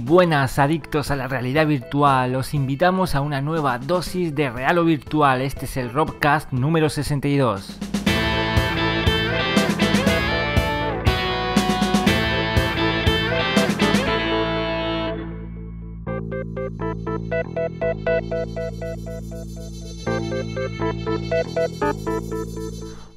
buenas adictos a la realidad virtual, os invitamos a una nueva dosis de real o virtual, este es el Robcast número 62.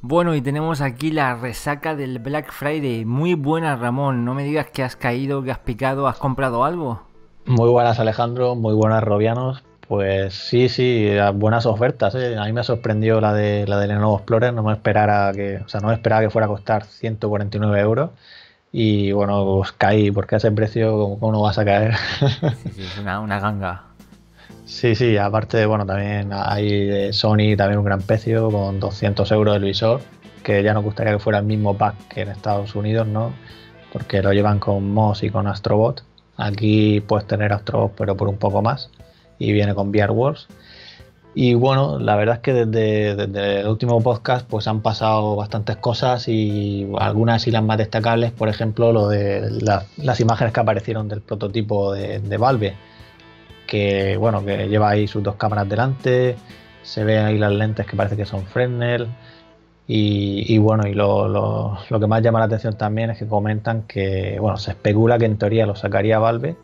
Bueno, y tenemos aquí la resaca del Black Friday. Muy buena, Ramón. No me digas que has caído, que has picado, has comprado algo. Muy buenas, Alejandro. Muy buenas, Robianos. Pues sí, sí, buenas ofertas. ¿eh? A mí me sorprendió la de la de Lenovo Explorer. No me esperaba que, o sea, no esperaba que fuera a costar 149 euros. Y bueno, pues caí, porque a ese precio, ¿cómo no vas a caer? Sí, sí, es una ganga. Sí, sí, aparte, bueno, también hay Sony también un gran precio con 200 euros del visor, que ya nos gustaría que fuera el mismo pack que en Estados Unidos, ¿no? Porque lo llevan con MOS y con Astrobot. Aquí puedes tener Astrobot, pero por un poco más. Y viene con VR Wars. Y bueno, la verdad es que desde, desde, el último podcast pues han pasado bastantes cosas y algunas y las más destacables, por ejemplo, lo de las imágenes que aparecieron del prototipo de Valve que bueno, que lleva ahí sus dos cámaras delante, se ve ahí las lentes que parece que son Fresnel. Y, bueno, y lo, que más llama la atención también es que comentan que, bueno, se especula que en teoría lo sacaría Valve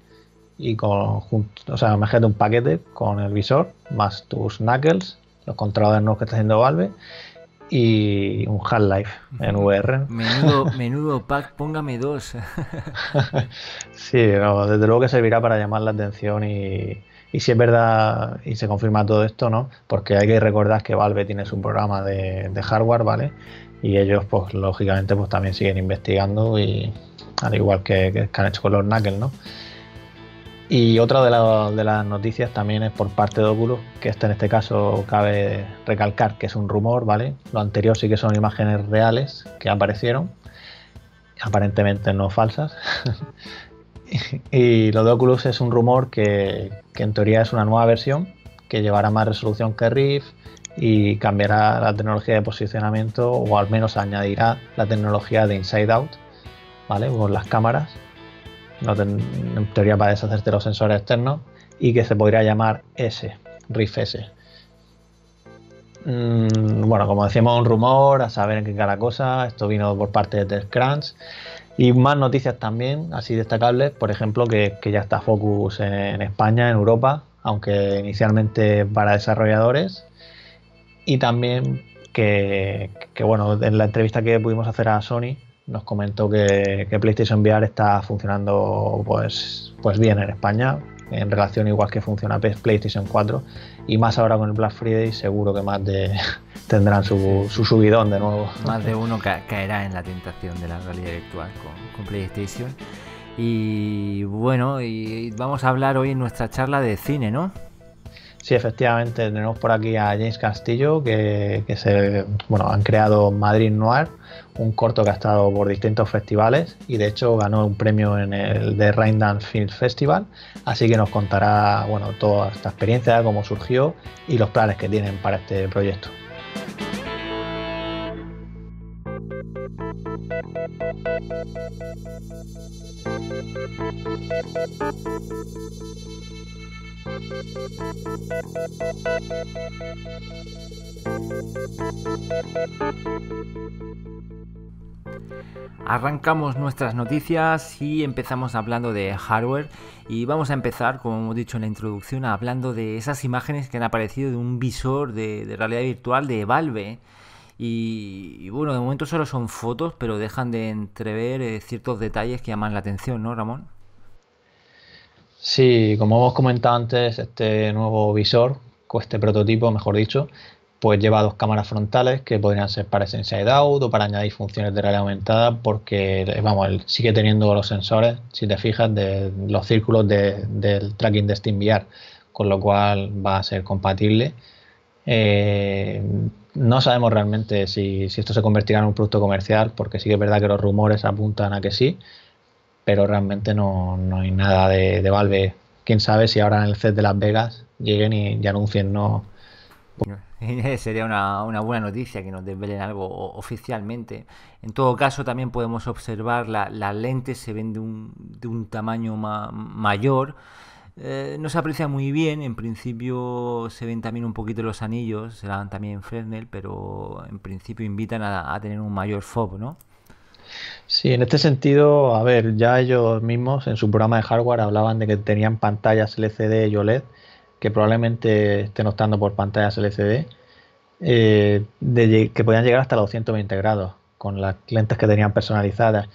y con, o sea, imagínate un paquete con el visor, más tus knuckles, los controladores nuevos que está haciendo Valve, y un Half-Life en VR. Menudo, menudo pack, póngame dos. sí, desde luego que servirá para llamar la atención y, si es verdad y se confirma todo esto, ¿no? Porque hay que recordar que Valve tiene su programa de, hardware, ¿vale? Y ellos, pues lógicamente, pues también siguen investigando y al igual que, que han hecho con los Knuckles, ¿no? Y otra de, las noticias también es por parte de Oculus, que este en este caso cabe recalcar que es un rumor, ¿vale? Lo anterior sí que son imágenes reales que aparecieron, aparentemente no falsas. y lo de Oculus es un rumor que, en teoría es una nueva versión que llevará más resolución que Rift y cambiará la tecnología de posicionamiento o al menos añadirá la tecnología de Inside Out, ¿vale? Con las cámaras en teoría para deshacerte los sensores externos, y que se podría llamar S, RIF S. Mm, bueno, como decíamos, un rumor, a saber en qué cara cosa, esto vino por parte de TechCrunch. Y más noticias también, así destacables, por ejemplo, que, ya está Focus en, España, en Europa, aunque inicialmente para desarrolladores. Y también que, bueno, en la entrevista que pudimos hacer a Sony, nos comentó que, PlayStation VR está funcionando pues, pues bien en España, en relación igual que funciona PlayStation 4, y más ahora con el Black Friday seguro que más de, tendrán su, subidón de nuevo. Más de uno caerá en la tentación de la realidad virtual con, PlayStation. Y bueno, y vamos a hablar hoy en nuestra charla de cine, ¿no? Sí, efectivamente, tenemos por aquí a James Castillo, que, se, bueno, han creado Madrid Noir, un corto que ha estado por distintos festivales y de hecho ganó un premio en el de Rheinland Film Festival, así que nos contará bueno, toda esta experiencia, cómo surgió y los planes que tienen para este proyecto. Arrancamos nuestras noticias y empezamos hablando de hardware y vamos a empezar, como hemos dicho en la introducción, hablando de esas imágenes que han aparecido de un visor de, realidad virtual de Valve. Y, bueno, de momento solo son fotos, pero dejan de entrever eh, ciertos detalles que llaman la atención, ¿no, Ramón? Sí, como hemos comentado antes, este nuevo visor, o este prototipo, mejor dicho, pues lleva dos cámaras frontales que podrían ser para ese inside out o para añadir funciones de realidad aumentada porque vamos, sigue teniendo los sensores, si te fijas, de los círculos del tracking de SteamVR, con lo cual va a ser compatible. Eh, no sabemos realmente si, esto se convertirá en un producto comercial, porque sí que es verdad que los rumores apuntan a que sí, pero realmente no, hay nada de, Valve. Quién sabe si ahora en el CES de Las Vegas lleguen y, anuncien, ¿no? Sería una, buena noticia que nos desvelen algo oficialmente. En todo caso, también podemos observar la, las lentes se ven de un, de un tamaño mayor. Eh, no se aprecia muy bien, en principio se ven también un poquito los anillos, se lavan también en Fresnel, pero en principio invitan a, a tener un mayor FOB, ¿no? Sí, en este sentido, a ver, ya ellos mismos en su programa de hardware hablaban de que tenían pantallas LCD y OLED, que probablemente estén optando por pantallas LCD, eh, que podían llegar hasta los 120 grados con las lentes que tenían personalizadas.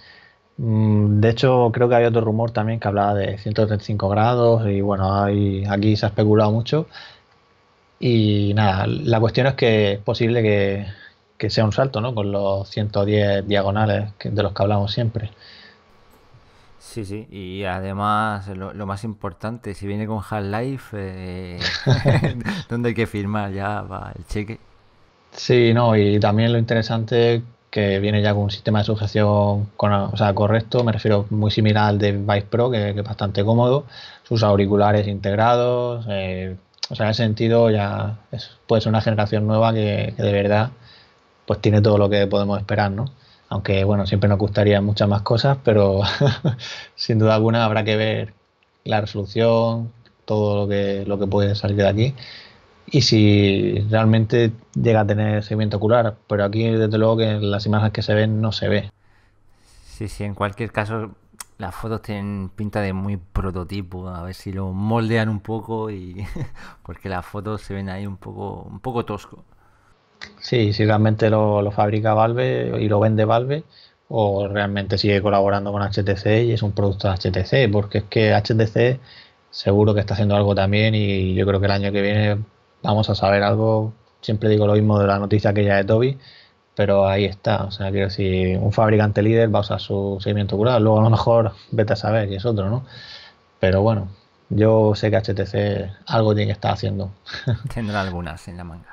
Mm, de hecho, creo que hay otro rumor también que hablaba de 135 grados y bueno, aquí se ha especulado mucho. Y nada, la cuestión es que es posible que que sea un salto, Con los 110 diagonales de los que hablamos siempre. Sí, sí, y además lo, más importante, si viene con Half-Life, eh, donde hay que firmar ya va el cheque. Sí, no, y también lo interesante que viene ya con un sistema de sujeción correcto, me refiero muy similar al de Vice Pro, que, es bastante cómodo, sus auriculares integrados, eh, o sea, en ese sentido ya puede ser una generación nueva que de verdad pues tiene todo lo que podemos esperar, ¿no? Aunque bueno, siempre nos gustaría muchas más cosas, pero sin duda alguna habrá que ver la resolución, todo lo que, lo que puede salir de aquí y si realmente llega a tener seguimiento ocular, pero aquí desde luego que las imágenes que se ven no se ve. Sí, sí, en cualquier caso las fotos tienen pinta de muy prototipo, a ver si lo moldean un poco y porque las fotos se ven ahí un poco un poco tosco. Sí, si realmente lo, fabrica Valve y lo vende Valve o realmente sigue colaborando con HTC y es un producto de HTC, porque es que HTC seguro que está haciendo algo también y yo creo que el año que viene vamos a saber algo, siempre digo lo mismo de la noticia que ya de Toby, pero ahí está, o sea, quiero decir, un fabricante líder va a usar su seguimiento curado luego a lo mejor vete a saber y es otro, ¿no? Pero bueno, yo sé que HTC algo tiene que estar haciendo. Tendrá algunas en la manga.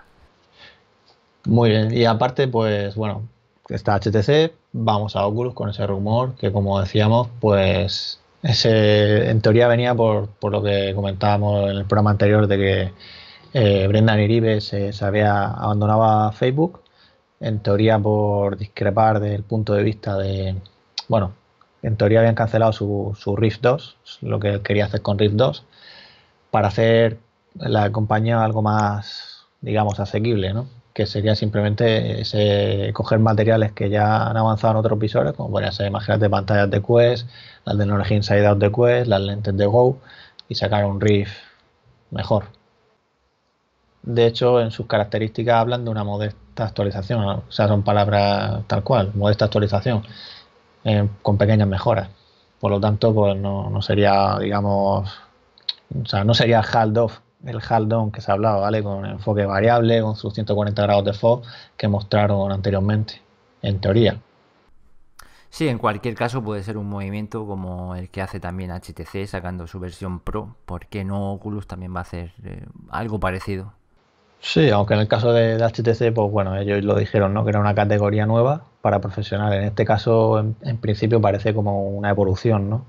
Muy bien, y aparte, pues bueno, está HTC, vamos a Oculus con ese rumor que como decíamos, pues ese en teoría venía por, por lo que comentábamos en el programa anterior de que eh, Brendan se, había abandonaba Facebook, en teoría por discrepar del punto de vista de, bueno, en teoría habían cancelado su, su Rift 2, lo que quería hacer con Rift 2, para hacer la compañía algo más, digamos, asequible, ¿no? que sería simplemente coger materiales que ya han avanzado en otros visores, como podrían ser, de pantallas de Quest, las de Noregin Inside de Quest, las lentes de Go, y sacar un riff mejor. De hecho, en sus características hablan de una modesta actualización, o sea, son palabras tal cual, modesta actualización, eh, con pequeñas mejoras. Por lo tanto, pues no, sería, digamos, o sea, no sería halt off el Haldon que se ha hablado, ¿vale? Con enfoque variable, con sus 140 grados de FO que mostraron anteriormente, en teoría. Sí, en cualquier caso puede ser un movimiento como el que hace también HTC sacando su versión Pro, ¿Por qué no Oculus también va a hacer eh, algo parecido. Sí, aunque en el caso de, HTC, pues bueno, ellos lo dijeron, ¿no? Que era una categoría nueva para profesionales. En este caso, en, principio parece como una evolución, ¿no?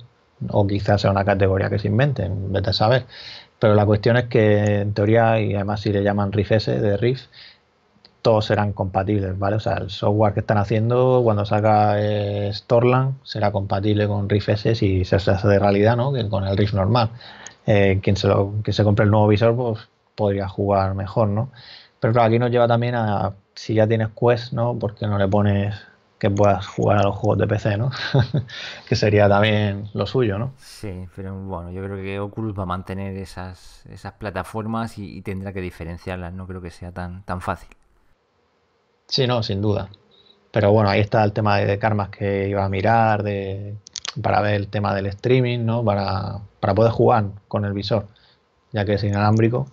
O quizás sea una categoría que se inventen, vete a saber. Pero la cuestión es que en teoría, y además si le llaman Riff S de Riff, todos serán compatibles, ¿vale? O sea, el software que están haciendo cuando salga eh, será compatible con Riff S y se hace de realidad, ¿no? Que con el Riff normal. Eh, quien, se lo, se compre el nuevo visor, pues podría jugar mejor, ¿no? Pero aquí nos lleva también a si ya tienes Quest, ¿no? ¿Por qué no le pones que puedas jugar a los juegos de PC, ¿no? que sería también lo suyo, ¿no? Sí, pero bueno, yo creo que Oculus va a mantener esas, esas plataformas y, tendrá que diferenciarlas, no creo que sea tan, tan fácil. Sí, no, sin duda. Pero bueno, ahí está el tema de, karmas que iba a mirar, de, para ver el tema del streaming, ¿no? Para, para poder jugar con el visor, ya que es inalámbrico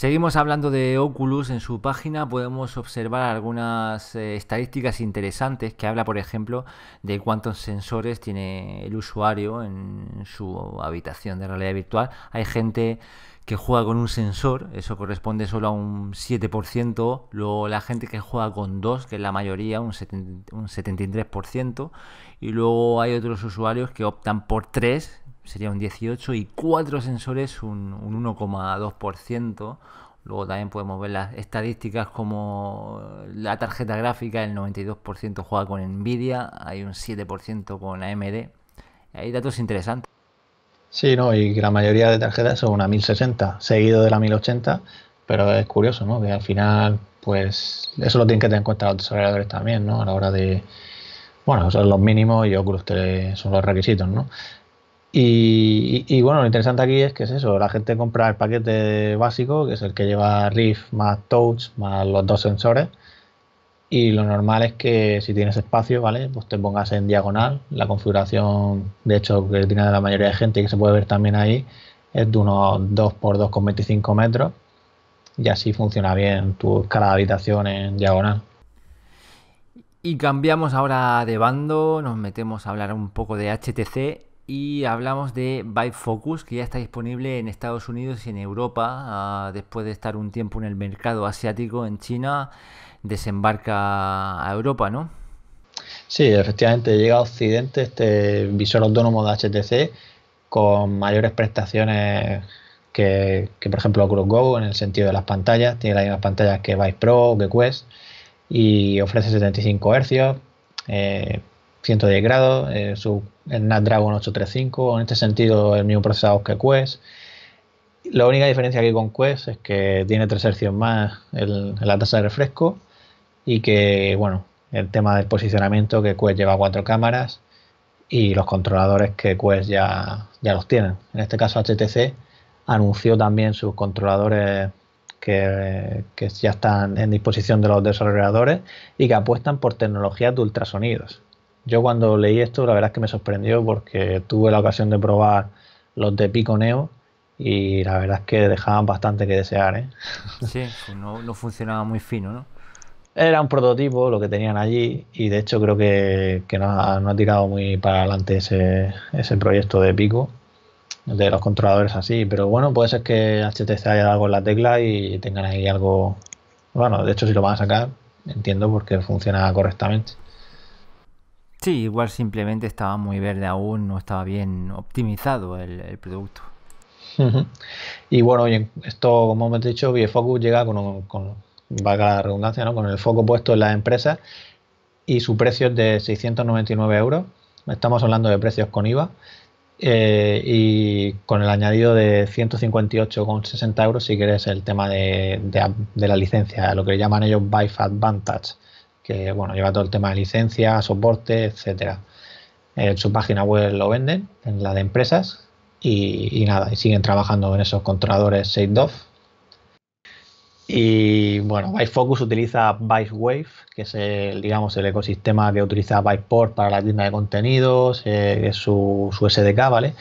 Seguimos hablando de Oculus. En su página podemos observar algunas eh, estadísticas interesantes que habla, por ejemplo, de cuántos sensores tiene el usuario en su habitación de realidad virtual. Hay gente que juega con un sensor, eso corresponde solo a un 7%, luego la gente que juega con dos, que es la mayoría, un, un 73%, y luego hay otros usuarios que optan por tres, sería un 18 y cuatro sensores un, 1,2%. Luego también podemos ver las estadísticas como la tarjeta gráfica, el 92% juega con Nvidia, hay un 7% con AMD. Hay datos interesantes. Sí, no, y la mayoría de tarjetas son una 1060, seguido de la 1080, pero es curioso, ¿no? Que al final, pues, eso lo tienen que tener en cuenta los desarrolladores también, ¿no? A la hora de. Bueno, son los mínimos y Oculus son los requisitos, ¿no? Y, bueno, lo interesante aquí es que es eso, la gente compra el paquete básico, que es el que lleva Rift más Touch más los dos sensores. Y lo normal es que si tienes espacio, ¿vale? Pues te pongas en diagonal. La configuración, de hecho, que tiene la mayoría de gente y que se puede ver también ahí, es de unos 2x2,25 metros. Y así funciona bien tu escala de habitación en diagonal. Y cambiamos ahora de bando, nos metemos a hablar un poco de HTC y hablamos de Vive Focus, que ya está disponible en Estados Unidos y en Europa. Ah, después de estar un tiempo en el mercado asiático, en China, desembarca a Europa, ¿no? Sí, efectivamente, llega a Occidente este visor autónomo de HTC con mayores prestaciones que, por ejemplo, Oculus Go en el sentido de las pantallas. Tiene las mismas pantallas que Vive Pro, o que Quest y ofrece 75 Hz, 110 grados, eh, su el Snapdragon 835, en este sentido el mismo procesador que Quest. La única diferencia aquí con Quest es que tiene tres hercios más en la tasa de refresco y que, bueno, el tema del posicionamiento, que Quest lleva cuatro cámaras y los controladores que Quest ya, ya los tienen. En este caso HTC anunció también sus controladores que, ya están en disposición de los desarrolladores y que apuestan por tecnologías de ultrasonidos. Yo cuando leí esto, la verdad es que me sorprendió porque tuve la ocasión de probar los de Pico Neo y la verdad es que dejaban bastante que desear. ¿eh? Sí, no, no funcionaba muy fino, ¿no? Era un prototipo lo que tenían allí y de hecho creo que, no, ha, tirado muy para adelante ese, ese proyecto de Pico de los controladores así, pero bueno, puede ser que HTC haya dado algo en la tecla y tengan ahí algo. Bueno, de hecho, si lo van a sacar, entiendo porque funciona correctamente. Sí, igual simplemente estaba muy verde aún, no estaba bien optimizado el, producto. Y bueno, esto, como hemos dicho, Focus llega con, con valga la redundancia, ¿no? con el foco puesto en las empresas y su precio es de 699 euros. Estamos hablando de precios con IVA eh, y con el añadido de 158,60 euros si quieres el tema de, la licencia, lo que llaman ellos Buy Advantage que bueno, lleva todo el tema de licencia, soporte, etcétera. En eh, su página web lo venden, en la de empresas, y, nada, y siguen trabajando en esos controladores SafeDoff. Y bueno, ByteFocus utiliza ByteWave, que es el, digamos, el ecosistema que utiliza BytePort para la tienda de contenidos, eh, es su, SDK, ¿vale?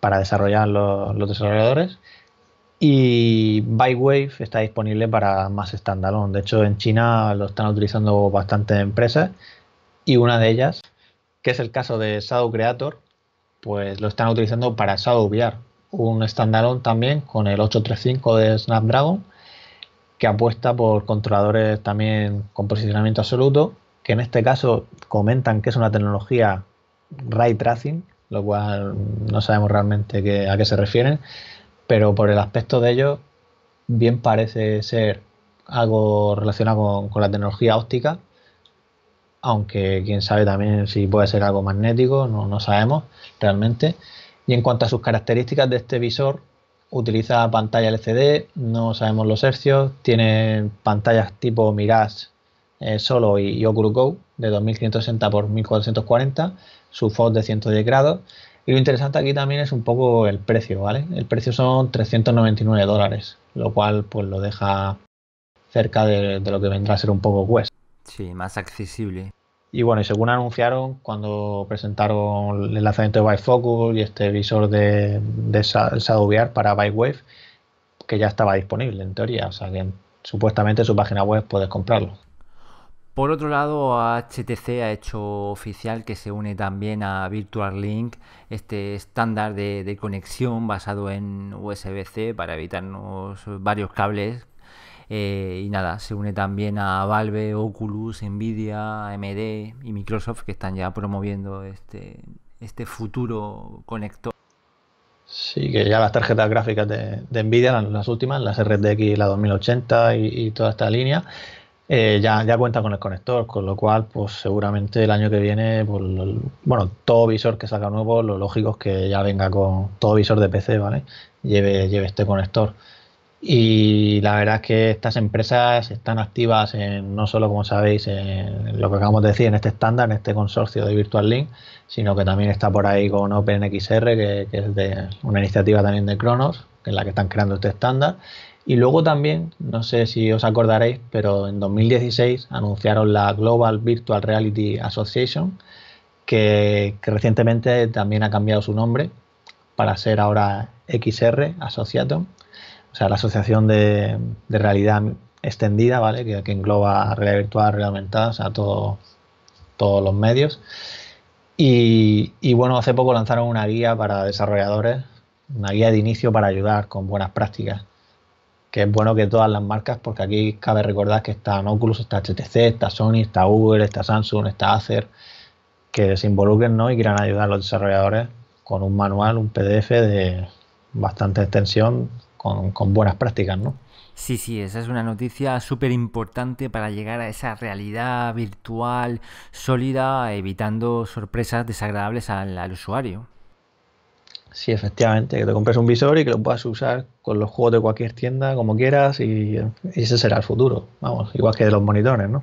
Para desarrollar los desarrolladores. Y ByWave está disponible para más standalone. De hecho, en China lo están utilizando bastantes empresas y una de ellas, que es el caso de Shadow Creator, pues lo están utilizando para Shadow VR, un standalone también con el 835 de Snapdragon que apuesta por controladores también con posicionamiento absoluto, que en este caso comentan que es una tecnología ray tracing, lo cual no sabemos realmente a qué se refieren, pero por el aspecto de ellos, bien parece ser algo relacionado con, la tecnología óptica, aunque quién sabe también si puede ser algo magnético, no, no sabemos realmente. Y en cuanto a sus características de este visor, utiliza pantalla LCD, no sabemos los hercios, tiene pantallas tipo Mirage eh, solo y, y Oculus Go de 2560 x 1440, su FOD de 110 grados y lo interesante aquí también es un poco el precio, ¿vale? El precio son 399 dólares, lo cual pues lo deja cerca de, lo que vendrá a ser un poco Quest. Sí, más accesible. Y bueno, y según anunciaron cuando presentaron el lanzamiento de Bifocus y este visor de, de Shadow VR para Bywave, que ya estaba disponible en teoría, o sea que supuestamente en su página web puedes comprarlo. Por otro lado, HTC ha hecho oficial que se une también a Virtual Link, este estándar de, conexión basado en USB-C para evitarnos varios cables. Eh, y nada, se une también a Valve, Oculus, Nvidia, AMD y Microsoft que están ya promoviendo este, este futuro conector. Sí, que ya las tarjetas gráficas de, Nvidia, las, últimas, las RDX, la 2080 y toda esta línea, eh, ya, cuenta con el conector, con lo cual, pues seguramente el año que viene, pues, bueno, todo visor que salga nuevo, lo lógico es que ya venga con todo visor de PC, ¿vale? Lleve, lleve este conector. Y la verdad es que estas empresas están activas en, no solo, como sabéis, en lo que acabamos de decir, en este estándar, en este consorcio de Virtual Link, sino que también está por ahí con OpenXR, que, que es de una iniciativa también de Cronos, en la que están creando este estándar. Y luego también, no sé si os acordaréis, pero en 2016 anunciaron la Global Virtual Reality Association, que, recientemente también ha cambiado su nombre para ser ahora XR Asociato. o sea, la Asociación de, Realidad Extendida, ¿vale? Que, que, engloba realidad virtual, realidad aumentada, o sea, todos los medios. y bueno, hace poco lanzaron una guía para desarrolladores, una guía de inicio para ayudar con buenas prácticas que es bueno que todas las marcas, porque aquí cabe recordar que está Oculus, está HTC, está Sony, está Google, está Samsung, está Acer, que se involucren ¿no? y quieran ayudar a los desarrolladores con un manual, un PDF de bastante extensión, con, buenas prácticas, ¿no? Sí, sí, esa es una noticia súper importante para llegar a esa realidad virtual sólida, evitando sorpresas desagradables al usuario. Sí, efectivamente, que te compres un visor y que lo puedas usar con los juegos de cualquier tienda como quieras y, ese será el futuro, vamos, igual que de los monitores, ¿no?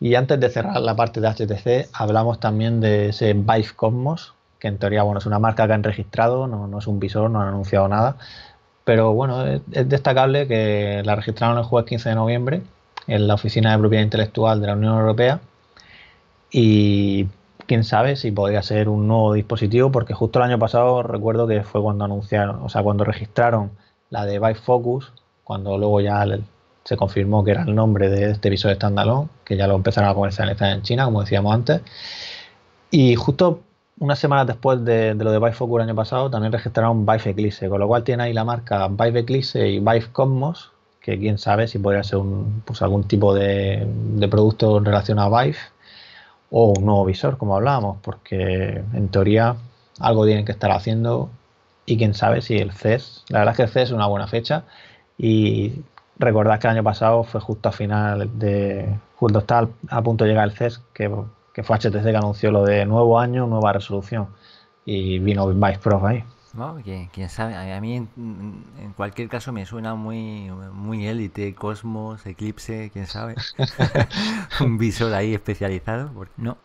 Y antes de cerrar la parte de HTC, hablamos también de ese Vive Cosmos, que en teoría, bueno, es una marca que han registrado, no, es un visor, no han anunciado nada, pero bueno, es, es destacable que la registraron el jueves 15 de noviembre en la Oficina de Propiedad Intelectual de la Unión Europea y quién sabe si podría ser un nuevo dispositivo, porque justo el año pasado recuerdo que fue cuando anunciaron, o sea, cuando registraron la de Focus, cuando luego ya se confirmó que era el nombre de este visor standalone, que ya lo empezaron a comercializar en China, como decíamos antes. Y justo unas semanas después de, lo de Focus el año pasado, también registraron Vive Eclipse, con lo cual tiene ahí la marca Vive Eclipse y Vive Cosmos, que quién sabe si podría ser un, pues, algún tipo de, de producto en relación a Vive o un nuevo visor, como hablábamos, porque en teoría algo tienen que estar haciendo y quién sabe si el CES, la verdad es que el CES es una buena fecha y recordad que el año pasado fue justo a final de, justo está a punto de llegar el CES, que, que fue HTC que anunció lo de nuevo año, nueva resolución y vino Vice Pro ahí. No, quién sabe, a mí en, cualquier caso me suena muy muy élite, cosmos, eclipse, quién sabe. Un visor ahí especializado, ¿no?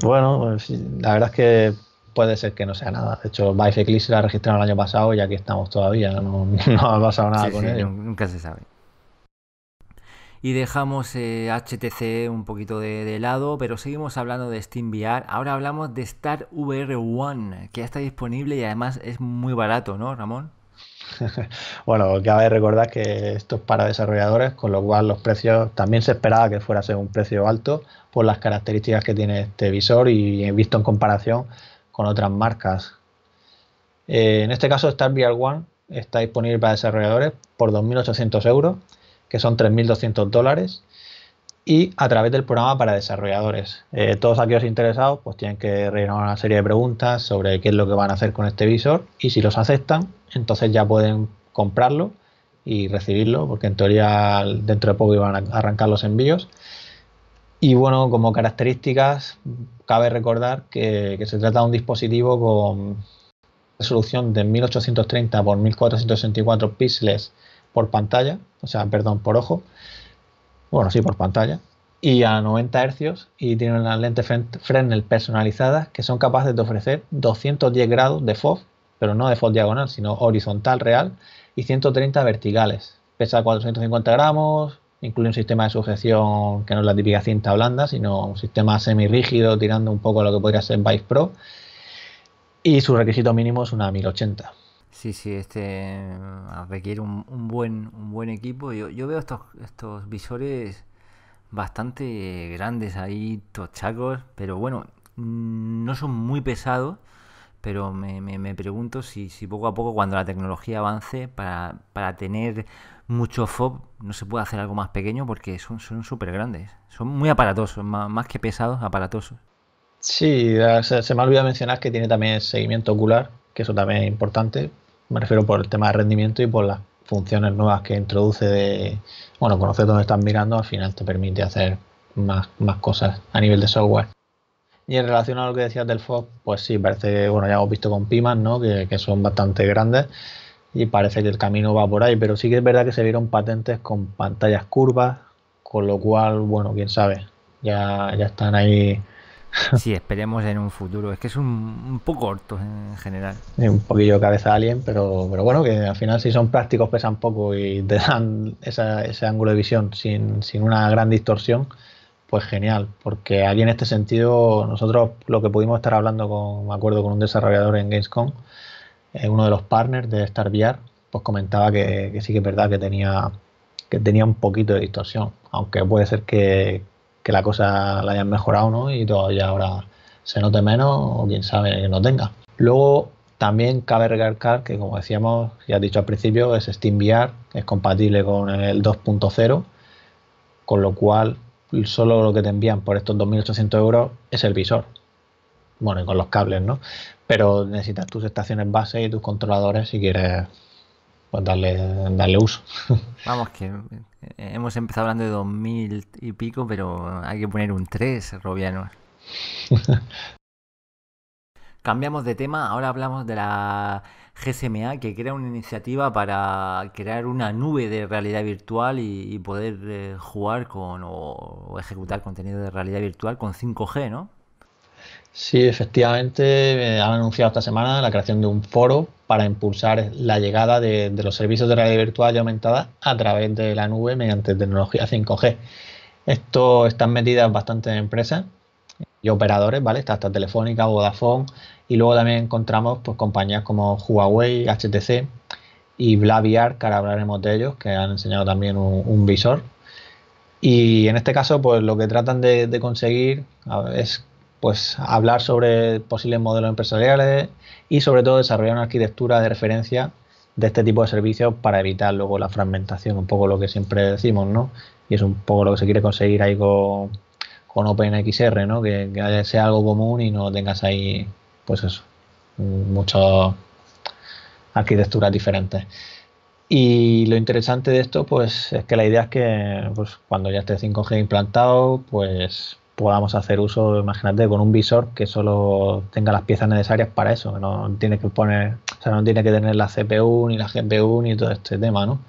Bueno, pues, la verdad es que puede ser que no sea nada. De hecho, Vice Eclipse la registraron el año pasado y aquí estamos todavía, no, ha pasado nada con él Nunca se sabe y dejamos HTC eh, un poquito de, lado, pero seguimos hablando de SteamVR. Ahora hablamos de Star VR One, que ya está disponible y además es muy barato, ¿no, Ramón? bueno, cabe recordar que esto es para desarrolladores, con lo cual los precios también se esperaba que fuera a ser un precio alto por las características que tiene este visor y he visto en comparación con otras marcas. Eh, en este caso, Star VR One está disponible para desarrolladores por 2.800 euros que son 3.200 dólares, y a través del programa para desarrolladores. Eh, todos aquellos interesados pues tienen que rellenar una serie de preguntas sobre qué es lo que van a hacer con este visor y si los aceptan, entonces ya pueden comprarlo y recibirlo, porque en teoría dentro de poco iban a arrancar los envíos. Y bueno, como características, cabe recordar que, que se trata de un dispositivo con resolución de 1830 x 1464 píxeles por pantalla, o sea, perdón, por ojo, bueno, sí, por pantalla, y a 90 Hz y tienen las lentes Fresnel personalizadas que son capaces de ofrecer 210 grados de FOV, pero no de FOV diagonal, sino horizontal real y 130 verticales. Pesa 450 gramos, incluye un sistema de sujeción que no es la típica cinta blanda, sino un sistema semirrígido tirando un poco lo que podría ser Vice Pro. Y su requisito mínimo es una 1080. Sí, sí, este mm, requiere un, buen, un buen equipo. Yo, veo estos, visores bastante grandes ahí, chacos, pero bueno, mm, no son muy pesados, pero me, pregunto si, poco a poco cuando la tecnología avance para, tener mucho FOB no se puede hacer algo más pequeño porque son súper grandes, son muy aparatosos, más, que pesados, aparatosos. Sí, se, se me ha olvidado mencionar que tiene también seguimiento ocular, que eso también es importante, me refiero por el tema de rendimiento y por las funciones nuevas que introduce de, bueno, conocer dónde estás mirando, al final te permite hacer más, más cosas a nivel de software. Y en relación a lo que decías del FOB, pues sí, parece que, bueno, ya hemos visto con Pimas, ¿no? Que, son bastante grandes y parece que el camino va por ahí, pero sí que es verdad que se vieron patentes con pantallas curvas, con lo cual, bueno, quién sabe, ya, ya están ahí Sí, esperemos en un futuro. Es que es un, poco corto en general. un poquillo cabeza alien, pero, pero bueno, que al final si son prácticos pesan poco y te dan ese ángulo de visión sin, una gran distorsión, pues genial. Porque aquí en este sentido, nosotros lo que pudimos estar hablando con, me acuerdo, con un desarrollador en Gamescom, eh, uno de los partners de StarVR, pues comentaba que, que sí que es verdad que tenía que tenía un poquito de distorsión, aunque puede ser que, que la cosa la hayan mejorado, ¿no? Y todavía ahora se note menos o quién sabe que no tenga. Luego también cabe recalcar que, como decíamos, ya has dicho al principio, es SteamVR, es compatible con el 2.0, con lo cual solo lo que te envían por estos 2.800 euros es el visor. Bueno, y con los cables, ¿no? Pero necesitas tus estaciones base y tus controladores si quieres pues darle, uso. Vamos, que eh, hemos empezado hablando de 2000 y pico, pero hay que poner un 3, Robiano. Cambiamos de tema, ahora hablamos de la GSMA, que crea una iniciativa para crear una nube de realidad virtual y, poder eh, jugar con o, ejecutar contenido de realidad virtual con 5G, ¿no? Sí, efectivamente, eh, han anunciado esta semana la creación de un foro para impulsar la llegada de, los servicios de radio virtual y aumentada a través de la nube mediante tecnología 5G. Esto están metidas bastantes empresas y operadores, ¿vale? Está hasta Telefónica, Vodafone y luego también encontramos pues, compañías como Huawei, HTC y Blaviar, que ahora hablaremos de ellos, que han enseñado también un, visor. Y en este caso, pues lo que tratan de conseguir es pues hablar sobre posibles modelos empresariales y sobre todo desarrollar una arquitectura de referencia de este tipo de servicios para evitar luego la fragmentación, un poco lo que siempre decimos, ¿no? Y es un poco lo que se quiere conseguir ahí con, OpenXR, ¿no? Que, que, sea algo común y no tengas ahí, pues eso, muchas arquitecturas diferentes. Y lo interesante de esto, pues, es que la idea es que pues, cuando ya esté 5G implantado, pues podamos hacer uso, imagínate, con un visor que solo tenga las piezas necesarias para eso, que no tiene que poner, o sea, no tiene que tener la CPU ni la GPU ni todo este tema, ¿no?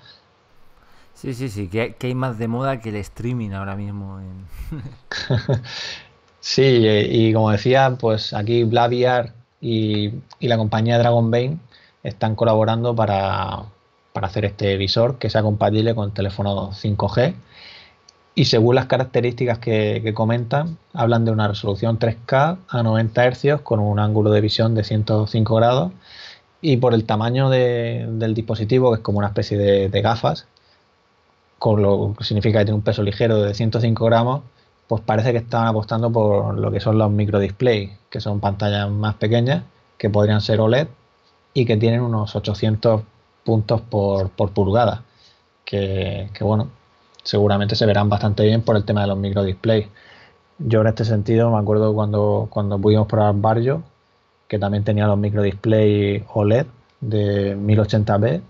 Sí, sí, sí, que, hay más de moda que el streaming ahora mismo. sí, eh, y como decía, pues aquí Blaviar y, la compañía Dragon Bane están colaborando para, para hacer este visor que sea compatible con el teléfono 5G y según las características que, comentan, hablan de una resolución 3K a 90 Hz con un ángulo de visión de 105 grados. Y por el tamaño del dispositivo, que es como una especie de, gafas, con lo que significa que tiene un peso ligero de 105 gramos, pues parece que están apostando por lo que son los displays, que son pantallas más pequeñas, que podrían ser OLED y que tienen unos 800 puntos por, pulgada. que bueno, seguramente se verán bastante bien por el tema de los displays. Yo en este sentido me acuerdo cuando, cuando pudimos probar Barrio, que también tenía los displays OLED de 1080p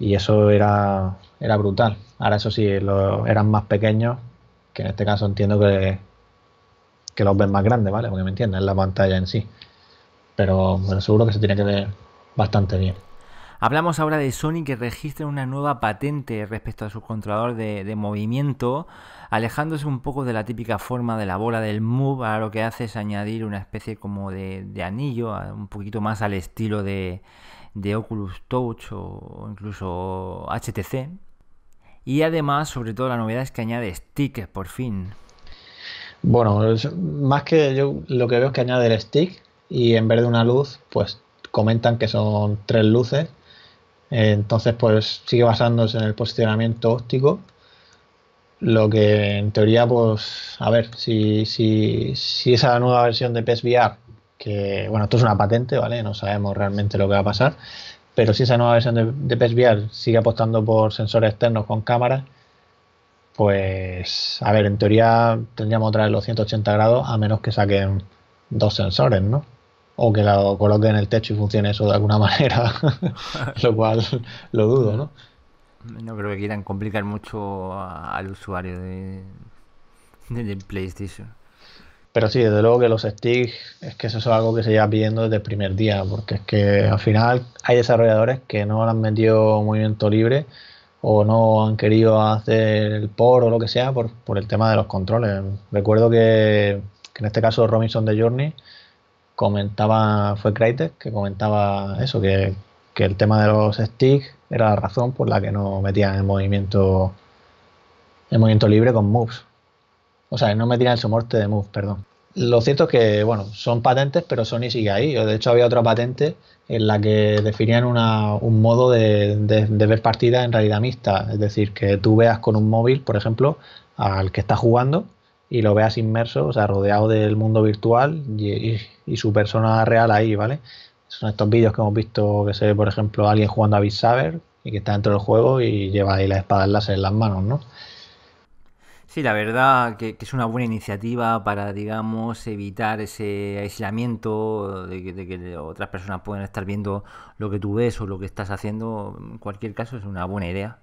y eso era, era brutal. Ahora eso sí, eran más pequeños, que en este caso entiendo que, que los ven más grandes, ¿vale? Porque me entienden, la pantalla en sí. Pero bueno, seguro que se tiene que ver bastante bien. Hablamos ahora de Sony que registra una nueva patente respecto a su controlador de, movimiento, alejándose un poco de la típica forma de la bola del Move, ahora lo que hace es añadir una especie como de, anillo, un poquito más al estilo de, Oculus Touch o incluso HTC. Y además, sobre todo, la novedad es que añade stick, por fin. Bueno, más que yo lo que veo es que añade el stick y en vez de una luz, pues comentan que son tres luces entonces, pues sigue basándose en el posicionamiento óptico. Lo que en teoría, pues, a ver, si, esa nueva versión de PES que bueno, esto es una patente, ¿vale? No sabemos realmente lo que va a pasar, pero si esa nueva versión de, de VR sigue apostando por sensores externos con cámaras, pues, a ver, en teoría tendríamos otra vez los 180 grados a menos que saquen dos sensores, ¿no? o que lo coloque en el techo y funcione eso de alguna manera, lo cual lo dudo, ¿no? No creo que quieran complicar mucho al usuario de, PlayStation. Pero sí, desde luego que los sticks, es que eso es algo que se lleva pidiendo desde el primer día, porque es que al final hay desarrolladores que no han metido movimiento libre o no han querido hacer el por o lo que sea por, el tema de los controles. Recuerdo que en este caso Robinson de Journey comentaba, fue Crytek que comentaba eso, que, el tema de los sticks era la razón por la que no metían el movimiento, el movimiento libre con moves. O sea, no metían el soporte de moves, perdón. Lo cierto es que, bueno, son patentes, pero Sony sigue ahí. De hecho, había otra patente en la que definían un modo de, de ver partidas en realidad mixta. Es decir, que tú veas con un móvil, por ejemplo, al que está jugando y lo veas inmerso, o sea, rodeado del mundo virtual y, su persona real ahí, ¿vale? Son estos vídeos que hemos visto que se ve, por ejemplo, alguien jugando a Beat Saber y que está dentro del juego y lleva ahí la espada láser en las manos, ¿no? Sí, la verdad que, es una buena iniciativa para, digamos, evitar ese aislamiento de que, otras personas puedan estar viendo lo que tú ves o lo que estás haciendo. En cualquier caso, es una buena idea.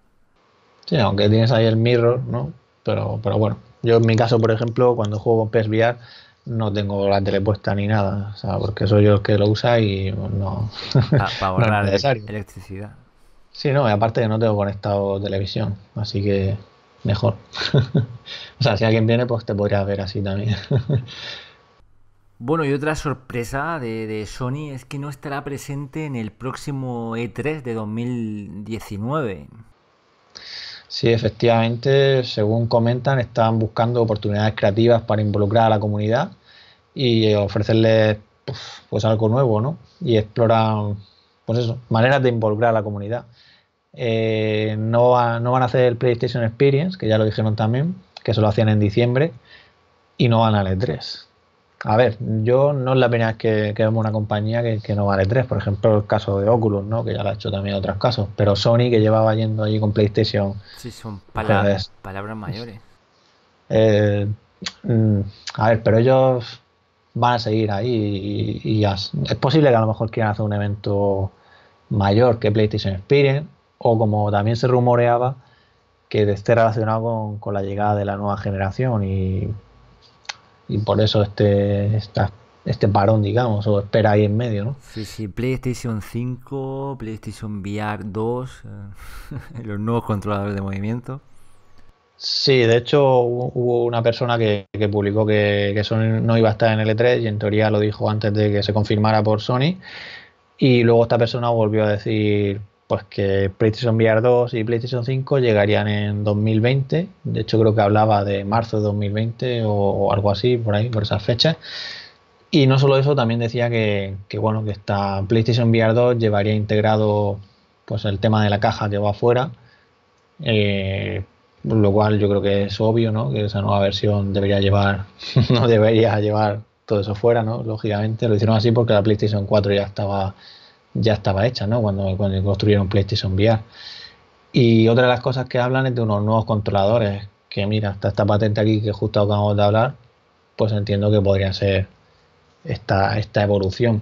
Sí, aunque tienes ahí el mirror, ¿no? Pero, pero bueno, yo en mi caso, por ejemplo, cuando juego con PSVR no tengo la tele puesta ni nada, o sea, porque soy yo el que lo usa y no, ah, necesario. electricidad. Sí, no, y aparte que no tengo conectado televisión, así que mejor. o sea, si alguien viene, pues te podría ver así también. bueno, y otra sorpresa de, de, Sony es que no estará presente en el próximo E3 de 2019. Sí, efectivamente, según comentan, están buscando oportunidades creativas para involucrar a la comunidad y ofrecerles pues, pues algo nuevo, ¿no? Y exploran pues eso, maneras de involucrar a la comunidad. Eh, no, van a hacer el PlayStation Experience, que ya lo dijeron también, que eso lo hacían en diciembre, y no van al E3 a ver, yo no es la pena que, que vemos una compañía que, no vale tres, por ejemplo el caso de Oculus, ¿no? que ya lo ha hecho también en otros casos, pero Sony que llevaba yendo allí con PlayStation. Sí, son palabras mayores. Eh, mm, a ver, pero ellos van a seguir ahí y, es posible que a lo mejor quieran hacer un evento mayor que PlayStation Experience o como también se rumoreaba que esté relacionado con, con la llegada de la nueva generación y y por eso este, está este parón, digamos, o espera ahí en medio, ¿no? Sí, sí, PlayStation 5, PlayStation VR 2, eh, los nuevos controladores de movimiento. Sí, de hecho hubo una persona que, publicó que, que, Sony no iba a estar en l 3 e y en teoría lo dijo antes de que se confirmara por Sony. Y luego esta persona volvió a decir pues que PlayStation VR 2 y PlayStation 5 llegarían en 2020. De hecho, creo que hablaba de marzo de 2020 o, algo así, por ahí, por esas fechas. Y no solo eso, también decía que, bueno, que esta PlayStation VR 2 llevaría integrado pues el tema de la caja que va afuera. Eh, lo cual yo creo que es obvio, ¿no? Que esa nueva versión debería llevar, no debería llevar todo eso fuera, ¿no? Lógicamente lo hicieron así porque la PlayStation 4 ya estaba ya estaba hecha, ¿no? Cuando, cuando construyeron PlayStation VR. Y otra de las cosas que hablan es de unos nuevos controladores, que mira, hasta esta patente aquí que justo acabamos de hablar, pues entiendo que podría ser esta, esta evolución.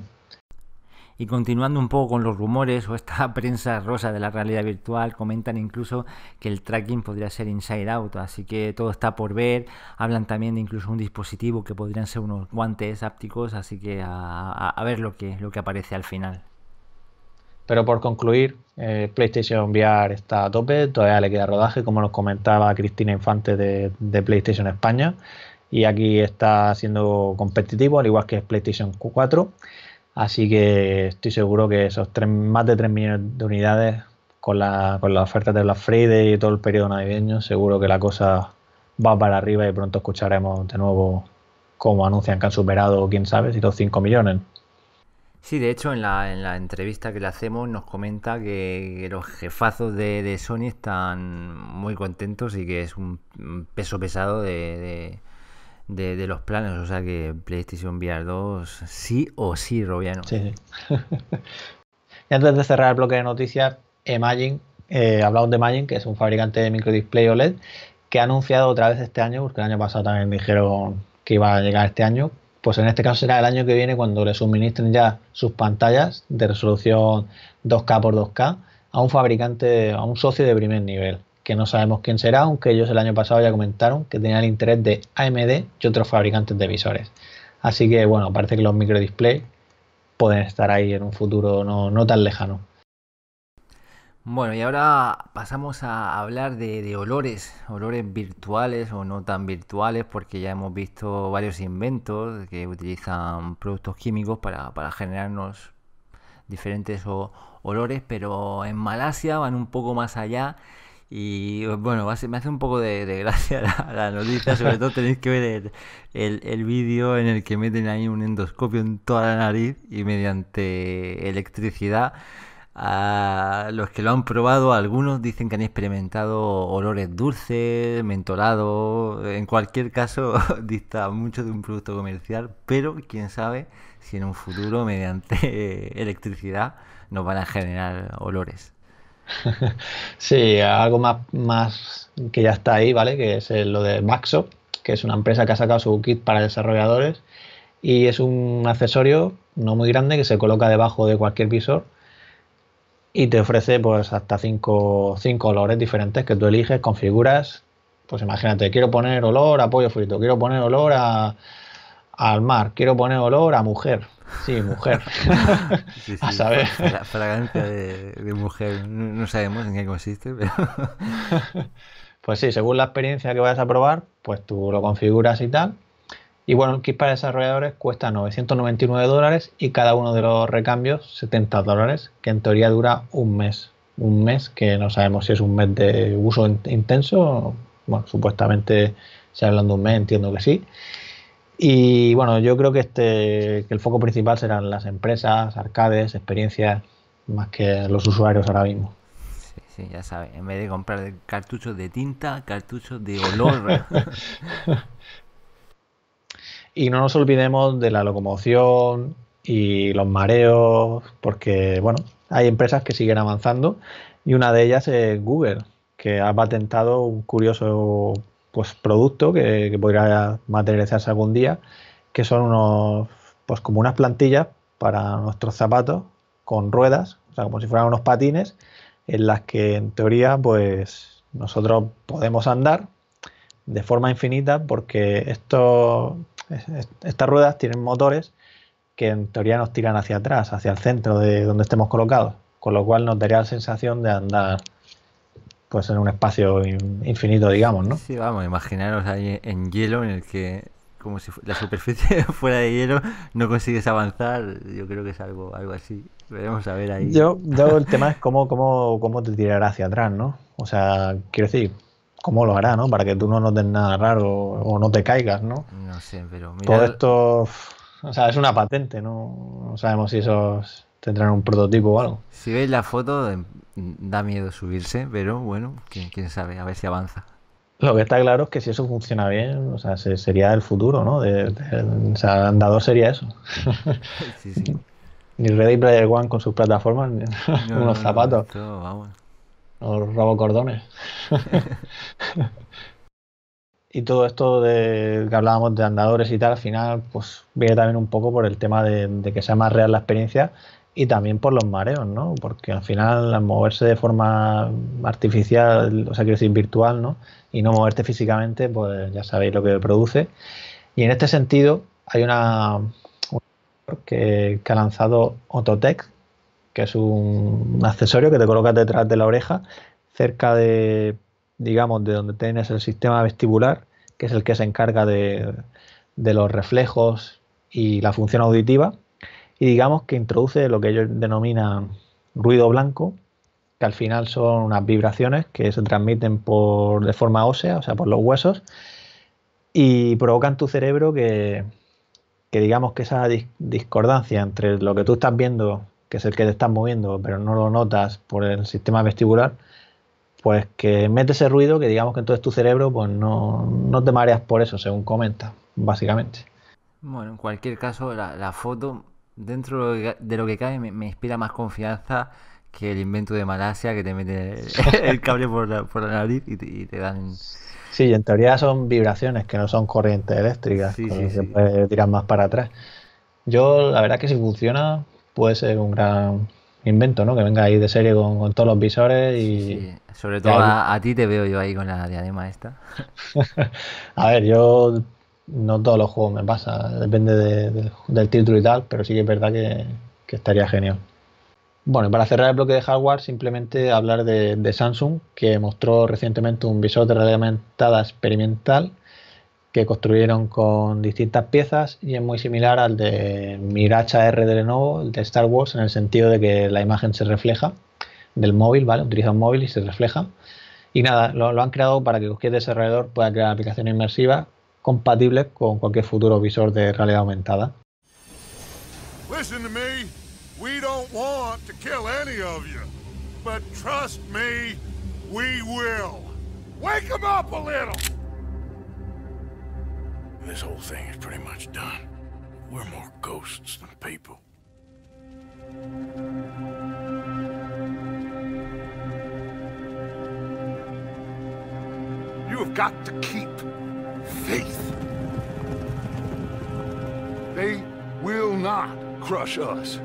Y continuando un poco con los rumores o esta prensa rosa de la realidad virtual, comentan incluso que el tracking podría ser inside out, así que todo está por ver. Hablan también de incluso un dispositivo que podrían ser unos guantes ápticos, así que a, a ver lo que, lo que aparece al final. Pero por concluir, eh, PlayStation VR está a tope, todavía le queda rodaje, como nos comentaba Cristina Infante de, PlayStation España. Y aquí está siendo competitivo, al igual que PlayStation 4. Así que estoy seguro que esos tres, más de 3 millones de unidades con la, con oferta de la Friday y todo el periodo navideño, seguro que la cosa va para arriba y pronto escucharemos de nuevo cómo anuncian que han superado, quién sabe, si los 5 millones. Sí, de hecho, en la, en la entrevista que le hacemos nos comenta que, los jefazos de, Sony están muy contentos y que es un peso pesado de, los planes. O sea que PlayStation VR 2 sí o sí, Robiano. Sí, sí. y antes de cerrar el bloque de noticias, Imagine, eh, hablamos de Imagine, que es un fabricante de microdisplay OLED, que ha anunciado otra vez este año, porque el año pasado también dijeron que iba a llegar este año, pues en este caso será el año que viene cuando le suministren ya sus pantallas de resolución 2K por 2K a un fabricante, a un socio de primer nivel, que no sabemos quién será, aunque ellos el año pasado ya comentaron que tenían el interés de AMD y otros fabricantes de visores. Así que bueno, parece que los microdisplays pueden estar ahí en un futuro no, no tan lejano. Bueno, y ahora pasamos a hablar de, olores, olores virtuales o no tan virtuales, porque ya hemos visto varios inventos que utilizan productos químicos para, para generarnos diferentes olores, pero en Malasia van un poco más allá y bueno, me hace un poco de, gracia la, la, noticia, sobre todo tenéis que ver el, el vídeo en el que meten ahí un endoscopio en toda la nariz y mediante electricidad a los que lo han probado, algunos dicen que han experimentado olores dulces, mentolados. En cualquier caso, dista mucho de un producto comercial, pero quién sabe si en un futuro, mediante electricidad, nos van a generar olores. Sí, algo más, más que ya está ahí, ¿vale? Que es lo de Maxo que es una empresa que ha sacado su kit para desarrolladores y es un accesorio no muy grande que se coloca debajo de cualquier visor y te ofrece pues hasta cinco, cinco olores diferentes que tú eliges, configuras. Pues imagínate, quiero poner olor a pollo frito, quiero poner olor a, al mar, quiero poner olor a mujer. Sí, mujer. a saber. Fragancia de, de, mujer. No sabemos en qué consiste, pero. Pues sí, según la experiencia que vayas a probar, pues tú lo configuras y tal. Y bueno, el kit para desarrolladores cuesta 999 dólares y cada uno de los recambios 70 dólares, que en teoría dura un mes. Un mes que no sabemos si es un mes de uso intenso. Bueno, supuestamente se hablando de un mes, entiendo que sí. Y bueno, yo creo que, este, que el foco principal serán las empresas, arcades, experiencias, más que los usuarios ahora mismo. Sí, sí, ya sabes, en vez de comprar cartuchos de tinta, cartuchos de olor. Y no nos olvidemos de la locomoción y los mareos, porque bueno, hay empresas que siguen avanzando y una de ellas es Google, que ha patentado un curioso pues, producto que, podría materializarse algún día, que son unos, pues como unas plantillas para nuestros zapatos con ruedas, o sea, como si fueran unos patines, en las que en teoría pues nosotros podemos andar de forma infinita porque esto estas ruedas tienen motores que en teoría nos tiran hacia atrás, hacia el centro de donde estemos colocados, con lo cual nos daría la sensación de andar pues en un espacio infinito, digamos, ¿no? Sí, vamos, imaginaros ahí en hielo en el que como si la superficie fuera de hielo, no consigues avanzar, yo creo que es algo, algo así. Veremos a ver ahí. Yo, yo el tema es cómo, cómo, cómo te tirará hacia atrás, ¿no? O sea, quiero decir, cómo lo hará, ¿no? Para que tú no notes nada raro o no te caigas, ¿no? No sé, pero mira... Todo esto, o sea, es una patente, ¿no? No sabemos si esos tendrán un prototipo o algo. Si veis la foto, em, da miedo subirse, pero bueno, quién, sabe, a ver si avanza. Lo que está claro es que si eso funciona bien, o sea, sería el futuro, ¿no? De, o sea, andador sería eso. Sí, sí. Ni Ready Player One con sus plataformas, ni unos zapatos. Todo vamos robo cordones. y todo esto de que hablábamos de andadores y tal, al final, pues viene también un poco por el tema de, que sea más real la experiencia y también por los mareos, ¿no? Porque al final, al moverse de forma artificial, o sea, quiero decir virtual, ¿no? Y no moverte físicamente, pues ya sabéis lo que produce. Y en este sentido, hay una, que, ha lanzado Ototec, que es un accesorio que te colocas detrás de la oreja, cerca de, digamos, de donde tienes el sistema vestibular, que es el que se encarga de, los reflejos y la función auditiva, y digamos que introduce lo que ellos denominan ruido blanco, que al final son unas vibraciones que se transmiten por, de forma ósea, o sea, por los huesos, y provocan tu cerebro que, que digamos que esa discordancia entre lo que tú estás viendo que es el que te estás moviendo, pero no lo notas por el sistema vestibular, pues que mete ese ruido que digamos que entonces tu cerebro pues no, te mareas por eso, según comenta, básicamente. Bueno, en cualquier caso, la, foto, dentro de lo que, cae, me, inspira más confianza que el invento de Malasia que te mete el, cable por la, por nariz y te, dan... Sí, en teoría son vibraciones que no son corrientes eléctricas, sí, sí, que puede tirar más para atrás. Yo, la verdad que si funciona, puede ser un gran invento, ¿no? Que venga ahí de serie con, todos los visores y... Sí, Sobre todo a, ti te veo yo ahí con la diadema esta. a ver, yo no todos los juegos me pasa, depende del título y tal, pero sí que es verdad que, estaría genial. Bueno, y para cerrar el bloque de hardware, simplemente hablar de, Samsung, que mostró recientemente un visor de realidad experimental que construyeron con distintas piezas y es muy similar al de Miracha R de Lenovo, el de Star Wars, en el sentido de que la imagen se refleja del móvil, ¿vale? Utiliza un móvil y se refleja. Y nada, lo, han creado para que cualquier desarrollador pueda crear aplicaciones inmersivas compatibles con cualquier futuro visor de realidad aumentada. This whole thing is pretty much done. We're more ghosts than people. You have got to keep faith. They will not crush us.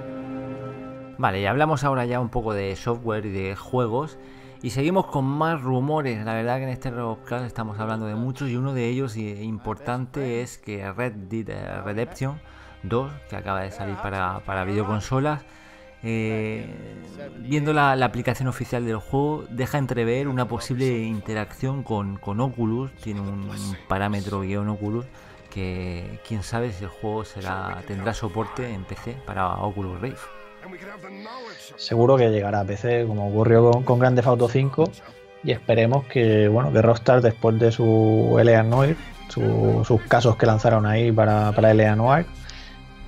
Vale, y hablamos ahora ya un poco de software y de juegos. Y seguimos con más rumores. La verdad que en este caso estamos hablando de muchos y uno de ellos eh, importante es que Red Dead Redemption 2, que acaba de salir para, para videoconsolas, eh, viendo la, aplicación oficial del juego, deja entrever una posible interacción con, Oculus. Tiene un, parámetro guión Oculus que quién sabe si el juego será, tendrá soporte en PC para Oculus Rift seguro que llegará a PC, como ocurrió con, Grande Grand Theft 5. Y esperemos que, bueno, que Rockstar, después de su L.A. Noir, sus casos que lanzaron ahí para, para L.A. Noir,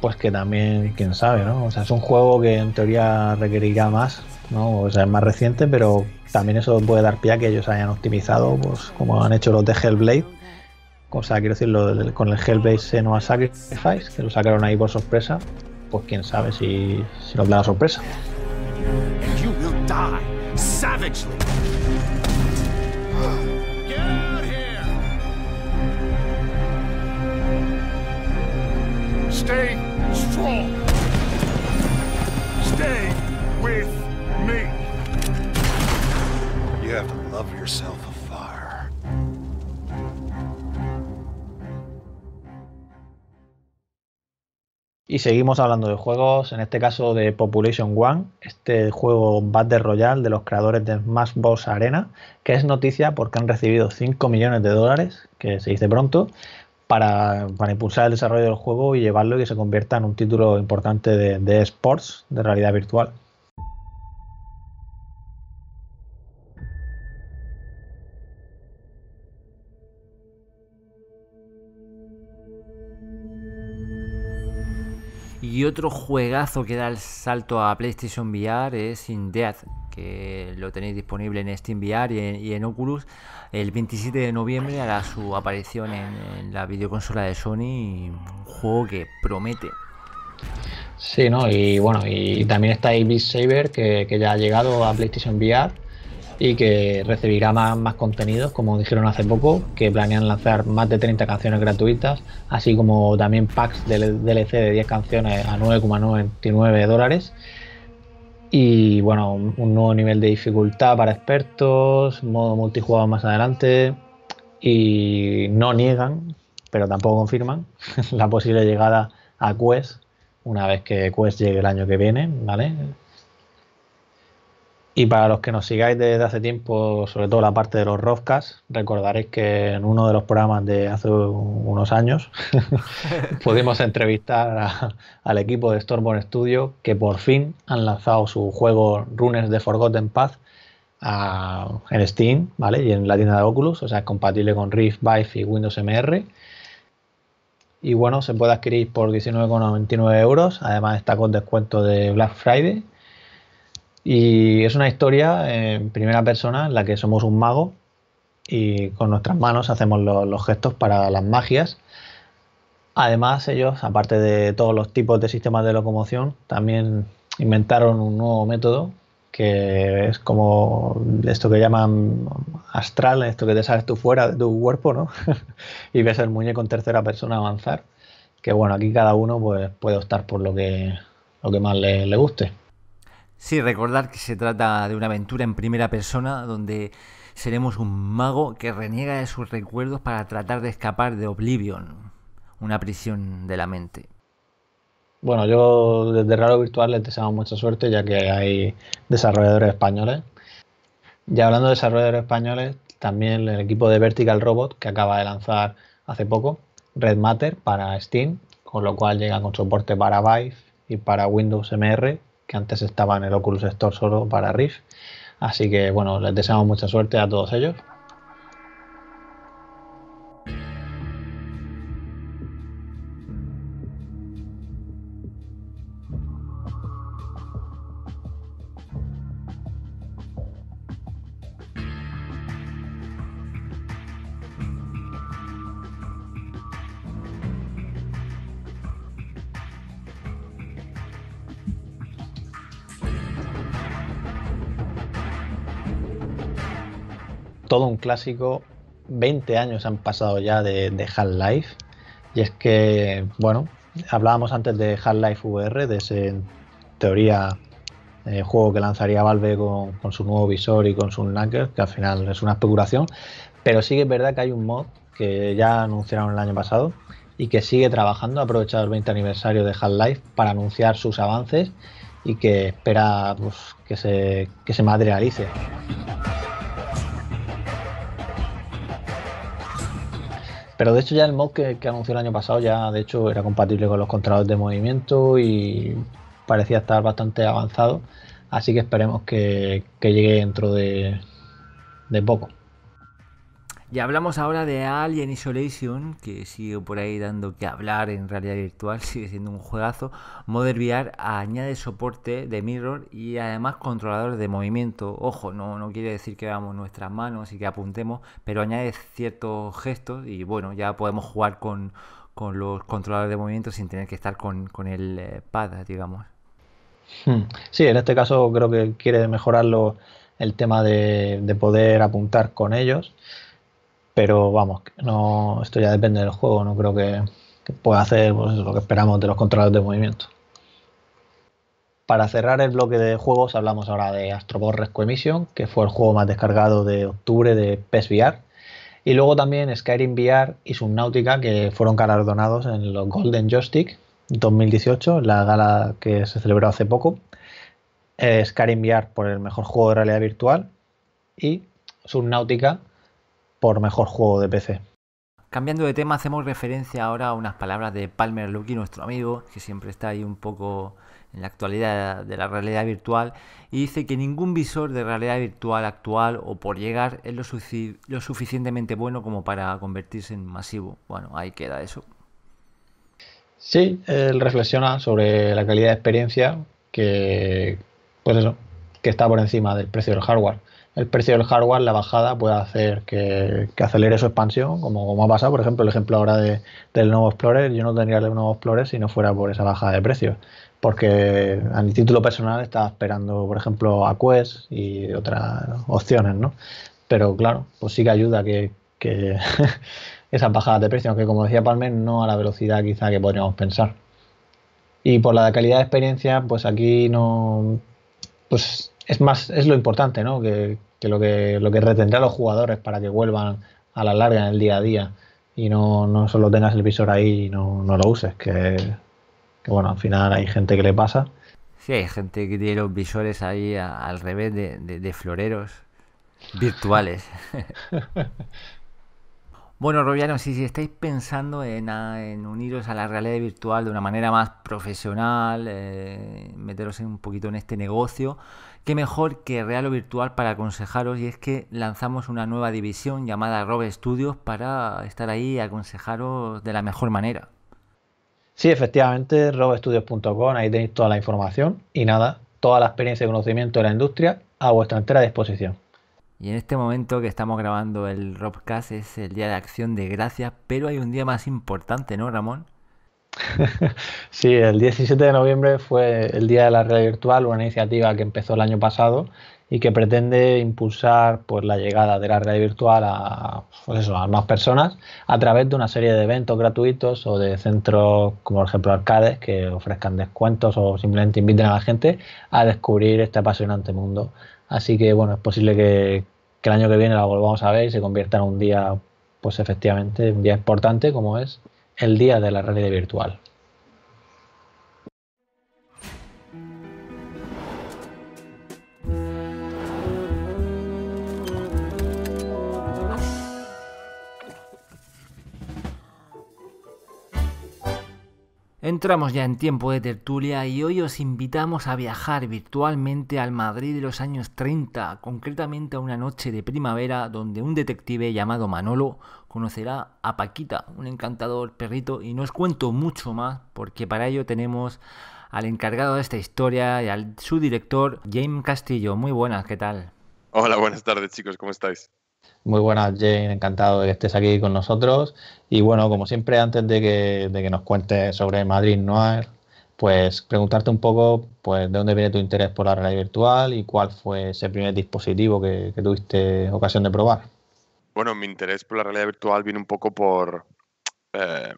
pues que también, quién sabe, ¿no? O sea, es un juego que en teoría requerirá más, ¿no? O sea, es más reciente, pero también eso puede dar pie a que ellos hayan optimizado, pues como han hecho los de Hellblade. O sea, quiero decir, con el Hellblade Senua Sacrifice, que lo sacaron ahí por sorpresa, pues quién sabe si, si nos da la sorpresa. Stay strong. Stay with me. You have to love yourself. Y seguimos hablando de juegos, en este caso de Population One, este juego Battle Royale de los creadores de Smash Bros. Arena, que es noticia porque han recibido 5 millones de dólares, que se dice pronto, para, impulsar el desarrollo del juego y llevarlo y que se convierta en un título importante de sports, de realidad virtual. Y otro juegazo que da el salto a PlayStation VR es In Death, que lo tenéis disponible en Steam VR y en, Oculus. El 27 de noviembre hará su aparición en, la videoconsola de Sony, un juego que promete. Sí, ¿no? Y bueno, y también está Beat Saber, que ya ha llegado a PlayStation VR y que recibirá más, contenidos, como dijeron hace poco, que planean lanzar más de 30 canciones gratuitas, así como también packs de DLC de 10 canciones a 9,99 dólares. Y bueno, un nuevo nivel de dificultad para expertos, modo multijugador más adelante. Y no niegan, pero tampoco confirman, la posible llegada a Quest, una vez que Quest llegue el año que viene, ¿vale? Y para los que nos sigáis desde hace tiempo, sobre todo la parte de los Rofcas, recordaréis que en uno de los programas de hace unos años pudimos entrevistar al equipo de Stormborn Studio que por fin han lanzado su juego Runes de Forgotten Path en Steam ¿vale? y en la tienda de Oculus, o sea, es compatible con Rift, Vive y Windows MR. Y bueno, se puede adquirir por 19,99 euros, además está con descuento de Black Friday y es una historia en primera persona en la que somos un mago y con nuestras manos hacemos los gestos para las magias. Además, ellos, aparte de todos los tipos de sistemas de locomoción, también inventaron un nuevo método que es como esto que llaman astral, esto que te sales tú fuera de tu cuerpo, ¿no? y ves el muñeco en tercera persona avanzar. Que bueno, aquí cada uno pues, puede optar por lo que, lo que más le guste. Sí, recordar que se trata de una aventura en primera persona donde seremos un mago que reniega de sus recuerdos para tratar de escapar de Oblivion, una prisión de la mente. Bueno, yo desde Raro Virtual les deseamos mucha suerte ya que hay desarrolladores españoles. Y hablando de desarrolladores españoles, también el equipo de Vertical Robot que acaba de lanzar hace poco Red Matter para Steam, con lo cual llega con soporte para Vive y para Windows MR que antes estaba en el Oculus Store solo para Rift. Así que bueno, les deseamos mucha suerte a todos ellos. todo un clásico. 20 años han pasado ya de, Half-Life. Y es que, bueno, hablábamos antes de Half-Life VR, de ese, teoría, eh, juego que lanzaría Valve con, su nuevo visor y con su knackers, que al final es una especulación. Pero sí que es verdad que hay un mod que ya anunciaron el año pasado y que sigue trabajando, aprovechado el 20 aniversario de Half-Life para anunciar sus avances y que espera pues, que, se, que se materialice. Pero de hecho ya el mod que, anunció el año pasado ya de hecho era compatible con los controladores de movimiento y parecía estar bastante avanzado. Así que esperemos que, llegue dentro de poco. Y hablamos ahora de Alien Isolation, que sigue por ahí dando que hablar en realidad virtual, sigue siendo un juegazo. Modern VR añade soporte de mirror y además controladores de movimiento. Ojo, no, no quiere decir que veamos nuestras manos y que apuntemos, pero añade ciertos gestos y bueno, ya podemos jugar con, los controladores de movimiento sin tener que estar con, el eh, pad, digamos. Hmm. Sí, en este caso creo que quiere mejorarlo el tema de, de poder apuntar con ellos pero vamos, no, esto ya depende del juego, no creo que, pueda hacer pues, lo que esperamos de los controladores de movimiento. Para cerrar el bloque de juegos hablamos ahora de Astro Bot Rescue que fue el juego más descargado de octubre de PES VR. Y luego también Skyrim VR y Subnautica, que fueron galardonados en los Golden Joystick 2018, la gala que se celebró hace poco. Eh, Skyrim VR por el mejor juego de realidad virtual y Subnautica por mejor juego de PC. Cambiando de tema, hacemos referencia ahora a unas palabras de Palmer Lucky, nuestro amigo, que siempre está ahí un poco en la actualidad de la realidad virtual, y dice que ningún visor de realidad virtual actual o por llegar es lo, suficientemente bueno como para convertirse en masivo. Bueno, ahí queda eso. Sí, él reflexiona sobre la calidad de experiencia que, pues eso, que está por encima del precio del hardware el precio del hardware, la bajada, puede hacer que, acelere su expansión, como, como, ha pasado, por ejemplo, el ejemplo ahora de, del nuevo Explorer. Yo no tendría el nuevo Explorer si no fuera por esa bajada de precios, porque a mi título personal estaba esperando, por ejemplo, a Quest y otras opciones, ¿no? Pero claro, pues sí que ayuda que, que esas bajadas de precios aunque como decía Palmer, no a la velocidad quizá que podríamos pensar. Y por la calidad de experiencia, pues aquí no. Pues es más, es lo importante, ¿no? Que, lo que lo que retendrá a los jugadores para que vuelvan a la larga en el día a día y no, no solo tengas el visor ahí y no, lo uses, que, bueno, al final hay gente que le pasa. Sí, hay gente que tiene los visores ahí al revés de, floreros virtuales. Bueno, Robiano, si, estáis pensando en, uniros a la realidad virtual de una manera más profesional, eh, meteros un poquito en este negocio, Qué mejor que real o virtual para aconsejaros y es que lanzamos una nueva división llamada Rob Studios para estar ahí y aconsejaros de la mejor manera. Sí, efectivamente, robestudios.com, ahí tenéis toda la información y nada, toda la experiencia y conocimiento de la industria a vuestra entera disposición. Y en este momento que estamos grabando el Robcast es el Día de Acción de Gracias, pero hay un día más importante, ¿no, Ramón? Sí, el 17 de noviembre fue el Día de la Red Virtual, una iniciativa que empezó el año pasado y que pretende impulsar pues, la llegada de la red virtual a, pues a más personas a través de una serie de eventos gratuitos o de centros como por ejemplo arcades que ofrezcan descuentos o simplemente inviten a la gente a descubrir este apasionante mundo. Así que bueno, es posible que, el año que viene la volvamos a ver y se convierta en un día, pues efectivamente, un día importante como es el día de la realidad virtual. Entramos ya en tiempo de tertulia y hoy os invitamos a viajar virtualmente al Madrid de los años 30, concretamente a una noche de primavera donde un detective llamado Manolo conocerá a Paquita, un encantador perrito, y no os cuento mucho más porque para ello tenemos al encargado de esta historia y al su director, James Castillo. Muy buenas, ¿qué tal? Hola, buenas tardes chicos, ¿cómo estáis? Muy buenas, Jane, encantado de que estés aquí con nosotros. Y bueno, como siempre, antes de que, de que nos cuentes sobre Madrid Noir, pues preguntarte un poco pues, de dónde viene tu interés por la realidad virtual y cuál fue ese primer dispositivo que, tuviste ocasión de probar. Bueno, mi interés por la realidad virtual viene un poco por, eh,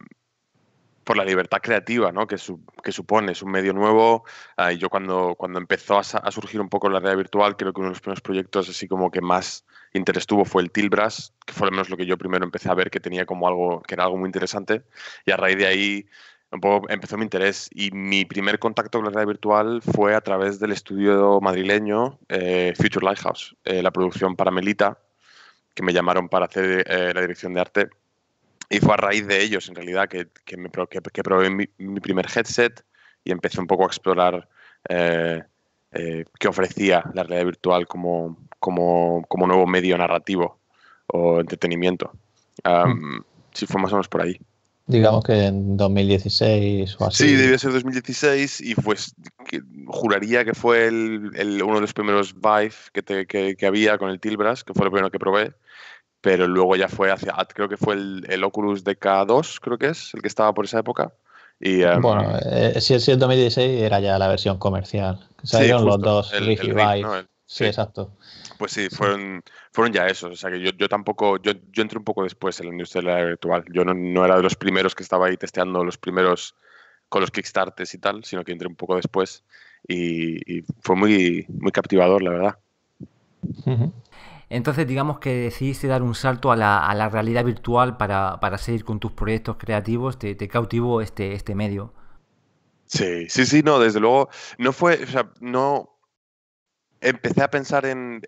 por la libertad creativa que, supone. Es un medio nuevo. Ah, y yo cuando, cuando empezó a, surgir un poco la realidad virtual, creo que uno de los primeros proyectos así como que más interés tuvo fue el Tilbras, que fue al menos lo que yo primero empecé a ver que tenía como algo, que era algo muy interesante. Y a raíz de ahí un poco empezó mi interés. Y mi primer contacto con la realidad virtual fue a través del estudio madrileño eh, Future Lighthouse, eh, la producción para Melita, que me llamaron para hacer eh, la dirección de arte y fue a raíz de ellos, en realidad, que, que, probé mi, primer headset y empecé un poco a explorar eh, eh, qué ofrecía la realidad virtual como, como, como nuevo medio narrativo o entretenimiento. si mm. Sí, fue más o menos por ahí. Digamos que en 2016 o así. Sí, debía ser 2016 y pues que, juraría que fue el, uno de los primeros vibes que, que, que, había con el Tilbras, que fue lo primero que probé pero luego ya fue hacia, ah, creo que fue el, el Oculus DK2, creo que es, el que estaba por esa época. Y, em, bueno, eh, si el 2016 era ya la versión comercial. Salieron los dos, el, Rift y sí, exacto. Pues sí, fueron, fueron ya esos. O sea que yo, yo tampoco, yo, entré un poco después en la industria de la virtual. Yo no, era de los primeros que estaba ahí testeando los primeros con los Kickstarters y tal, sino que entré un poco después y, fue muy, muy captivador, la verdad. Uh entonces digamos que decidiste dar un salto a la, realidad virtual para, seguir con tus proyectos creativos, te, te cautivó este, este, medio. Sí, sí, sí, no, desde luego, no fue, o sea, no, empecé a pensar en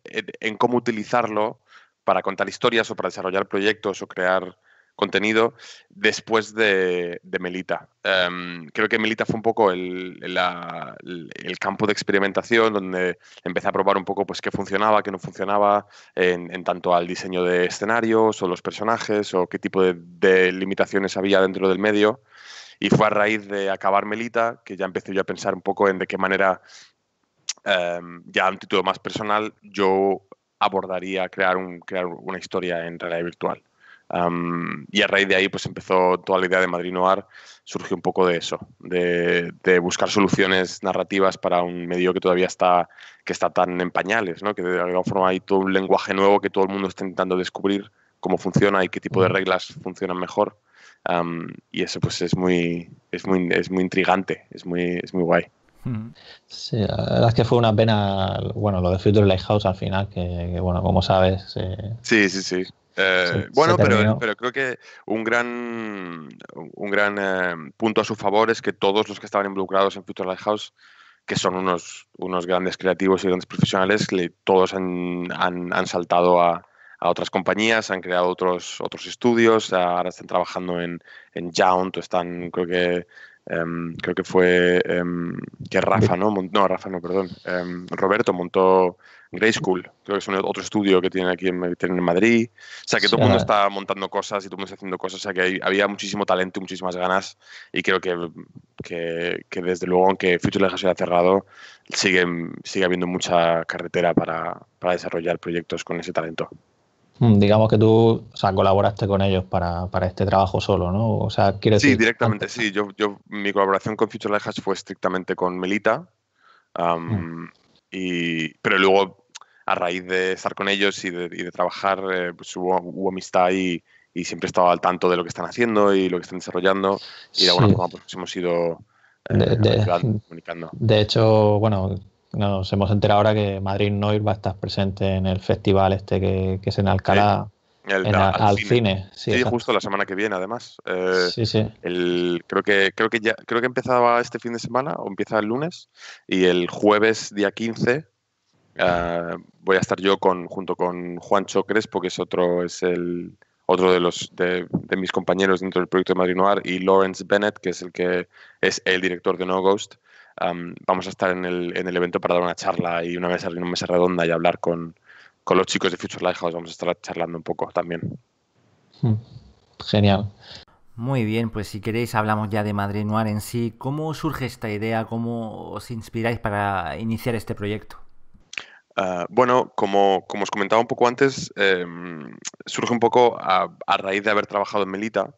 cómo utilizarlo para contar historias o para desarrollar proyectos o crear contenido después de, Melita. Em, creo que Melita fue un poco el, campo de experimentación donde empecé a probar un poco pues, qué funcionaba, qué no funcionaba en, tanto al diseño de escenarios o los personajes o qué tipo de, limitaciones había dentro del medio. Y fue a raíz de acabar Melita que ya empecé yo a pensar un poco en de qué manera, em, ya a un título más personal, yo abordaría crear, un, crear una historia en realidad virtual y a raíz de ahí pues empezó toda la idea de Madrid Noir, surgió un poco de eso, de, buscar soluciones narrativas para un medio que todavía está, que está tan en pañales, ¿no? que de alguna forma hay todo un lenguaje nuevo que todo el mundo está intentando descubrir cómo funciona y qué tipo de reglas funcionan mejor. y eso pues es muy, es muy, es muy intrigante, es muy, es muy guay. Sí, la verdad es que fue una pena, bueno, lo de Future Lighthouse al final, que, bueno, como sabes... Eh, sí, sí, sí. Eh, bueno, pero, pero, creo que un gran, un gran eh, punto a su favor es que todos los que estaban involucrados en Future Lighthouse, que son unos, unos grandes creativos y grandes profesionales, todos han, saltado a, otras compañías, han creado otros, otros estudios, ahora están trabajando en, en están, creo que em, creo que fue em, que Rafa, ¿no? No, Rafa no, perdón. Em, Roberto montó Grey School, creo que es otro estudio que tienen aquí en, en Madrid. O sea, que todo el mundo está montando cosas y todo el mundo está haciendo cosas. O sea, que había muchísimo talento, y muchísimas ganas. Y creo que, que, desde luego, aunque Future se ha cerrado, sigue, sigue habiendo mucha carretera para, para desarrollar proyectos con ese talento. Hmm, digamos que tú o sea, colaboraste con ellos para, para, este trabajo solo, ¿no? O sea, ¿quieres sí, directamente, sí. Yo, yo, mi colaboración con Future Legacy fue estrictamente con Melita. Hmm pero luego, a raíz de estar con ellos y de, trabajar, eh, pues hubo, hubo, amistad y, siempre he estado al tanto de lo que están haciendo y lo que están desarrollando. Y de alguna forma, pues, pues hemos ido eh, de, comunicando. De hecho, bueno, nos hemos enterado ahora que Madrid Noir va a estar presente en el festival este que, que es en Alcalá al, cine. sí, sí justo la semana que viene, además. Eh, creo que, creo que ya, creo que empezaba este fin de semana, o empieza el lunes, y el jueves día 15 ah, voy a estar yo con, junto con Juan Crespo, que es otro, es el otro de los de, mis compañeros dentro del proyecto de Madrid y Lawrence Bennett, que es el que es el director de No Ghost. vamos a estar en el, evento para dar una charla y una una mesa redonda y hablar con, con los chicos de Future Lighthouse vamos a estar charlando un poco también. Hmm. Genial. Muy bien, pues si queréis hablamos ya de Madrid Noir en sí. ¿Cómo surge esta idea? ¿Cómo os inspiráis para iniciar este proyecto? Ah, bueno, como, como, os comentaba un poco antes, em, surge un poco a, raíz de haber trabajado en Melita.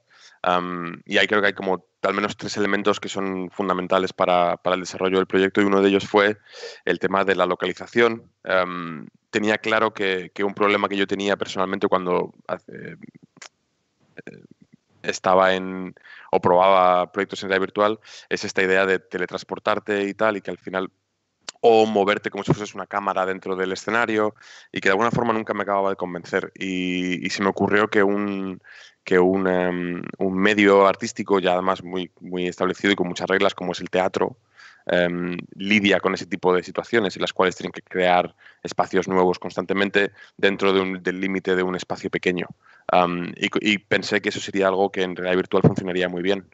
y ahí creo que hay como al menos tres elementos que son fundamentales para, el desarrollo del proyecto y uno de ellos fue el tema de la localización. Em, tenía claro que, un problema que yo tenía personalmente cuando eh, estaba en o probaba proyectos en realidad virtual es esta idea de teletransportarte y tal y que al final o moverte como si fueses una cámara dentro del escenario y que de alguna forma nunca me acababa de convencer y, se me ocurrió que un que un, em, un medio artístico ya además muy, muy establecido y con muchas reglas como es el teatro Em, lidia con ese tipo de situaciones en las cuales tienen que crear espacios nuevos constantemente dentro del límite de un espacio pequeño. y, pensé que eso sería algo que en realidad virtual funcionaría muy bien.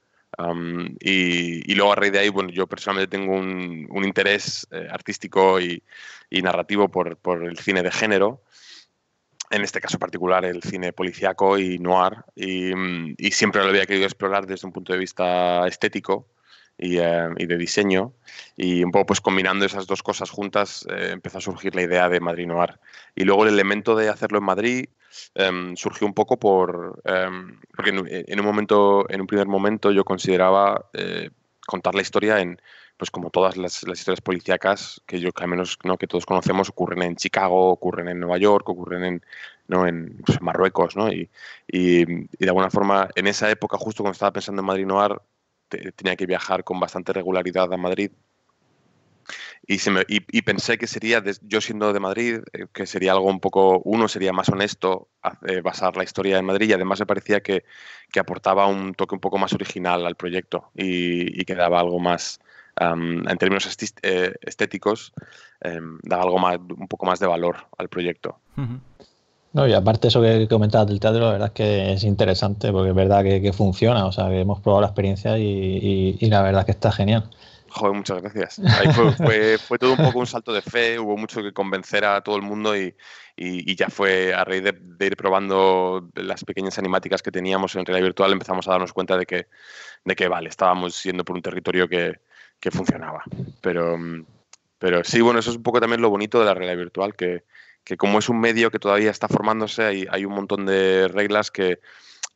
y, luego a raíz de ahí, bueno, yo personalmente tengo un, interés eh, artístico y, narrativo por, el cine de género, en este caso particular el cine policiaco y noir, y, y siempre lo había querido explorar desde un punto de vista estético eh, y, de diseño. Y un poco pues combinando esas dos cosas juntas eh, empezó a surgir la idea de Madrid Noir. Y luego el elemento de hacerlo en Madrid em, surgió un poco por... Em, porque en, un momento, en un primer momento yo consideraba eh, contar la historia en, pues como todas las, historias policíacas que yo que al menos no que todos conocemos ocurren en Chicago ocurren en Nueva York ocurren en no en pues, Marruecos no y, y, y, de alguna forma en esa época justo cuando estaba pensando en Madrid Noir tenía que viajar con bastante regularidad a Madrid. Y, pensé que sería, yo siendo de Madrid, eh, que sería algo un poco, uno sería más honesto eh, basar la historia en Madrid y además me parecía que, aportaba un toque un poco más original al proyecto y, que daba algo más, en términos eh, estéticos, em, daba algo más, un poco más de valor al proyecto. No, y aparte eso que comentabas del teatro, la verdad es que es interesante, porque es verdad que, funciona, o sea, que hemos probado la experiencia y, y, la verdad es que está genial. Joder, muchas gracias. Ahí fue, fue, todo un poco un salto de fe, hubo mucho que convencer a todo el mundo y, y, ya fue a raíz de, de, ir probando las pequeñas animáticas que teníamos en realidad virtual, empezamos a darnos cuenta de que, de que vale, estábamos yendo por un territorio que, que funcionaba. Pero, mm, pero sí, bueno, eso es un poco también lo bonito de la realidad virtual, que, que como es un medio que todavía está formándose, hay, hay un montón de reglas que,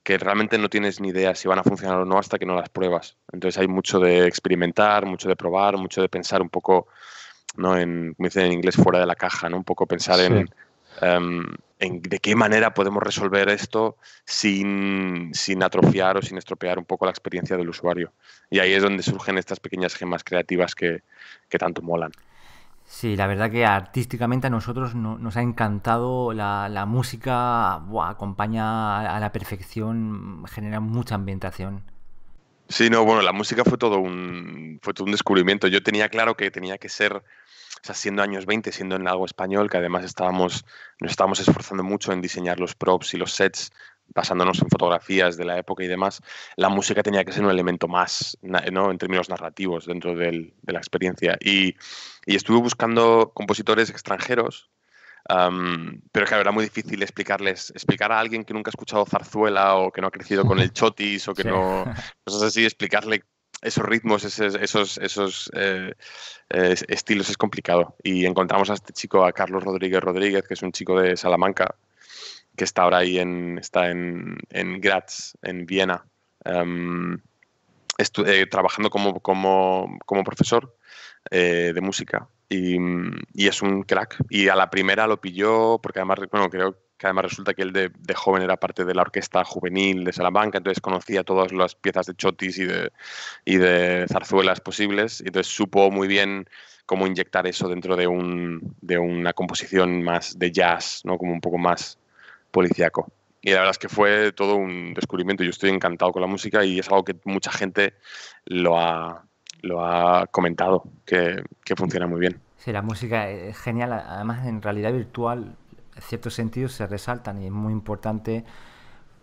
realmente no tienes ni idea si van a funcionar o no hasta que no las pruebas. Entonces hay mucho de experimentar, mucho de probar, mucho de pensar un poco, ¿no? En, como dicen en inglés, fuera de la caja, ¿no? Un poco pensar en, em, en, de qué manera podemos resolver esto sin, atrofiar o sin estropear un poco la experiencia del usuario. Y ahí es donde surgen estas pequeñas gemas creativas que, que tanto molan. Sí, la verdad que artísticamente a nosotros nos ha encantado la, la música, buah, acompaña a la perfección, genera mucha ambientación. Sí, no, bueno, la música fue todo un, fue todo un descubrimiento. Yo tenía claro que tenía que ser, o sea, siendo años 20, siendo en algo español, que además estábamos, nos estábamos esforzando mucho en diseñar los props y los sets basándonos en fotografías de la época y demás, la música tenía que ser un elemento más, ¿no? En términos narrativos dentro de la experiencia. Y, estuve buscando compositores extranjeros, pero claro, era muy difícil explicarles, explicar a alguien que nunca ha escuchado zarzuela o que no ha crecido con el chotis o que no, cosas así, explicarle esos ritmos, esos, eh, eh, estilos es complicado. Y encontramos a este chico, a Carlos Rodríguez Rodríguez, que es un chico de Salamanca, que está ahora ahí en, está en, en Graz, en Viena, em, eh, trabajando como, como, como profesor eh, de música. Y, es un crack. Y a la primera lo pilló, porque además, creo que además resulta que él de, de joven era parte de la orquesta juvenil de Salamanca, entonces conocía todas las piezas de chotis y de, y de zarzuelas posibles. Y entonces supo muy bien cómo inyectar eso dentro de, un, de una composición más de jazz, ¿no? Como un poco más policíaco. Y la verdad es que fue todo un descubrimiento. Yo estoy encantado con la música y es algo que mucha gente lo ha, lo ha comentado, que, funciona muy bien. Sí, la música es genial. Además, en realidad virtual, ciertos sentidos se resaltan y es muy importante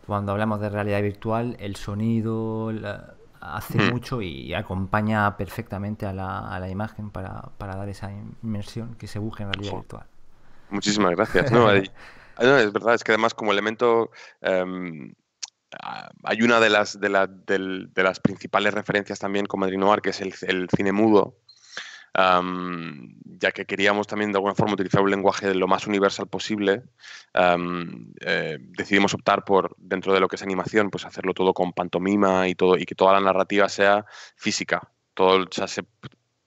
cuando hablamos de realidad virtual, el sonido hace mm. mucho y acompaña perfectamente a la, imagen para, dar esa inmersión que se busca en realidad virtual. Muchísimas gracias. ¿no? Ah, es verdad, es que además como elemento... Em, ah, hay una de las, de, las principales referencias también con Madrid Noir, que es el, cine mudo, em, ya que queríamos también de alguna forma utilizar un lenguaje lo más universal posible, em, eh, decidimos optar por, dentro de lo que es animación, pues hacerlo todo con pantomima y todo, y que toda la narrativa sea física. Todo, el sea,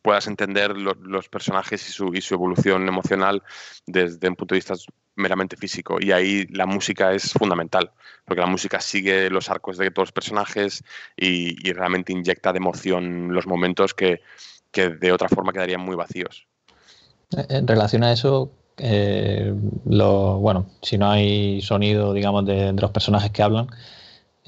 puedas entender los personajes y su, evolución emocional desde un punto de vista meramente físico. Y ahí la música es fundamental, porque la música sigue los arcos de todos los personajes y, realmente inyecta de emoción los momentos que, de otra forma quedarían muy vacíos. Eh, en relación a eso, eh, lo, bueno, si no hay sonido, digamos, de los personajes que hablan,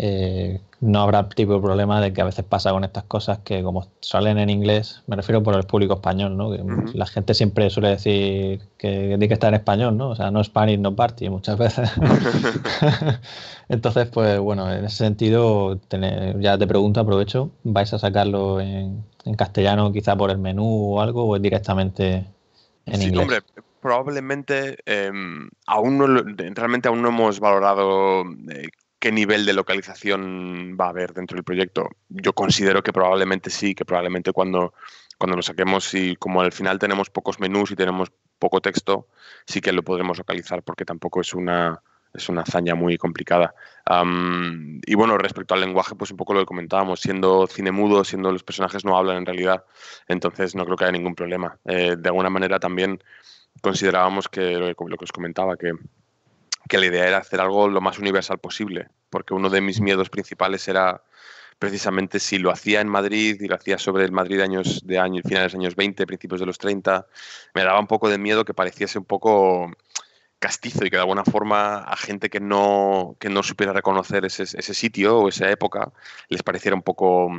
eh, no habrá tipo de problema de que a veces pasa con estas cosas que como salen en inglés, me refiero por el público español, ¿no? Que La gente siempre suele decir que tiene que estar en español, ¿no? O sea, no Spanish, no party muchas veces. Entonces, pues bueno, en ese sentido, tener, ya te pregunto, aprovecho, ¿vais a sacarlo en, castellano quizá por el menú o algo o directamente en sí, inglés? Hombre probablemente em, aún no, realmente aún no hemos valorado eh, qué nivel de localización va a haber dentro del proyecto. Yo considero que probablemente sí, que probablemente cuando, cuando lo saquemos y como al final tenemos pocos menús y tenemos poco texto, sí que lo podremos localizar porque tampoco es una, es una hazaña muy complicada. y bueno, respecto al lenguaje, pues un poco lo que comentábamos, siendo cine mudo, siendo los personajes no hablan en realidad, entonces no creo que haya ningún problema. Eh, de alguna manera también considerábamos que, lo que os comentaba, que que la idea era hacer algo lo más universal posible, porque uno de mis miedos principales era precisamente si lo hacía en Madrid y lo hacía sobre el Madrid años de años, finales de los años 20, principios de los 30, me daba un poco de miedo que pareciese un poco castizo y que de alguna forma a gente que no, que no supiera reconocer ese, sitio o esa época les pareciera un poco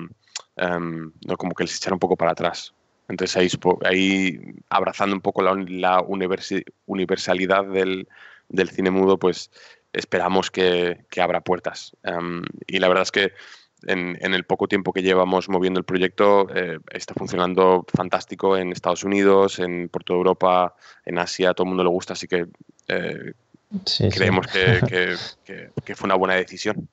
em, como que les echara un poco para atrás. Entonces ahí, abrazando un poco la, universalidad del, del cine mudo, pues esperamos que, abra puertas. Em, y la verdad es que en, el poco tiempo que llevamos moviendo el proyecto, eh, está funcionando fantástico en Estados Unidos, en por toda Europa, en Asia, todo el mundo le gusta, así que eh, creemos Que, fue una buena decisión.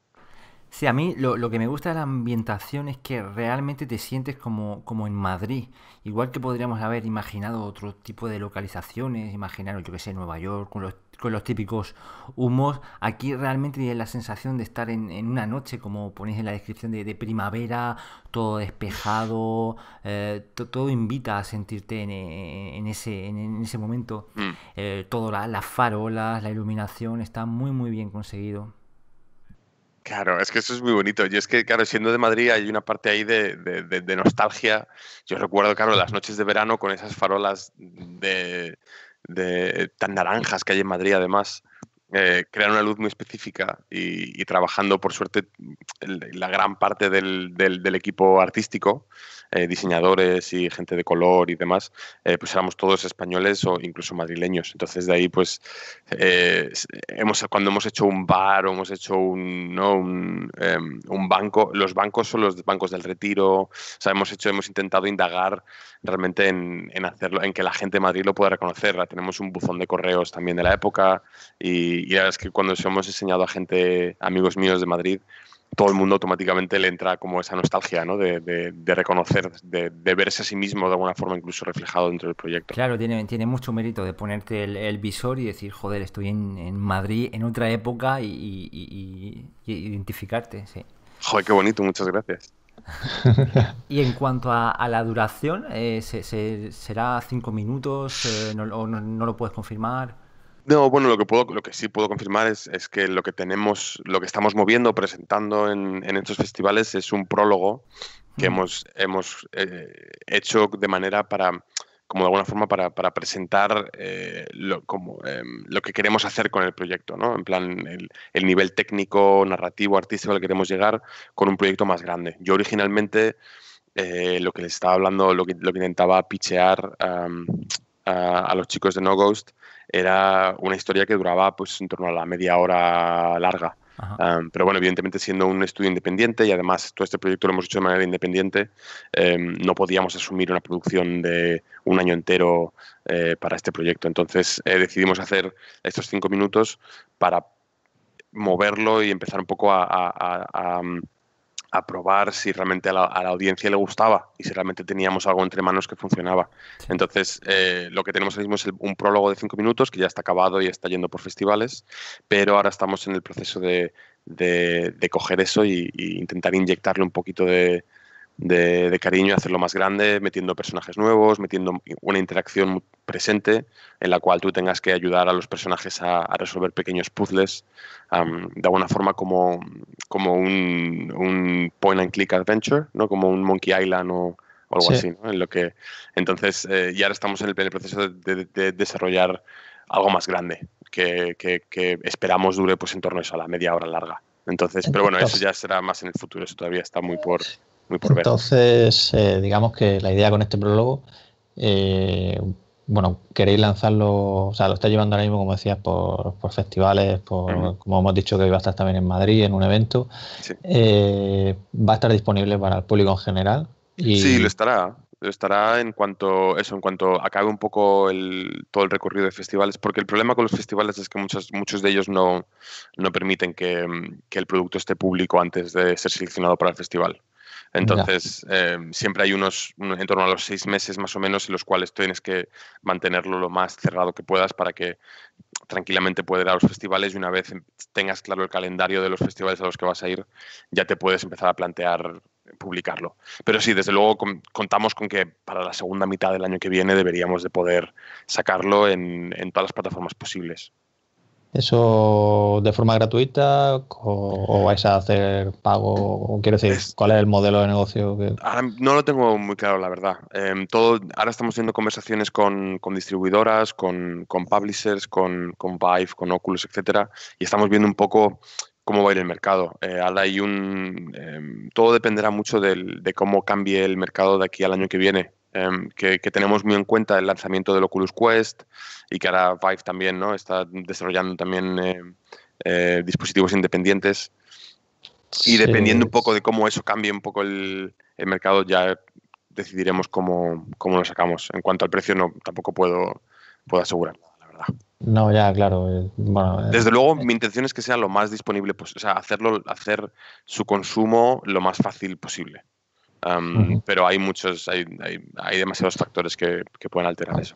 Sí, a mí lo, que me gusta de la ambientación es que realmente te sientes como, como en Madrid. Igual que podríamos haber imaginado otro tipo de localizaciones, imaginaros, yo que sé, Nueva York, con los con los típicos humos. Aquí realmente tiene la sensación de estar en, una noche, como ponéis en la descripción, de, primavera, todo despejado, eh, todo invita a sentirte en, e, ese, en ese, momento. Todas mm. eh, todo las farolas, la iluminación, está muy, muy bien conseguido. Claro, es que eso es muy bonito. Y es que, claro, siendo de Madrid hay una parte ahí de nostalgia. Yo recuerdo, claro, las noches de verano con esas farolas de, de tan naranjas que hay en Madrid además. Eh, crear una luz muy específica y, trabajando, por suerte, la gran parte del, equipo artístico, eh, diseñadores y gente de color y demás, eh, pues éramos todos españoles o incluso madrileños. Entonces, de ahí, pues, hemos, cuando hemos hecho un bar o hemos hecho un, em, un, banco, los bancos son los bancos del retiro, o hemos, hecho, hemos intentado indagar realmente en, en hacerlo, en que la gente de Madrid lo pueda reconocer. Tenemos un buzón de correos también de la época y y, es que cuando se hemos enseñado a gente, amigos míos de Madrid, todo el mundo automáticamente le entra como esa nostalgia, ¿no? De, reconocer, de, de, verse a sí mismo de alguna forma incluso reflejado dentro del proyecto. Claro, tiene, tiene mucho mérito de ponerte el, visor y decir, joder, estoy en, Madrid en otra época y, identificarte, sí. Joder, qué bonito, muchas gracias. y en cuanto a, la duración, eh, ¿será cinco minutos eh, o no lo puedes confirmar? No, bueno, lo que puedo, lo que sí puedo confirmar es, que lo que tenemos, lo que estamos moviendo, presentando en, estos festivales es un prólogo que hemos, hemos eh, hecho de manera para, como de alguna forma, para, para presentar eh, lo, como, eh, lo que queremos hacer con el proyecto, ¿no? En plan, el, el, nivel técnico, narrativo, artístico al que queremos llegar con un proyecto más grande. Yo originalmente lo que les estaba hablando, lo que, lo intentaba pichear a, a los chicos de No Ghost era una historia que duraba pues en torno a la media hora larga. pero bueno, evidentemente siendo un estudio independiente y además todo este proyecto lo hemos hecho de manera independiente, em, no podíamos asumir una producción de un año entero eh, para este proyecto. Entonces eh, decidimos hacer estos cinco minutos para moverlo y empezar un poco a a probar si realmente a la, audiencia le gustaba y si realmente teníamos algo entre manos que funcionaba. Entonces, eh, lo que tenemos ahora mismo es un prólogo de cinco minutos que ya está acabado y está yendo por festivales, pero ahora estamos en el proceso de, de coger eso e intentar inyectarle un poquito de, de, cariño, hacerlo más grande, metiendo personajes nuevos, metiendo una interacción presente en la cual tú tengas que ayudar a los personajes a, resolver pequeños puzzles, de alguna forma como, como un, point and click adventure, ¿no? como un Monkey Island o, algo así. En lo que, entonces, eh, y ahora estamos en el, proceso de, desarrollar algo más grande que, esperamos dure pues en torno a eso, a la media hora larga. Entonces, pero bueno, eso ya será más en el futuro, eso todavía está muy por, entonces, eh, digamos que la idea con este prólogo, eh, bueno, queréis lanzarlo, o sea, lo está llevando ahora mismo, como decías, por, festivales, por, como hemos dicho que hoy va a estar también en Madrid, en un evento. Eh, va a estar disponible para el público en general. Sí, lo estará estará en cuanto eso en cuanto acabe un poco el, todo el recorrido de festivales porque el problema con los festivales es que muchos muchos de ellos no, permiten que, el producto esté público antes de ser seleccionado para el festival entonces, em, siempre hay unos, en torno a los seis meses más o menos, en los cuales tienes que mantenerlo lo más cerrado que puedas para que tranquilamente puedas ir a los festivales y una vez em, tengas claro el calendario de los festivales a los que vas a ir, ya te puedes empezar a plantear publicarlo. Pero sí, desde luego contamos con que para la segunda mitad del año que viene deberíamos de poder sacarlo en todas las plataformas posibles. ¿Eso de forma gratuita o, vais a hacer pago? Quiero decir, ¿cuál es el modelo de negocio? no lo tengo muy claro, la verdad. Em, todo, ahora estamos teniendo conversaciones con, distribuidoras, con, con, publishers, con, con Vive, con Oculus, etcétera, y estamos viendo un poco cómo va a ir el mercado. Eh, hay un, em, todo dependerá mucho de cómo cambie el mercado de aquí al año que viene. Em, que, tenemos muy en cuenta el lanzamiento del Oculus Quest y que ahora Vive también ¿no? está desarrollando también em, eh, dispositivos independientes. Y dependiendo un poco de cómo eso cambie un poco el, mercado, ya decidiremos cómo, lo sacamos. En cuanto al precio, no tampoco puedo, puedo asegurar nada, la verdad. No, ya, claro. Eh, eh, Desde luego, mi intención es que sea lo más disponible, pues, o sea, hacerlo, hacer su consumo lo más fácil posible. Pero hay muchos, hay, hay, demasiados factores que, que, pueden alterar eso.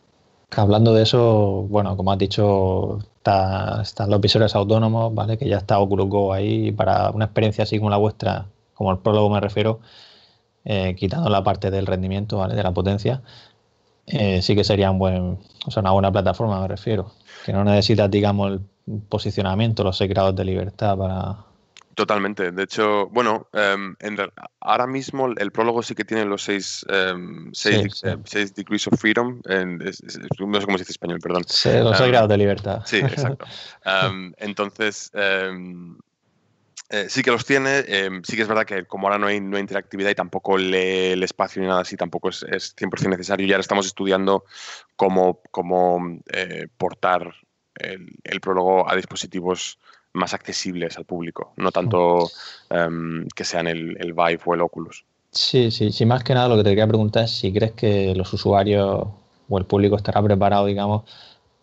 Hablando de eso, bueno, como has dicho, están los visores autónomos, ¿vale? Que ya está Oculus ahí para una experiencia así como la vuestra, como el prólogo me refiero, eh, quitando la parte del rendimiento, ¿vale? De la potencia, eh, sí que sería buen, una buena plataforma, me refiero. Que no necesita, digamos, el posicionamiento, los seis grados de libertad para, Totalmente. De hecho, bueno, em, ahora mismo el prólogo sí que tiene los seis, em, degrees of freedom. no sé cómo se dice español, perdón. los seis em, grados de libertad. Sí, exacto. entonces, eh, sí que los tiene. sí que es verdad que como ahora no hay, no interactividad y tampoco lee el espacio ni nada así, tampoco es, es 100% necesario. Y ahora estamos estudiando cómo, cómo eh, portar el, prólogo a dispositivos más accesibles al público, no tanto em, que sean el, el, Vive o el Oculus. Sí, sí, sí, más que nada lo que te quería preguntar es si crees que los usuarios o el público estará preparado, digamos,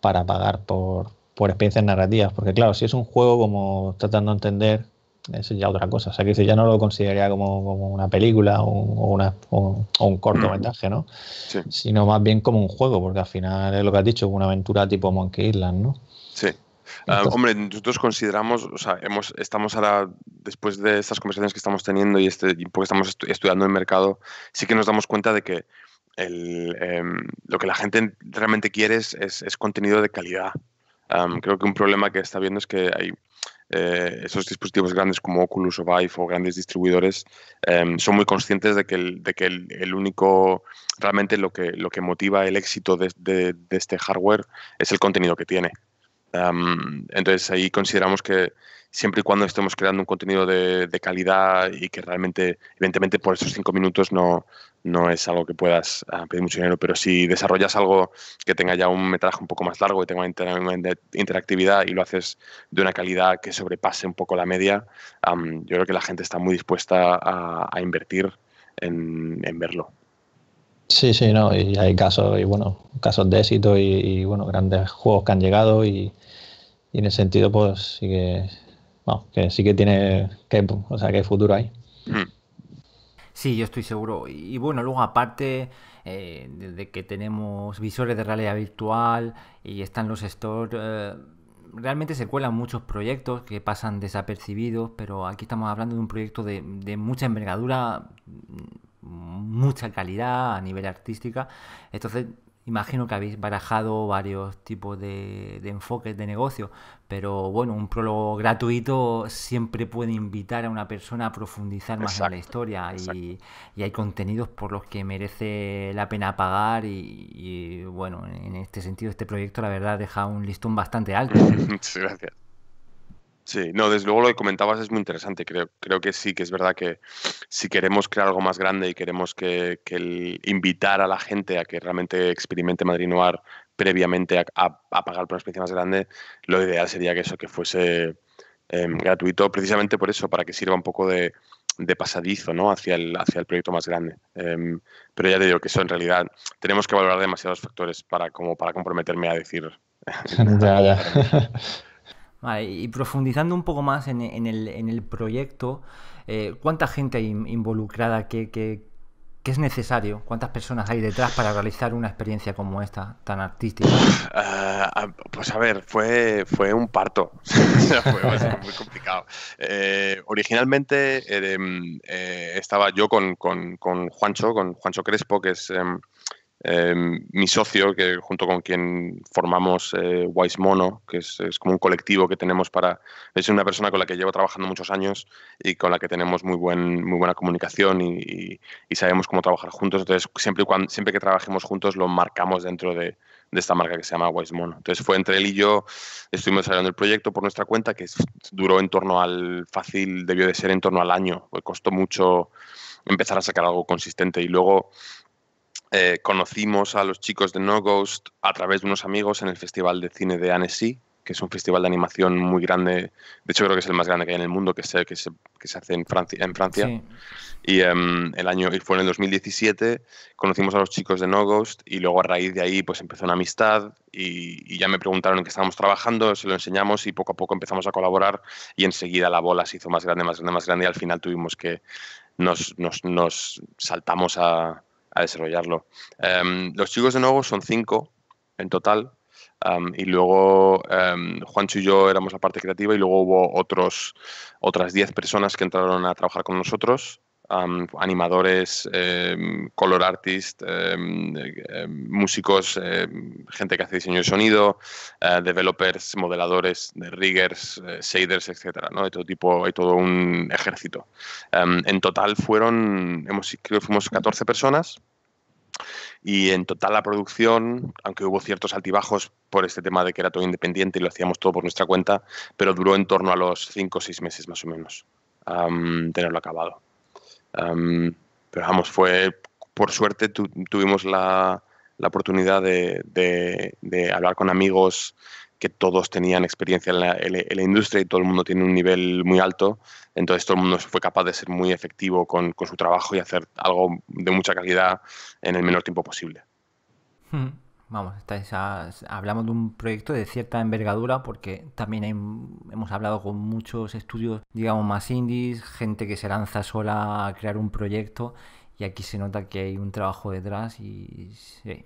para pagar por, experiencias narrativas, porque claro, si es un juego como tratando de entender, eso ya otra cosa, o sea, que si ya no lo consideraría como, como una película o, una, un cortometraje, ¿no? Sino más bien como un juego, porque al final es lo que has dicho, una aventura tipo Monkey Island, ¿no? Sí, Ah, hombre, nosotros consideramos, o sea, hemos, estamos ahora, después de estas conversaciones que estamos teniendo y, este, porque estamos estudiando el mercado, sí que nos damos cuenta de que em, lo que la gente realmente quiere es, contenido de calidad. creo que un problema que está viendo es que hay eh, esos dispositivos grandes como Oculus o Vive o grandes distribuidores em, son muy conscientes de que, el, de que único, realmente lo que, lo que motiva el éxito de, este hardware es el contenido que tiene entonces ahí consideramos que siempre y cuando estemos creando un contenido de, calidad y que realmente, evidentemente por esos cinco minutos no, no es algo que puedas ah, pedir mucho dinero, pero si desarrollas algo que tenga ya un metraje un poco más largo y tenga una interactividad y lo haces de una calidad que sobrepase un poco la media, yo creo que la gente está muy dispuesta a, invertir en verlo. Sí, sí, no, y hay casos, y bueno, casos de éxito y, bueno, grandes juegos que han llegado y, en ese sentido, pues sí que, que sí que tiene, o sea, que hay futuro ahí. Hmm. Sí, yo estoy seguro. Y, bueno, luego aparte eh, de que tenemos visores de realidad virtual y están los stores... Eh, realmente se cuelan muchos proyectos que pasan desapercibidos, pero aquí estamos hablando de un proyecto de, de mucha envergadura mucha calidad a nivel artística. Entonces, imagino que habéis barajado varios tipos de, enfoques de negocio, pero bueno, un prólogo gratuito siempre puede invitar a una persona a profundizar más en la historia y, y, hay contenidos por los que merece la pena pagar y, bueno, en este sentido este proyecto la verdad deja un listón bastante alto. Muchas gracias. Sí, no, desde luego lo que comentabas es muy interesante. Creo, creo que sí, que es verdad que si queremos crear algo más grande y queremos que, invitar a la gente a que realmente experimente Madrid Noir previamente a, pagar por una experiencia más grande, lo ideal sería que eso que fuese em, gratuito, precisamente por eso, para que sirva un poco de, pasadizo ¿no? hacia, el, hacia el proyecto más grande. Em, pero ya te digo que eso en realidad tenemos que valorar demasiados factores para, como para comprometerme a decir. ya, ya. Vale, y profundizando un poco más en, el, proyecto, eh, ¿cuánta gente hay involucrada? ¿Qué, es necesario? ¿Cuántas personas hay detrás para realizar una experiencia como esta, tan artística? Ah, ah, pues a ver, fue, fue un parto. fue muy complicado. Eh, originalmente eh, mm, estaba yo con, con, Juancho, con Juancho Crespo, que es em, Em, mi socio, que junto con quien formamos eh, Wise Mono, que es, es, como un colectivo que tenemos para. Es una persona con la que llevo trabajando muchos años y con la que tenemos muy, buen, muy buena comunicación y, sabemos cómo trabajar juntos. Entonces, siempre, cuando, siempre que trabajemos juntos, lo marcamos dentro de, de esta marca que se llama Wise Mono. Entonces, fue entre él y yo, estuvimos desarrollando el proyecto por nuestra cuenta, que duró en torno al fácil, debió de ser en torno al año, pues costó mucho empezar a sacar algo consistente y luego eh, conocimos a los chicos de No Ghost a través de unos amigos en el Festival de Cine de Annecy, que es un festival de animación muy grande. De hecho, creo que es el más grande que hay en el mundo, que se, que se, que se hace en Francia. En Francia. Y, em, el año, fue en el 2017, conocimos a los chicos de No Ghost y luego a raíz de ahí pues empezó una amistad y, y ya me preguntaron en qué estábamos trabajando, se lo enseñamos y poco a poco empezamos a colaborar y enseguida la bola se hizo más grande, más grande, más grande y al final tuvimos que nos, nos, nos saltamos a a desarrollarlo. Em, los chicos de nuevo son cinco en total. Em, y luego em, Juancho y yo éramos la parte creativa y luego hubo otros, otras 10 personas que entraron a trabajar con nosotros animadores, em, color artists, em, em, músicos, gente que hace diseño de sonido, eh, developers, modeladores, riggers, eh, shaders, etc De todo tipo, hay todo un ejército. en total fueron, hemos, creo fuimos 14 personas. Y en total la producción, aunque hubo ciertos altibajos por este tema de que era todo independiente y lo hacíamos todo por nuestra cuenta, pero duró en torno a los 5 o 6 meses más o menos tenerlo acabado pero vamos, fue, por suerte tuvimos la, oportunidad de, hablar con amigos que todos tenían experiencia en la, industria y todo el mundo tiene un nivel muy alto, entonces todo el mundo fue capaz de ser muy efectivo con, su trabajo y hacer algo de mucha calidad en el menor tiempo posible. Hmm. Vamos, hablamos de un proyecto de cierta envergadura porque también hemos hablado con muchos estudios, digamos, más indies, gente que se lanza sola a crear un proyecto y aquí se nota que hay un trabajo detrás y sí,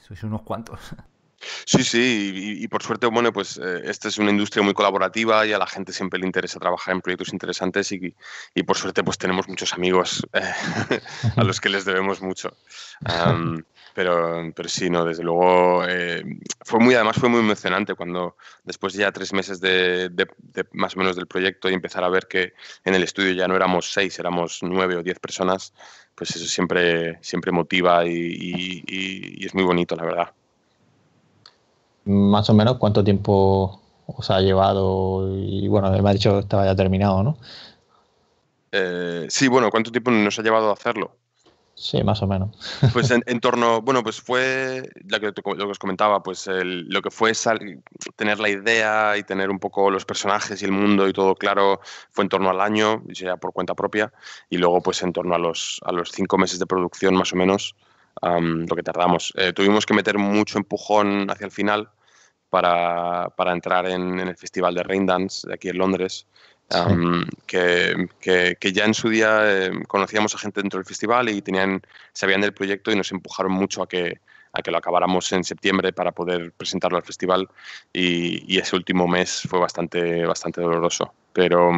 sois unos cuantos. Sí, sí, y, por suerte, bueno, pues eh, esta es una industria muy colaborativa y a la gente siempre le interesa trabajar en proyectos interesantes y, por suerte pues tenemos muchos amigos eh, a los que les debemos mucho. pero, pero sí, no, desde luego eh, fue muy, además fue muy emocionante cuando después ya tres meses de, más o menos del proyecto y empezar a ver que en el estudio ya no éramos seis, éramos nueve o diez personas, pues eso siempre, siempre motiva y es muy bonito, la verdad más o menos cuánto tiempo os ha llevado y bueno, me ha dicho que estaba ya terminado, ¿no? Eh, sí, bueno, ¿cuánto tiempo nos ha llevado a hacerlo? Sí, más o menos. Pues en, torno, bueno, pues fue lo que, os comentaba, pues lo que fue tener la idea y tener un poco los personajes y el mundo y todo claro, fue en torno al año, ya por cuenta propia, y luego pues en torno a los, a los cinco meses de producción más o menos, lo que tardamos. Eh, tuvimos que meter mucho empujón hacia el final para, entrar en, el Festival de Raindance de aquí en Londres. que, ya en su día em, conocíamos a gente dentro del festival y tenían, sabían del proyecto y nos empujaron mucho a que, que lo acabáramos en septiembre para poder presentarlo al festival y, ese último mes fue bastante, bastante doloroso. Pero,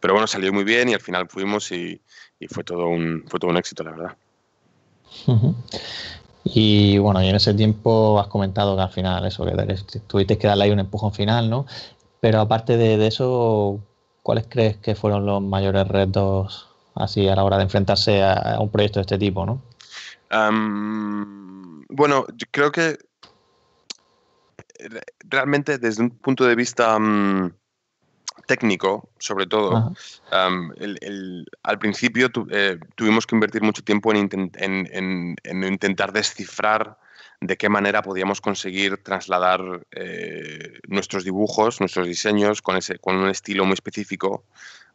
pero bueno, salió muy bien y al final fuimos y, y fue, todo un, fue todo un éxito, la verdad. Y bueno, y en ese tiempo has comentado que al final eso, que tuviste que darle ahí un empujón final, ¿no? Pero aparte de, eso, ¿cuáles crees que fueron los mayores retos así a la hora de enfrentarse a, un proyecto de este tipo, ¿no? bueno, yo creo que realmente desde un punto de vista mm, técnico, sobre todo. al principio eh, tuvimos que invertir mucho tiempo en, intentar descifrar de qué manera podíamos conseguir trasladar eh, nuestros dibujos, nuestros diseños con, ese, con un estilo muy específico,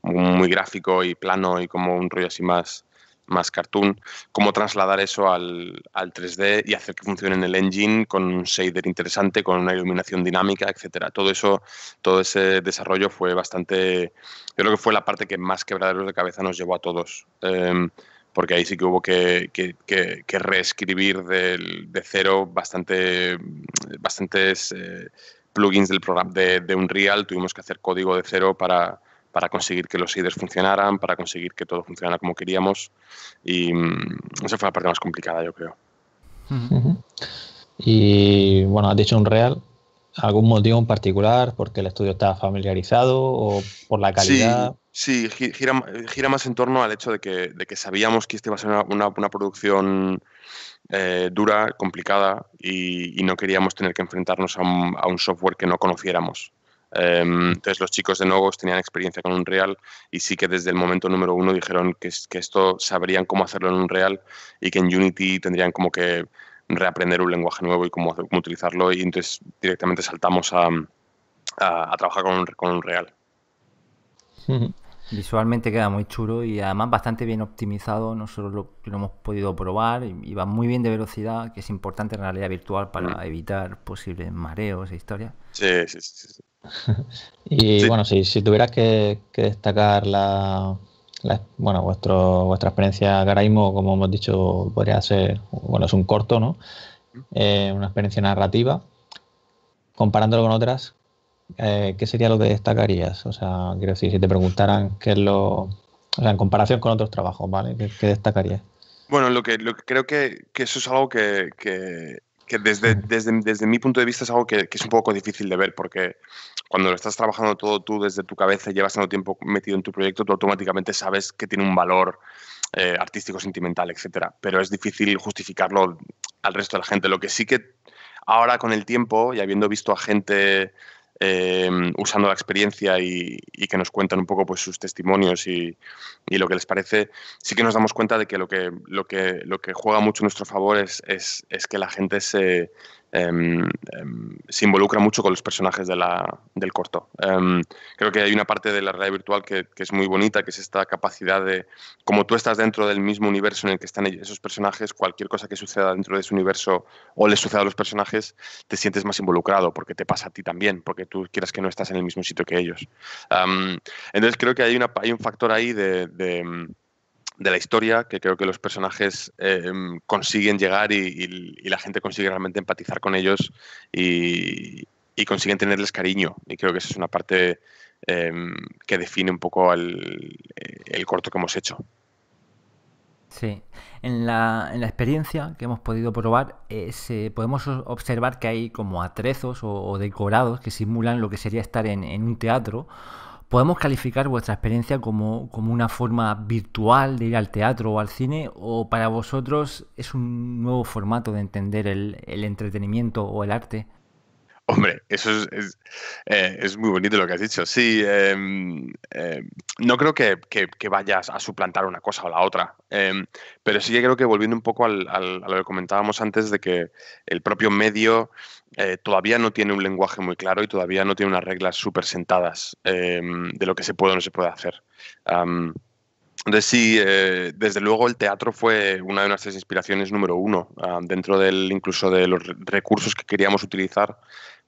muy, gráfico y plano y como un rollo así más más cartoon, cómo trasladar eso al, 3D y hacer que funcione en el engine con un shader interesante, con una iluminación dinámica, etcétera. Todo eso, todo ese desarrollo fue bastante, yo creo que fue la parte que más quebraderos de cabeza nos llevó a todos. Em, porque ahí sí que hubo que, reescribir de, cero bastante, bastantes eh, plugins del programa de, de, Unreal, tuvimos que hacer código de cero para, para conseguir que los IDEs funcionaran, para conseguir que todo funcionara como queríamos. Y mm, esa fue la parte más complicada, yo creo. Y bueno, has dicho un real. ¿Algún motivo en particular? ¿Porque el estudio está familiarizado o por la calidad? Sí, gira, más en torno al hecho de que, sabíamos que este iba a ser una, producción eh, dura, complicada y, no queríamos tener que enfrentarnos a un software que no conociéramos. Em, entonces los chicos de Nogos tenían experiencia con un real y sí que desde el momento número uno dijeron que, esto sabrían cómo hacerlo en un real y que en Unity tendrían como que reaprender un lenguaje nuevo y cómo, utilizarlo y entonces directamente saltamos a, trabajar con, con un real. Visualmente queda muy chulo y además bastante bien optimizado. Nosotros lo, hemos podido probar y, va muy bien de velocidad, que es importante en realidad virtual para mm. evitar posibles mareos e historias. Sí, sí, sí. sí y bueno, si, si tuvieras que, destacar la, bueno, vuestro, vuestra experiencia Garaimo, como hemos dicho, podría ser, bueno, es un corto, ¿no? Eh, una experiencia narrativa. Comparándolo con otras, eh, ¿qué sería lo que destacarías? O sea, quiero decir, si te preguntaran qué es lo, o sea, en comparación con otros trabajos, ¿vale? ¿Qué, destacarías? Bueno, lo que, creo que, eso es algo que, que que desde, desde, mi punto de vista es algo que, es un poco difícil de ver, porque cuando lo estás trabajando todo tú desde tu cabeza, y llevas tanto tiempo metido en tu proyecto, tú automáticamente sabes que tiene un valor eh, artístico, sentimental, etc. Pero es difícil justificarlo al resto de la gente. Lo que sí que ahora con el tiempo y habiendo visto a gente Em, usando la experiencia y, que nos cuentan un poco pues, sus testimonios y, lo que les parece, sí que nos damos cuenta de que lo que, lo que, lo que juega mucho a nuestro favor es, es que la gente se, Em, em, se involucra mucho con los personajes de la, del corto. Em, creo que hay una parte de la realidad virtual que, es muy bonita, que es esta capacidad de, como tú estás dentro del mismo universo en el que están esos personajes, cualquier cosa que suceda dentro de ese universo o le suceda a los personajes, te sientes más involucrado porque te pasa a ti también, porque tú quieras que no estás en el mismo sitio que ellos. entonces creo que hay, un factor ahí de de la historia, que creo que los personajes eh, consiguen llegar y, la gente consigue realmente empatizar con ellos y, consiguen tenerles cariño. Y creo que esa es una parte eh, que define un poco eh, el, corto que hemos hecho. Sí, en la, en la experiencia que hemos podido probar podemos observar que hay como atrezos o, decorados que simulan lo que sería estar en un teatro ¿Podemos calificar vuestra experiencia como, una forma virtual de ir al teatro o al cine? ¿O para vosotros es un nuevo formato de entender el entretenimiento o el arte? Hombre, eso eh, es, muy bonito lo que has dicho. Sí, em, em, no creo que, vayas a suplantar una cosa o la otra, em, pero sí que creo que volviendo un poco a lo que comentábamos antes de que el propio medio eh, todavía no tiene un lenguaje muy claro y todavía no tiene unas reglas súper sentadas de lo que se puede o no se puede hacer. entonces sí, eh, desde luego el teatro fue una de nuestras inspiraciones número uno, dentro del incluso de los recursos que queríamos utilizar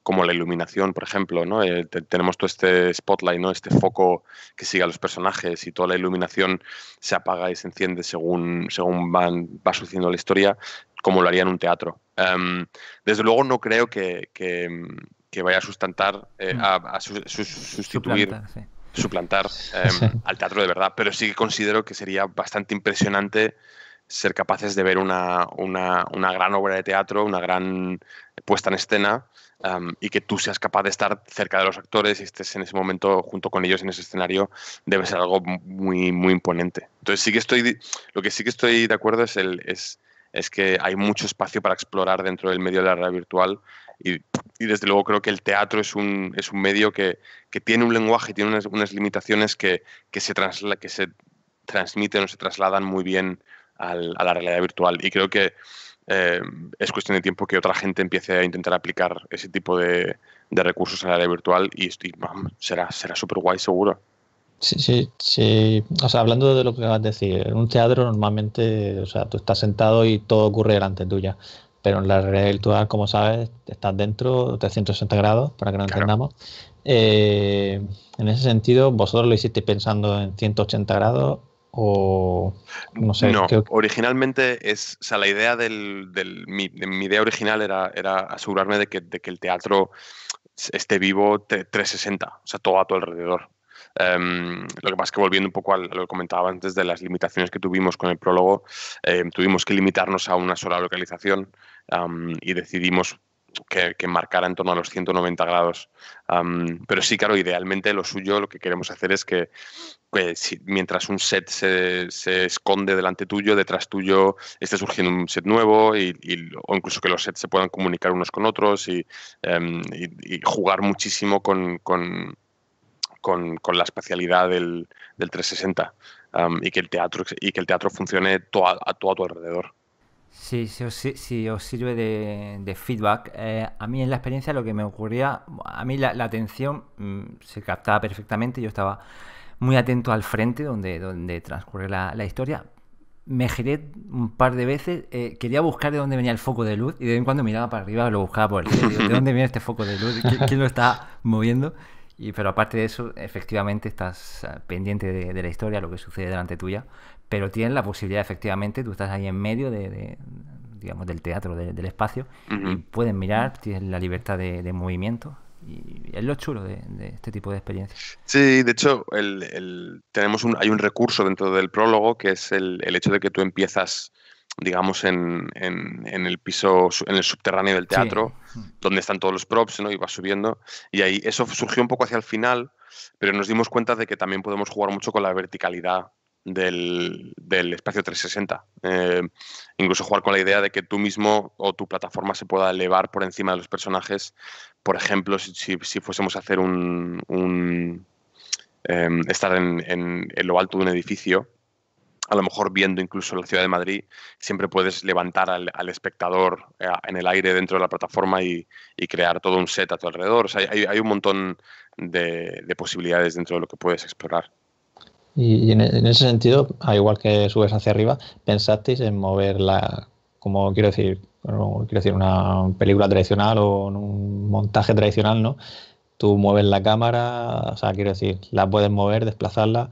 como la iluminación, por ejemplo, ¿no? Eh, tenemos todo este spotlight, ¿no? Este foco que sigue a los personajes y toda la iluminación se apaga y se enciende según, según va sucediendo la historia, como lo haría en un teatro. Em, desde luego no creo que, vaya a sustentar, eh, mm. a, sustituir... suplantar em, al teatro de verdad, pero sí que considero que sería bastante impresionante ser capaces de ver una, una gran obra de teatro, una gran puesta en escena, y que tú seas capaz de estar cerca de los actores y estés en ese momento junto con ellos en ese escenario, debe ser algo muy, muy imponente. Entonces sí que estoy, lo que sí que estoy de acuerdo es, el, es, es que hay mucho espacio para explorar dentro del medio de la realidad virtual y, desde luego creo que el teatro es un, es un medio que, que tiene un lenguaje, tiene unas, limitaciones que, que, se que se transmiten o se trasladan muy bien a la realidad virtual. Y creo que eh, es cuestión de tiempo que otra gente empiece a intentar aplicar ese tipo de, recursos en la área virtual y, será será súper guay seguro. Sí, sí, sí. O sea, hablando de lo que vas a decir, en un teatro normalmente, sea, tú estás sentado y todo ocurre delante tuya. Pero en la realidad virtual, como sabes, estás dentro de 360 grados, para que no entendamos. Eh, en ese sentido, vosotros lo hicisteis pensando en 180 grados o no sé. originalmente es, o sea, la idea del, mi, de, mi, idea original era, era asegurarme de que, el teatro esté vivo 360, o sea, todo a tu alrededor. Em, lo que pasa es que volviendo un poco a lo que comentaba antes de las limitaciones que tuvimos con el prólogo, em, tuvimos que limitarnos a una sola localización y decidimos que, marcara en torno a los 190 grados. pero sí, claro, idealmente lo suyo, lo que queremos hacer es que, mientras un set se, esconde delante tuyo, detrás tuyo esté surgiendo un set nuevo y, o incluso que los sets se puedan comunicar unos con otros y, em, jugar muchísimo con, con, con, la espacialidad del, del 360 y, que el teatro, y que el teatro funcione a, todo a tu alrededor. Si, si, os, si os sirve de, de feedback, eh, a mí en la experiencia lo que me ocurría, a mí la, la atención mm, se captaba perfectamente, yo estaba muy atento al frente donde, donde transcurre la, la historia, me giré un par de veces, eh, quería buscar de dónde venía el foco de luz y de vez en cuando miraba para arriba, lo buscaba por el ¿de dónde viene este foco de luz? ¿Quién, quién lo está moviendo? Y, pero aparte de eso, efectivamente estás eh, pendiente de, de, la historia, lo que sucede delante tuya, pero tienen la posibilidad efectivamente, tú estás ahí en medio de, digamos, del teatro, del espacio, y pueden mirar, tienes la libertad de, movimiento. Y es lo chulo de, este tipo de experiencias. Sí, de hecho, el, tenemos un, hay un recurso dentro del prólogo que es el, hecho de que tú empiezas, digamos, en, el piso, en el subterráneo del teatro, mm. donde están todos los props, ¿no? Y vas subiendo. Y ahí eso surgió un poco hacia el final, pero nos dimos cuenta de que también podemos jugar mucho con la verticalidad del, espacio 360. Eh, incluso jugar con la idea de que tú mismo o tu plataforma se pueda elevar por encima de los personajes. Por ejemplo, si, fuésemos a hacer un... Em, estar en, en, lo alto de un edificio, a lo mejor viendo incluso la ciudad de Madrid, siempre puedes levantar al, espectador eh, en el aire dentro de la plataforma y, crear todo un set a tu alrededor. O sea, hay, un montón de, posibilidades dentro de lo que puedes explorar. Y, en, ese sentido, al igual que subes hacia arriba, pensasteis en mover la, como quiero decir, quiero decir, una película tradicional o un montaje tradicional, ¿no? Tú mueves la cámara, o sea, quiero decir, la puedes mover, desplazarla.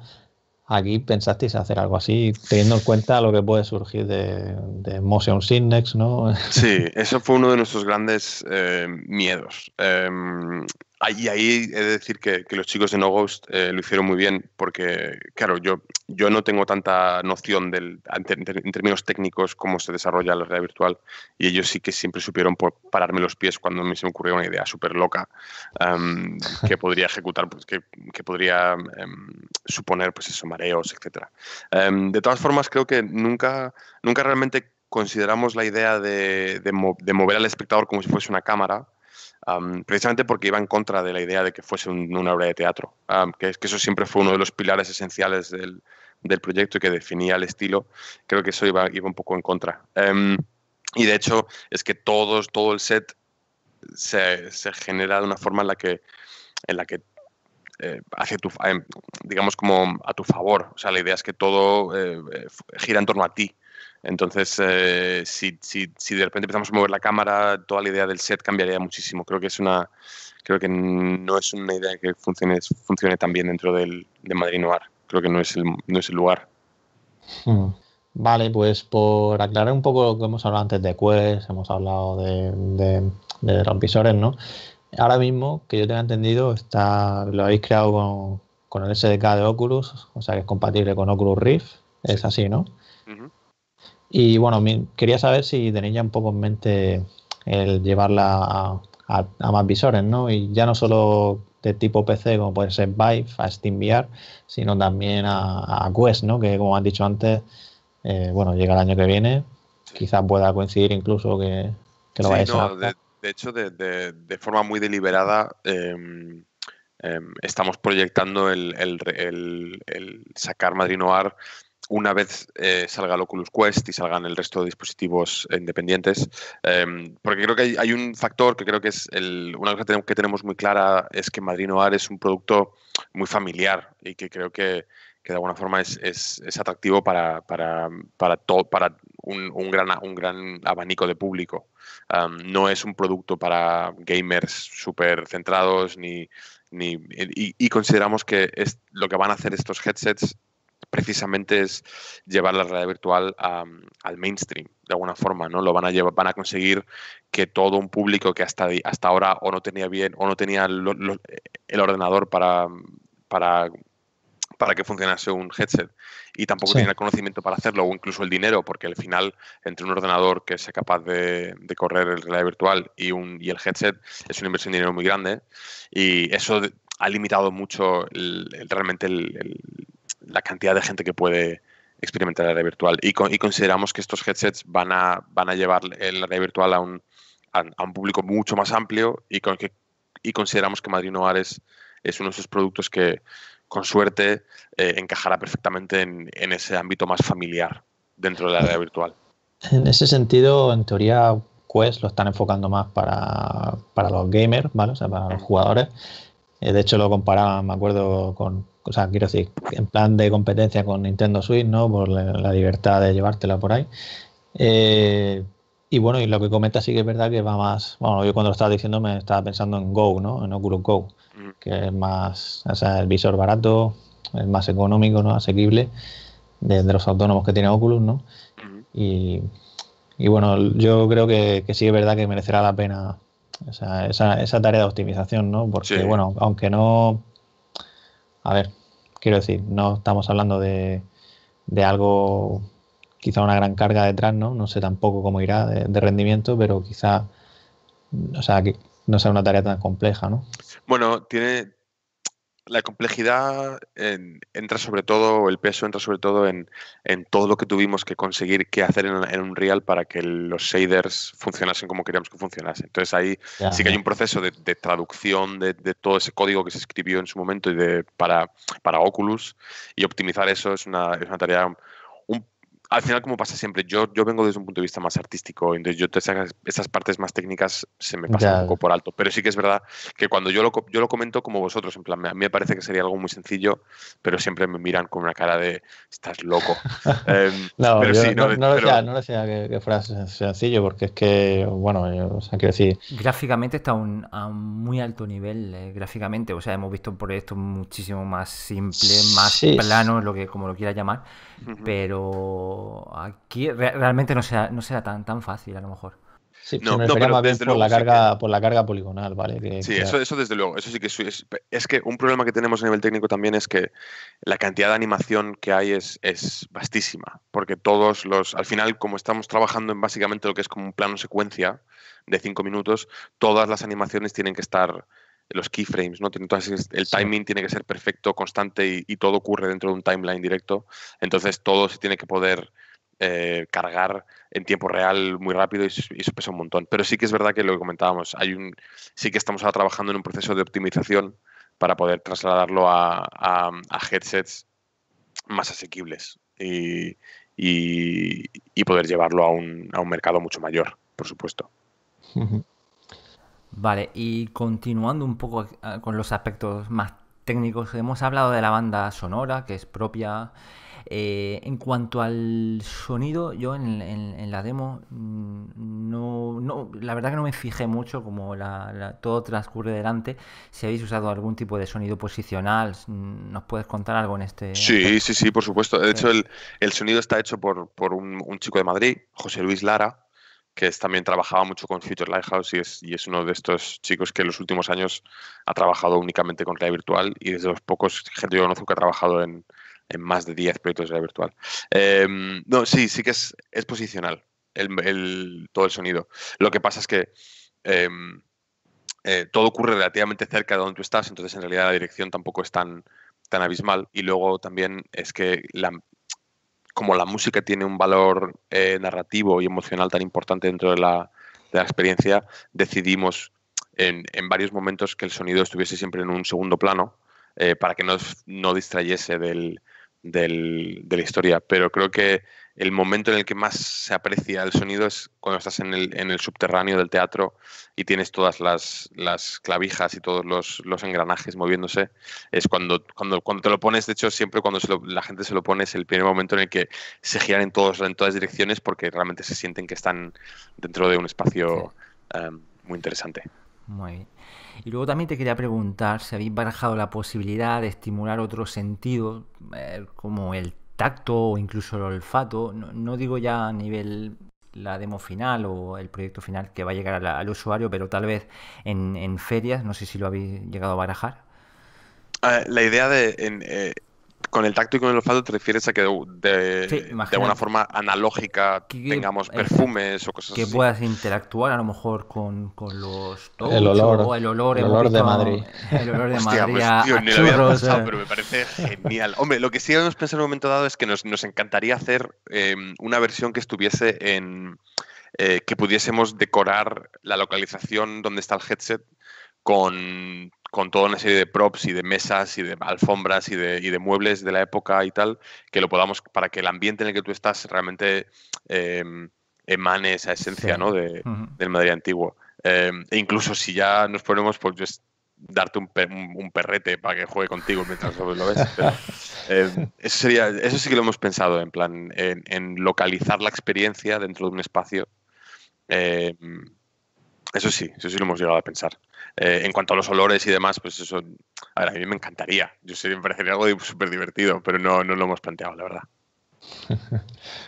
Aquí pensasteis hacer algo así, teniendo en cuenta lo que puede surgir de, Motion Synnex, ¿no? Sí, eso fue uno de nuestros grandes eh, miedos. Eh, Ah, y ahí he de decir que, los chicos de No Ghost eh, lo hicieron muy bien porque, claro, yo, yo no tengo tanta noción en, términos técnicos cómo se desarrolla la realidad virtual y ellos sí que siempre supieron pararme los pies cuando me se me ocurrió una idea súper loca em, que podría ejecutar, pues, que, podría em, suponer pues esos mareos, etc. Em, de todas formas, creo que nunca, nunca realmente consideramos la idea de, de mover al espectador como si fuese una cámara precisamente porque iba en contra de la idea de que fuese una obra de teatro, que, que, eso siempre fue uno de los pilares esenciales del, del proyecto y que definía el estilo, creo que eso iba, un poco en contra. Em, y de hecho es que todos, todo el set se, genera de una forma en la que, en la que eh, hace tu, em, digamos como a tu favor. O sea, la idea es que todo eh, eh, gira en torno a ti entonces, eh, si, de repente empezamos a mover la cámara, toda la idea del set cambiaría muchísimo. Creo que es una creo que no es una idea que funcione, funcione tan bien dentro del, de Madrid Noir. Creo que no es el, no es el lugar. Hmm. Vale, pues por aclarar un poco lo que hemos hablado antes de Quest, hemos hablado de, rompisores, ¿no? Ahora mismo, que yo tenga entendido, está, lo habéis creado con, el SDK de Oculus, o sea que es compatible con Oculus Rift, es así, ¿no? Y bueno, quería saber si tenéis ya un poco en mente el llevarla a, más visores, ¿no? Y ya no solo de tipo PC, como puede ser Vive, a SteamVR, sino también a, Quest, ¿no? Que como han dicho antes, eh, bueno, llega el año que viene, quizás pueda coincidir incluso que, lo sí, a... De, de hecho, de, forma muy deliberada, em, em, estamos proyectando el, sacar Madrid Noir una vez eh, salga el Oculus Quest y salgan el resto de dispositivos independientes, em, porque creo que hay, un factor que creo que es una cosa que tenemos, muy clara es que Madrid Noir es un producto muy familiar y que creo que, de alguna forma es, atractivo para, todo, para un, gran, un gran abanico de público. Em, no es un producto para gamers súper centrados ni, ni y, consideramos que es, lo que van a hacer estos headsets precisamente es llevar la realidad virtual al mainstream, de alguna forma, ¿no? Lo van a llevar, van a conseguir que todo un público que hasta, hasta ahora o no tenía bien, o no tenía el ordenador para, para, que funcionase un headset y tampoco tenía el conocimiento para hacerlo o incluso el dinero, porque al final entre un ordenador que sea capaz de, correr el realidad virtual y, un, y el headset es una inversión de dinero muy grande y eso ha limitado mucho realmente el la cantidad de gente que puede experimentar la realidad virtual. Y, consideramos que estos headsets van a, llevar la realidad virtual a un, público mucho más amplio y, consideramos que Madrid Noir es, uno de esos productos que, con suerte, eh, encajará perfectamente en, ese ámbito más familiar dentro de la realidad virtual. En ese sentido, en teoría, Quest lo están enfocando más para, los gamers, para los jugadores. Eh, de hecho, lo comparaba me acuerdo, con o sea, quiero decir, en plan de competencia con Nintendo Switch, ¿no? Por la, libertad de llevártela por ahí. Eh, y bueno, y lo que comenta sí que es verdad que va más. Bueno, yo cuando lo estaba diciendo me estaba pensando en Go, ¿no? En Oculus Go, mm. que es más. O sea, el visor barato, es más económico, ¿no? Asequible, de, los autónomos que tiene Oculus, ¿no? Mm. Y, y bueno, yo creo que, que, sí es verdad que merecerá la pena esa, tarea de optimización, ¿no? Porque, bueno, aunque no. A ver, Quiero decir, no estamos hablando de, de algo, quizá una gran carga detrás, ¿no? No sé tampoco cómo irá de, rendimiento, pero quizá, o sea, que no sea una tarea tan compleja, ¿no? Bueno, tiene, la complejidad entra sobre todo, el peso entra sobre todo en, todo lo que tuvimos que conseguir que hacer en, un real para que los shaders funcionasen como queríamos que funcionasen. Entonces ahí sí que hay un proceso de, traducción de, todo ese código que se escribió en su momento y de, para, para Oculus y optimizar eso es una, es una tarea al final, como pasa siempre, yo, yo vengo desde un punto de vista más artístico, entonces yo te esas, partes más técnicas se me pasan un poco por alto. Pero sí que es verdad que cuando yo lo, yo lo comento como vosotros, en plan, a mí me parece que sería algo muy sencillo, pero siempre me miran con una cara de estás loco. Em, no, no, no, lo decía que, fuera sencillo, porque es que, bueno, o sea, quiero decir. Gráficamente está a un muy alto nivel, eh, gráficamente. O sea, hemos visto proyectos muchísimo más simples, más plano, planos, lo que, como lo quiera llamar pero aquí realmente no sea no será tan, tan fácil a lo mejor. Sí, por, la carga, por la carga poligonal, ¿vale? sí, Eso, desde luego. Eso sí que es, es que un problema que tenemos a nivel técnico también es que la cantidad de animación que hay es, es vastísima. Porque todos los. Al final, como estamos trabajando en básicamente lo que es como un plano secuencia de cinco minutos, todas las animaciones tienen que estar los keyframes, ¿no? Entonces el timing tiene que ser perfecto, constante y, todo ocurre dentro de un timeline directo. Entonces todo se tiene que poder eh, cargar en tiempo real muy rápido y, eso pesa un montón. Pero sí que es verdad que lo que comentábamos, hay un, sí que estamos ahora trabajando en un proceso de optimización para poder trasladarlo a, headsets más asequibles y, poder llevarlo a un, a un mercado mucho mayor, por supuesto. Vale, y continuando un poco eh, con los aspectos más técnicos, hemos hablado de la banda sonora, que es propia. Eh, en cuanto al sonido, yo en, la demo mm, no, no, la verdad que no me fijé mucho, como todo transcurre delante. Si habéis usado algún tipo de sonido posicional, ¿nos puedes contar algo en este? Sí, sí, sí, por supuesto. De hecho, el, sonido está hecho por, por un, chico de Madrid, José Luis Lara, que también trabajaba mucho con Future Lighthouse y es, uno de estos chicos que en los últimos años ha trabajado únicamente con realidad virtual y desde los pocos gente yo conozco que ha trabajado en, más de 10 proyectos de realidad virtual. Em, no, sí, sí que es, posicional todo el sonido. Lo que pasa es que em, eh, todo ocurre relativamente cerca de donde tú estás, entonces en realidad la dirección tampoco es tan, tan abismal. Y luego también es que la, como la música tiene un valor eh, narrativo y emocional tan importante dentro de la, de la experiencia, decidimos en, varios momentos que el sonido estuviese siempre en un segundo plano eh, para que no, distrayese del, del, de la historia. Pero creo que el momento en el que más se aprecia el sonido es cuando estás en el, subterráneo del teatro y tienes todas las, clavijas y todos los, engranajes moviéndose. Es cuando, cuando, te lo pones, de hecho, siempre cuando la gente se lo pone es el primer momento en el que se giran en, todas direcciones porque realmente se sienten que están dentro de un espacio eh, muy interesante. Muy Y luego también te quería preguntar si habéis barajado la posibilidad de estimular otro sentido eh, como el tacto o incluso el olfato, no, digo ya a nivel la demo final o el proyecto final que va a llegar al usuario, pero tal vez en, en, ferias, no sé si lo habéis llegado a barajar. Ah, la idea de eh, con el tacto y con el olfato te refieres a que de, alguna forma analógica tengamos perfumes o cosas que así. Que puedas interactuar a lo mejor con, con los el olor, o el olor, el olor de Madrid. El olor de Madrid. Pues, ni había pensado, eh. pero me parece genial. Hombre, lo que sí hemos pensado en un momento dado es que nos, encantaría hacer em, una versión que estuviese en. Eh, que pudiésemos decorar la localización donde está el headset con con toda una serie de props y de mesas y de alfombras y de, muebles de la época y tal, que lo podamos, para que el ambiente en el que tú estás realmente em, emane esa esencia ¿no? de, del Madrid antiguo. Em, e incluso si ya nos ponemos, pues darte un, perrete para que juegue contigo mientras lo ves. Em, eso, sería, eso sí que lo hemos pensado, en plan, en, localizar la experiencia dentro de un espacio. Eso sí, eso sí lo hemos llegado a pensar. Eh, en cuanto a los olores y demás, pues eso, a, mí me encantaría. Yo sé, me parecería algo súper divertido, pero no, no lo hemos planteado, la verdad.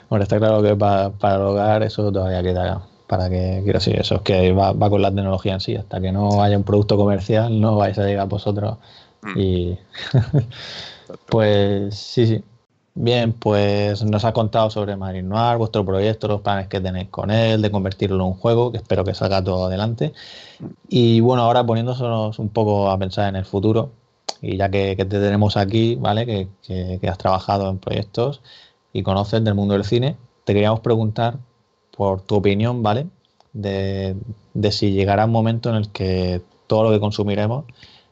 bueno, está claro que para, para el hogar eso todavía queda para que, quiero decir, eso es que va, con la tecnología en sí, hasta que no haya un producto comercial no vais a llegar vosotros. Mm. Y pues sí, sí. Bien, pues nos ha contado sobre Madrid Noir, vuestro proyecto, los planes que tenéis con él, de convertirlo en un juego, que espero que salga todo adelante. Y bueno, ahora poniéndonos un poco a pensar en el futuro, y ya que, te tenemos aquí, ¿vale? Que, has trabajado en proyectos y conoces del mundo del cine, te queríamos preguntar por tu opinión, ¿vale? De, de si llegará un momento en el que todo lo que consumiremos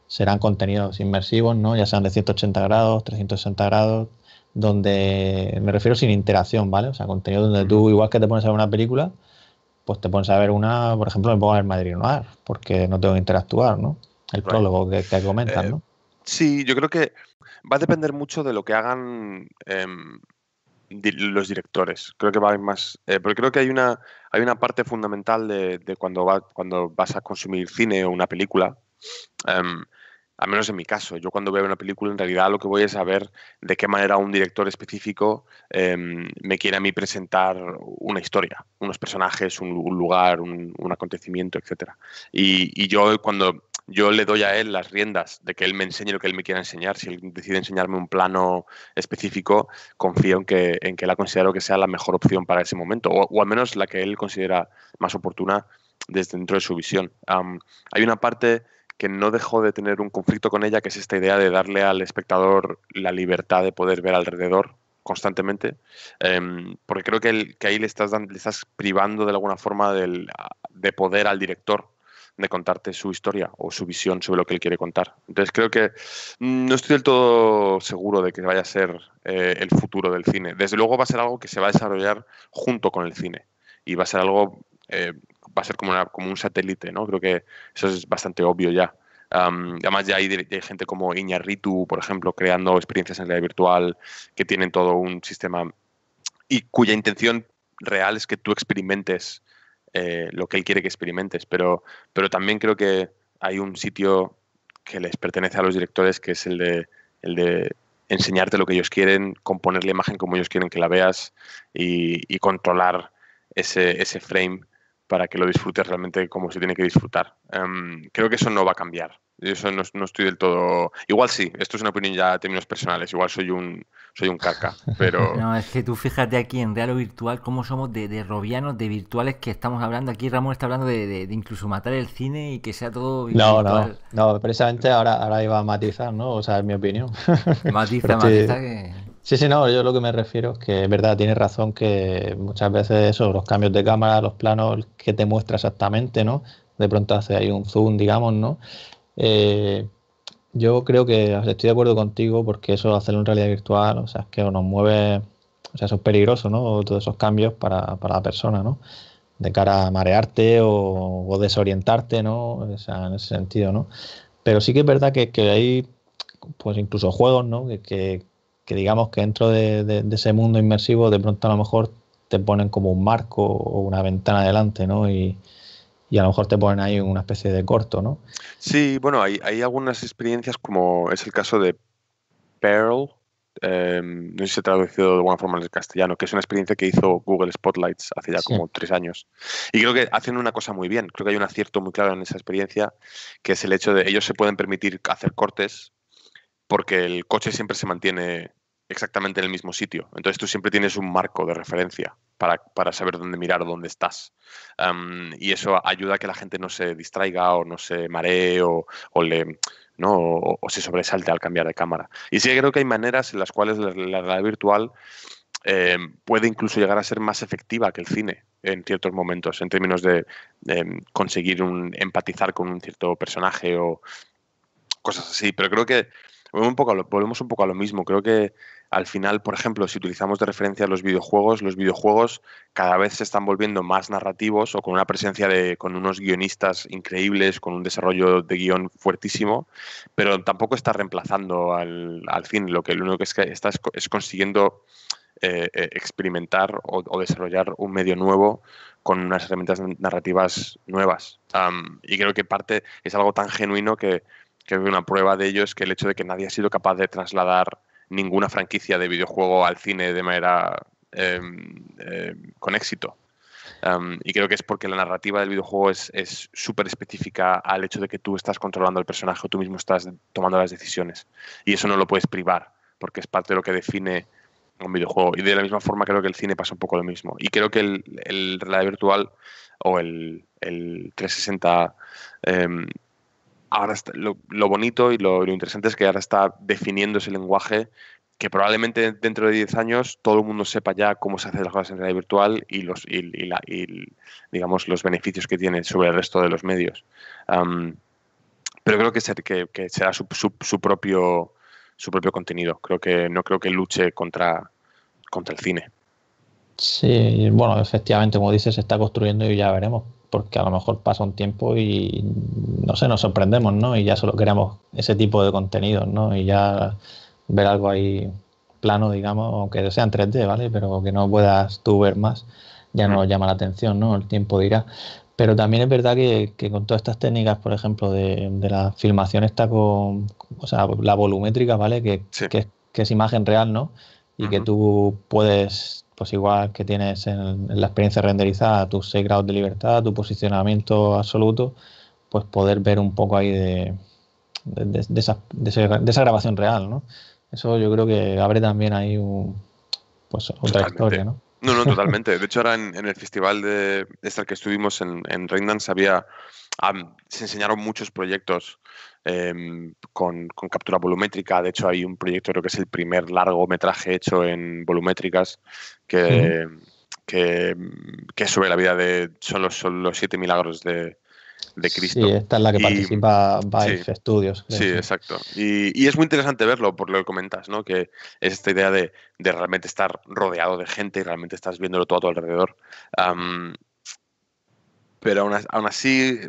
serán contenidos inmersivos, ¿no? Ya sean de 180 grados, 360 grados, donde me refiero sin interacción, ¿vale? O sea, contenido donde tú, igual que te pones a ver una película, pues te pones a ver una, por ejemplo, me pongo a ver Madrid Noir, porque no tengo que interactuar, ¿no? El prólogo que, que eh, ¿no? Sí, yo creo que va a depender mucho de lo que hagan em, los directores. Creo que va a haber más. Eh, pero creo que hay una, hay una parte fundamental de, cuando, va, cuando vas a consumir cine o una película. Em, al menos en mi caso, yo cuando veo una película en realidad lo que voy es a ver de qué manera un director específico em, me quiere a mí presentar una historia, unos personajes, un, lugar, un, acontecimiento, etc. Y, yo cuando yo le doy a él las riendas de que él me enseñe lo que él me quiera enseñar, si él decide enseñarme un plano específico, confío en que, en que la considero que sea la mejor opción para ese momento, o, al menos la que él considera más oportuna desde dentro de su visión. hay una parte que no dejó de tener un conflicto con ella, que es esta idea de darle al espectador la libertad de poder ver alrededor constantemente, em, porque creo que, ahí le estás, dando, estás privando de alguna forma de poder al director de contarte su historia o su visión sobre lo que él quiere contar. Entonces creo que mm, no estoy del todo seguro de que vaya a ser eh, el futuro del cine. Desde luego va a ser algo que se va a desarrollar junto con el cine y va a ser algo eh, va a ser como, una, como un satélite, ¿no? Creo que eso es bastante obvio ya. además ya hay, gente como Iñarritu, por ejemplo, creando experiencias en realidad virtual que tienen todo un sistema y cuya intención real es que tú experimentes eh, lo que él quiere que experimentes. Pero, pero también creo que hay un sitio que les pertenece a los directores que es el de, el de enseñarte lo que ellos quieren, componer la imagen como ellos quieren que la veas y, y controlar ese, ese frame para que lo disfrutes realmente como se tiene que disfrutar. Em, creo que eso no va a cambiar. Eso no, estoy del todo. Igual sí, esto es una opinión ya en términos personales. Igual soy un soy un caca, pero. No, es que tú fíjate aquí en Real o Virtual cómo somos de, robianos, de virtuales que estamos hablando. Aquí Ramón está hablando de, incluso matar el cine y que sea todo. Virtual. No, no, precisamente ahora, ahora iba a matizar, ¿no? O sea, es mi opinión. Matiza, matiza que. Sí, sí, no, yo lo que me refiero es que es verdad, tienes razón que muchas veces eso, los cambios de cámara, los planos que te muestra exactamente, ¿no? De pronto hace ahí un zoom, digamos, ¿no? Eh, yo creo que estoy de acuerdo contigo porque eso hacerlo en realidad virtual, o sea, es que nos mueve, o sea, eso es peligroso, ¿no? Todos esos cambios para, para la persona, ¿no? De cara a marearte o, desorientarte, ¿no? O sea, en ese sentido, ¿no? Pero sí que es verdad que, hay, pues incluso juegos, ¿no? que, que digamos que dentro de, ese mundo inmersivo de pronto a lo mejor te ponen como un marco o una ventana adelante ¿no? Y, a lo mejor te ponen ahí una especie de corto, ¿no? Sí, bueno, hay, algunas experiencias como es el caso de Pearl, em, no sé si se ha traducido de alguna forma en el castellano, que es una experiencia que hizo Google Spotlights hace ya como tres años. Y creo que hacen una cosa muy bien, creo que hay un acierto muy claro en esa experiencia, que es el hecho de ellos se pueden permitir hacer cortes porque el coche siempre se mantiene exactamente en el mismo sitio. Entonces tú siempre tienes un marco de referencia para, saber dónde mirar o dónde estás. y eso ayuda a que la gente no se distraiga o no se maree o, le... ¿no? se sobresalte al cambiar de cámara. Y sí creo que hay maneras en las cuales la, realidad virtual em, puede incluso llegar a ser más efectiva que el cine en ciertos momentos, en términos de, conseguir un, empatizar con un cierto personaje o cosas así. Pero creo que un poco, volvemos un poco a lo mismo. Creo que al final, por ejemplo, si utilizamos de referencia los videojuegos, los videojuegos cada vez se están volviendo más narrativos o con una presencia de, con unos guionistas increíbles, con un desarrollo de guión fuertísimo, pero tampoco está reemplazando al, fin. Lo que lo único que, está es, consiguiendo eh, eh, experimentar o, desarrollar un medio nuevo con unas herramientas narrativas nuevas. y creo que parte es algo tan genuino que que una prueba de ello es que el hecho de que nadie ha sido capaz de trasladar ninguna franquicia de videojuego al cine de manera em, em, con éxito. Em, y creo que es porque la narrativa del videojuego es súper específica al hecho de que tú estás controlando el personaje, tú mismo estás tomando las decisiones. Y eso no lo puedes privar, porque es parte de lo que define un videojuego. Y de la misma forma creo que el cine pasa un poco lo mismo. Y creo que el, el realidad virtual o el, 360 ahora lo, bonito y lo, interesante es que ahora está definiendo ese lenguaje que probablemente dentro de 10 años todo el mundo sepa ya cómo se hacen las cosas en realidad virtual y los digamos los beneficios que tiene sobre el resto de los medios. pero creo que, que, será su, su, propio su propio contenido. Creo que no creo que luche contra contra el cine. Sí, bueno, efectivamente, como dices, se está construyendo y ya veremos porque a lo mejor pasa un tiempo y no sé, nos sorprendemos, ¿no? Y ya solo queremos ese tipo de contenidos, ¿no? Y ya ver algo ahí plano, digamos, aunque sea 3D, ¿vale? Pero que no puedas tú ver más, ya no nos llama la atención, ¿no? El tiempo dirá. Pero también es verdad que, con todas estas técnicas, por ejemplo, de, la filmación está con, o sea, la volumétrica, ¿vale? Que, es imagen real, ¿no? Y que tú puedes pues igual que tienes en, la experiencia renderizada tus 6 grados de libertad, tu posicionamiento absoluto, pues poder ver un poco ahí de, de, esa, grabación real, ¿no? Eso yo creo que abre también ahí un, pues, otra historia, ¿no? No, no, totalmente. De hecho, ahora en, el festival de, este que estuvimos en, en había, se enseñaron muchos proyectos Em, con, captura volumétrica. De hecho, hay un proyecto, creo que es el primer largometraje hecho en volumétricas, que, sube que, la vida de. Son los, siete milagros de, Cristo. Sí, esta es la que participa Vice sí, Studios. Sí, exacto. Y, es muy interesante verlo, por lo que comentas, ¿no? Que es esta idea de, realmente estar rodeado de gente y realmente estás viéndolo todo a tu alrededor. pero aún, así,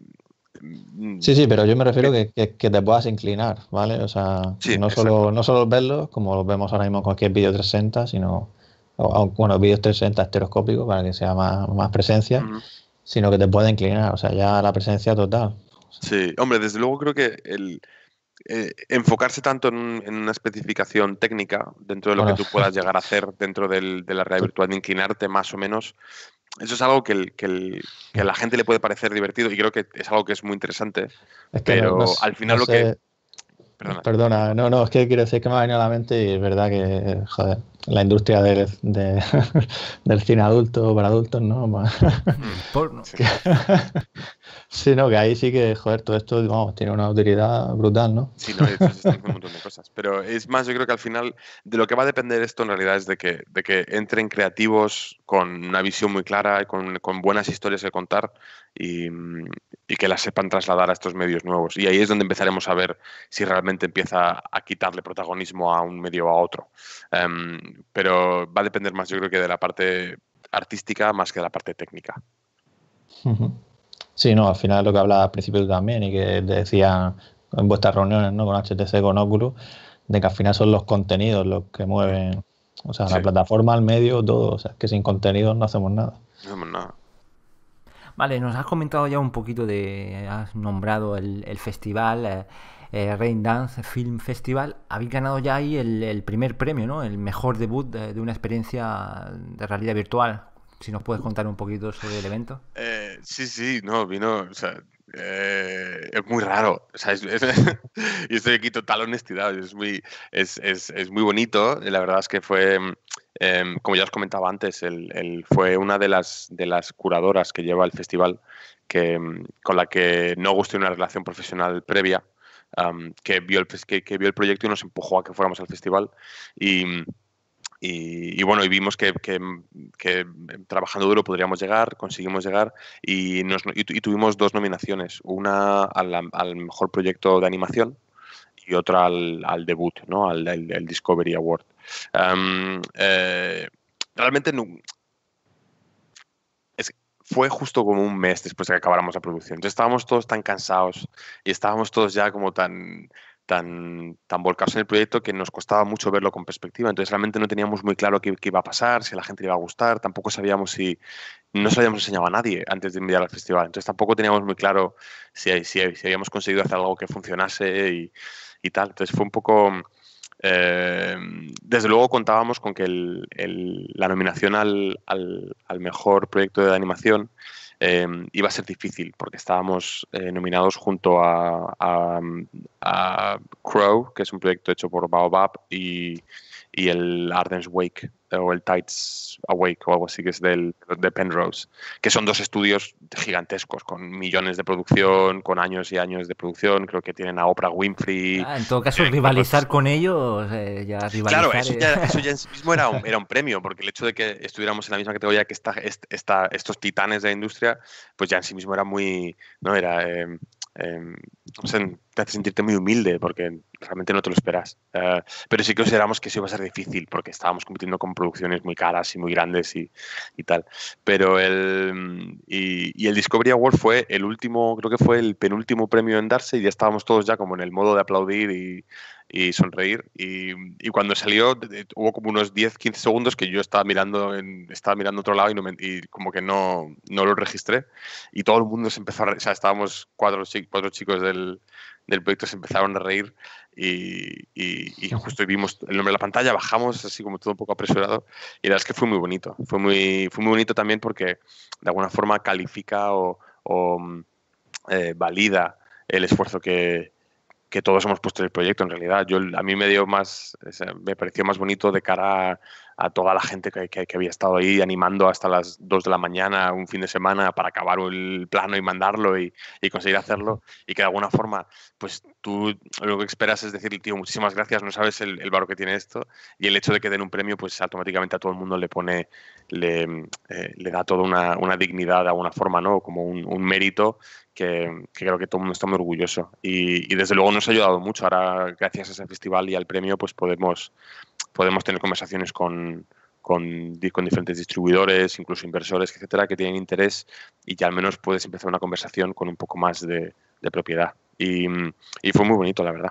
Mm, sí, sí, pero yo me refiero eh, que, que, te puedas inclinar, ¿vale? O sea, no, solo, no solo verlos, como lo vemos ahora mismo con cualquier vídeo 360, sino, bueno, vídeos 360 estereoscópicos para que sea más, presencia, sino que te pueda inclinar, o sea, ya la presencia total. Sí, hombre, desde luego creo que el, eh, enfocarse tanto en, una especificación técnica dentro de lo que tú puedas llegar a hacer dentro de la realidad pues virtual, de inclinarte más o menos, eso es algo que, que, a la gente le puede parecer divertido y creo que es algo que es muy interesante. pero al final lo que. Perdona. Perdona. no, no, es que quiero decir que me ha venido a la mente y es verdad que, joder, la industria del cine adulto para adultos, ¿no? Hmm, Porno. Sí, no, que ahí sí que, joder, todo esto, tiene una utilidad brutal, ¿no? Sí, no, un montón de cosas. Pero es más, yo creo que al final de lo que va a depender esto en realidad es de que, de que entren creativos con una visión muy clara y con, buenas historias que contar y, que las sepan trasladar a estos medios nuevos. Y ahí es donde empezaremos a ver si realmente empieza a quitarle protagonismo a un medio o a otro. Em, pero va a depender más, yo creo que de la parte artística más que de la parte técnica. Sí, no, al final lo que hablaba al principio también y que decían en vuestras reuniones ¿no? con HTC, con Oculus, de que al final son los contenidos los que mueven, o sea, la plataforma, el medio, todo, o sea, que sin contenidos no hacemos nada. No hacemos nada. Vale, nos has comentado ya un poquito de, has nombrado el, festival. Eh, eh, Rain Dance Film Festival, habéis ganado ya ahí el, primer premio, ¿no? El mejor debut de, una experiencia de realidad virtual si nos puedes contar un poquito sobre el evento. Eh, sí, sí, no, vino, o sea, eh, es muy raro. y estoy aquí total honestidad. Es muy, es, es, muy bonito. La verdad es que fue, em, como ya os comentaba antes, fue una de las, de las curadoras que lleva el festival, que, em, con la que no gusté una relación profesional previa. que, vio el, que, vio el proyecto y nos empujó a que fuéramos al festival. Y, y, bueno, y vimos que, trabajando duro podríamos llegar, conseguimos llegar y, nos, tuvimos dos nominaciones, una al, mejor proyecto de animación y otra al, debut, ¿no? al, Discovery Award. Em, eh, realmente no, fue justo como un mes después de que acabáramos la producción. Entonces estábamos todos tan cansados y estábamos todos ya como tan tan, volcados en el proyecto que nos costaba mucho verlo con perspectiva. Entonces realmente no teníamos muy claro qué, iba a pasar, si a la gente le iba a gustar, tampoco sabíamos si... No se lo habíamos enseñado a nadie antes de enviar al festival, entonces tampoco teníamos muy claro si, si, habíamos conseguido hacer algo que funcionase y, tal. Entonces fue un poco... Eh, desde luego contábamos con que la nominación al, mejor proyecto de animación Em, iba a ser difícil porque estábamos eh, nominados junto a, a, a, Crow, que es un proyecto hecho por Baobab, y, y el Arden's Wake o el Tides Awake o algo así que es del, de Penrose, que son dos estudios gigantescos con millones de producción, con años y años de producción, creo que tienen a Oprah Winfrey. Ah, en todo caso, eh, rivalizar pues con, ellos, eh, ya rivalizar, Claro, eso ya, en sí mismo era un, premio, porque el hecho de que estuviéramos en la misma categoría que esta, esta, estos titanes de la industria, pues ya en sí mismo era muy, no era... Eh, Em, te hace sentirte muy humilde porque realmente no te lo esperas. pero sí que consideramos que sí iba a ser difícil porque estábamos compitiendo con producciones muy caras y muy grandes y, y tal. Pero el, y, y, el Discovery Award fue el último, creo que fue el penúltimo premio en darse y ya estábamos todos ya como en el modo de aplaudir y y sonreír. Y, y cuando salió hubo como unos 10-15 segundos que yo estaba mirando, en, estaba mirando otro lado y, como que no, no, lo registré. Y todo el mundo se empezó a reír, o sea, estábamos cuatro, cuatro chicos del, del proyecto se empezaron a reír y, y, y, justo vimos el nombre de la pantalla, bajamos así como todo un poco apresurado y la verdad es que fue muy bonito. Fue muy, fue muy bonito también porque de alguna forma califica o, o mm, eh, valida el esfuerzo que, que todos hemos puesto en el proyecto en realidad. Yo, a mí me dio más, me pareció más bonito de cara a toda la gente que, había estado ahí animando hasta las 2 de la mañana, un fin de semana, para acabar el plano y mandarlo y, conseguir hacerlo. Y que de alguna forma, pues tú lo que esperas es decir, tío, muchísimas gracias, no sabes el, valor que tiene esto. Y el hecho de que den un premio, pues automáticamente a todo el mundo le pone, le, eh, le da toda una, una, dignidad de alguna forma, ¿no? Como un, mérito que, creo que todo el mundo está muy orgulloso. Y, y, desde luego nos ha ayudado mucho. Ahora, gracias a ese festival y al premio, pues podemos, podemos tener conversaciones con con, con, diferentes distribuidores, incluso inversores, etcétera, que tienen interés y ya al menos puedes empezar una conversación con un poco más de, propiedad. Y, fue muy bonito, la verdad.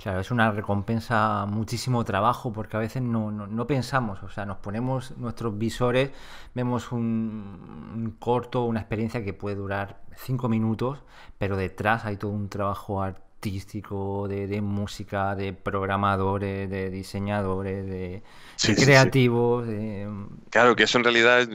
Claro, es una recompensa muchísimo trabajo porque a veces no, pensamos, o sea, nos ponemos nuestros visores, vemos un, corto, una experiencia que puede durar cinco minutos, pero detrás hay todo un trabajo artístico artístico, de, música, de programadores, de diseñadores, de, creativos. Claro, que eso en realidad